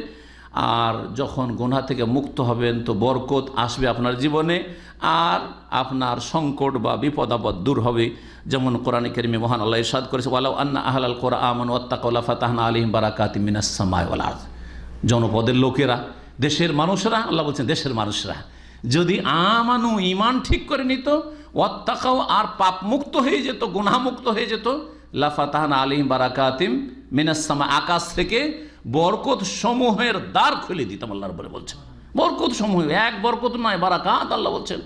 আর যখন গোনা থেকে মুক্ত হবেন তো বরকত আসবে আপনার জীবনে আর আপনার সংকট বা বিপদ আপদ দূর হবে যেমন কোরআন কেরিমি মহান আল্লাহ ইসাদ করেছে ওয়ালাউ আন্না আহলাল কোরআ আমন ওত্তাকলা ফাতাহনা আলিম বারাকাত মিনাসমায়াল জনপদের লোকেরা দেশের মানুষরা আল্লাহ বলছেন দেশের মানুষরা যদি আমানু ইমান ঠিক করে নিত ওয়াত্তাকাও আর পাপ মুক্ত হয়ে যেত মুক্ত হয়ে যেত লাফাতাহান আলিম বারাকাতিম মিনাসমা আকাশ থেকে বরকত সমূহের দ্বার খুলে দিতাম আল্লাহ বলে বলছেন বরকত সমূহ এক বরকত নয় বারাকাত আল্লাহ বলছেন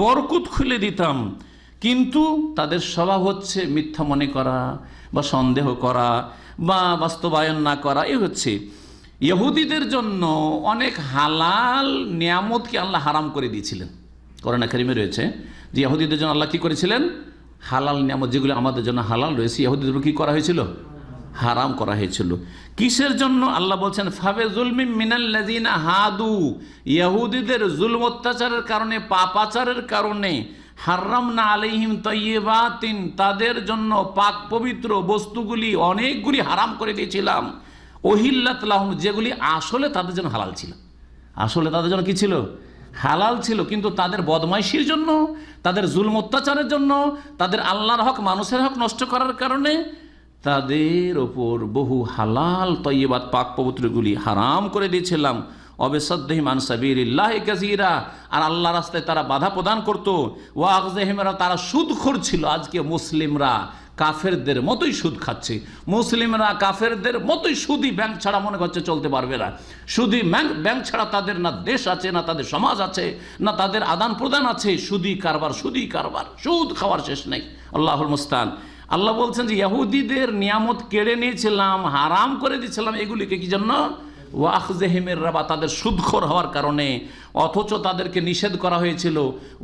বরকত খুলে দিতাম কিন্তু তাদের স্বভাব হচ্ছে মিথ্যা মনে করা বা সন্দেহ করা বা বাস্তবায়ন না করা এ হচ্ছে ইহুদিদের জন্য অনেক হালাল নিয়ামতকে আল্লাহ হারাম করে দিয়েছিলেন করোনা কারিমে রয়েছে যে ইহুদিদের জন্য আল্লাহ কী করেছিলেন হালাল নিয়ামত যেগুলো আমাদের জন্য হালাল রয়েছে ইহুদিদের কী করা হয়েছিল হারাম করা হয়েছিল কিসের জন্য আল্লাহ বলছেন ফাবে জুলমি মিনাল্লাজিনা হাদু ইয়াহুদিদের জুলম অত্যাচারের কারণে পাপাচারের কারণে হারাম না আলিহিম তৈবাতিন তাদের জন্য পাক পবিত্র বস্তুগুলি অনেকগুলি হারাম করে দিয়েছিলাম ওহিল্লাত লাহম যেগুলি আসলে তাদের জন্য হালাল ছিল আসলে তাদের জন্য কি ছিল হালাল ছিল কিন্তু তাদের বদমাইশির জন্য তাদের জুলম অত্যাচারের জন্য তাদের আল্লাহর হক মানুষের হক নষ্ট করার কারণে তাদের ওপর বহু হালাল তৈবাত পাক পবিত্রগুলি হারাম করে দিয়েছিলাম অবেসদ্দহিম আনসাবির ইল্লাহ কাজিরা আর আল্লাহ রাস্তায় তারা বাধা প্রদান করতো ও তারা সুদ ছিল আজকে মুসলিমরা কাফেরদের মতোই সুদ খাচ্ছে মুসলিমরা কাফেরদের মতোই সুদি ব্যাংক ছাড়া মনে করছে চলতে পারবে না সুদি ব্যাংক ব্যাংক ছাড়া তাদের না দেশ আছে না তাদের সমাজ আছে না তাদের আদান প্রদান আছে সুদি কারবার সুদি কারবার সুদ খাওয়ার শেষ নেই আল্লাহুল মুস্তান আল্লাহ বলছেন যে ইয়াহুদিদের নিয়ামত কেড়ে নিয়েছিলাম হারাম করে দিয়েছিলাম এগুলিকে কি জন্য জেহেমের রাবা তাদের সুদখোর হওয়ার কারণে অথচ তাদেরকে নিষেধ করা হয়েছিল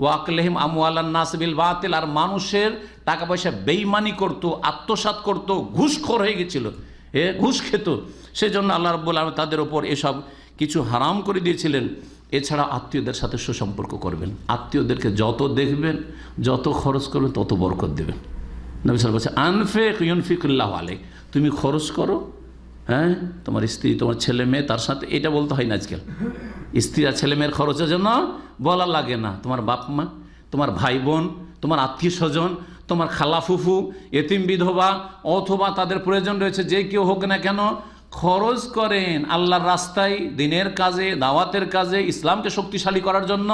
ওয়াকলেহিম আমুয়াল্লা নাসবিল বাতিল আর মানুষের টাকা পয়সা বেইমানি করত আত্মসাত করত ঘুষখোর হয়ে গেছিল এ ঘুষ খেত সেজন্য আল্লাহ রব্বুল আলম তাদের ওপর এসব কিছু হারাম করে দিয়েছিলেন এছাড়া আত্মীয়দের সাথে সুসম্পর্ক করবেন আত্মীয়দেরকে যত দেখবেন যত খরচ করবেন তত বরকত দেবেন সাল বলছে আনফেক ইউনফিকুল্লাহ আলেক তুমি খরচ করো হ্যাঁ তোমার স্ত্রী তোমার ছেলে মেয়ে তার সাথে এটা বলতে হয় না আজকাল স্ত্রী আর ছেলে মেয়ের খরচের জন্য বলা লাগে না তোমার বাপ মা তোমার ভাই বোন তোমার আত্মীয় স্বজন তোমার খালা ফুফু এতিম বিধবা অথবা তাদের প্রয়োজন রয়েছে যে কেউ হোক না কেন খরচ করেন আল্লাহর রাস্তায় দিনের কাজে দাওয়াতের কাজে ইসলামকে শক্তিশালী করার জন্য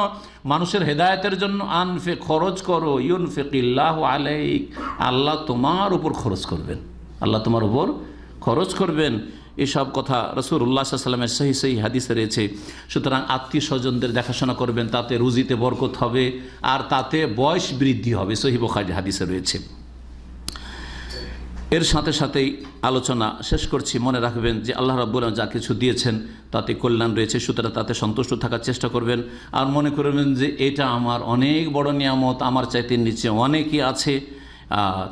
মানুষের হেদায়তের জন্য আনফে খরচ করো ইউন ফেকিল্লাহ আলাইক আল্লাহ তোমার উপর খরচ করবেন আল্লাহ তোমার উপর খরচ করবেন এসব কথা রসুর উল্লাহ সাল্লামের সহি সহি হাদিসে রয়েছে সুতরাং আত্মীয় স্বজনদের দেখাশোনা করবেন তাতে রুজিতে বরকত হবে আর তাতে বয়স বৃদ্ধি হবে সহি বোখারি হাদিসে রয়েছে এর সাথে সাথেই আলোচনা শেষ করছি মনে রাখবেন যে আল্লাহ রাবুল যা কিছু দিয়েছেন তাতে কল্যাণ রয়েছে সুতরাং তাতে সন্তুষ্ট থাকার চেষ্টা করবেন আর মনে করবেন যে এটা আমার অনেক বড় নিয়ামত আমার চাইতে নিচে অনেকই আছে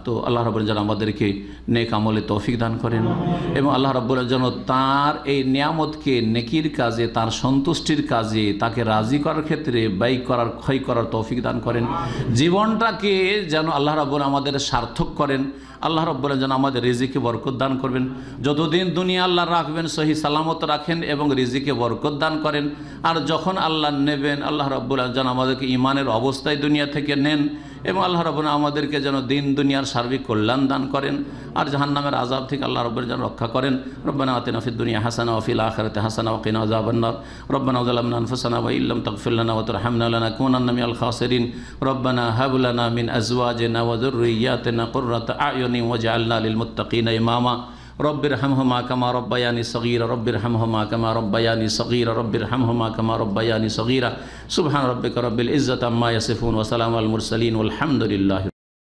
তো আল্লাহ রাবুল যেন আমাদেরকে নেক আমলে তৌফিক দান করেন এবং আল্লাহ রাবুল যেন তার এই নিয়ামতকে নেকির কাজে তার সন্তুষ্টির কাজে তাকে রাজি করার ক্ষেত্রে ব্যয় করার ক্ষয় করার তৌফিক দান করেন জীবনটাকে যেন আল্লাহ রাবুল আমাদের সার্থক করেন আল্লাহ রব্বুল্লাহ যেন আমাদের রিজিকে বরকত দান করবেন যতদিন দুনিয়া আল্লাহ রাখবেন সহি সালামত রাখেন এবং রিজিকে বরকত দান করেন আর যখন আল্লাহ নেবেন আল্লাহ রব্বুল্লাহ যেন আমাদেরকে ইমানের অবস্থায় দুনিয়া থেকে নেন এবং আল্লাহ রবনা আমাদেরকে যেন দিন দুনিয়ার সার্বিক কল্যাণ দান করেন আর জাহান্নামের আজাব থেকে আল্লাহ রব্বের যেন রক্ষা করেন রব্বানা আতে নফিদ দুনিয়া হাসানা ওফিল আখরতে হাসানা ওকিন আজাবান্নার রব্বানা জালামনা ফসানা ওয়া ইল্লাম তাগফিরলানা ওয়া তুরহামনা লানা আল মিনাল খাসিরিন রব্বানা হাব লানা মিন আজওয়াজিনা ওয়া যুররিয়াতিনা কুররাতা আয়ুনি ওয়াজআলনা লিল মুত্তাকিনা ইমামা رب ارحمهما كما ربياني صغيرا رب ارحمهما كما ربياني صغيرا رب ارحمهما كما ربياني صغيرا سبحان ربك رب العزة عما يصفون وسلام على المرسلين والحمد لله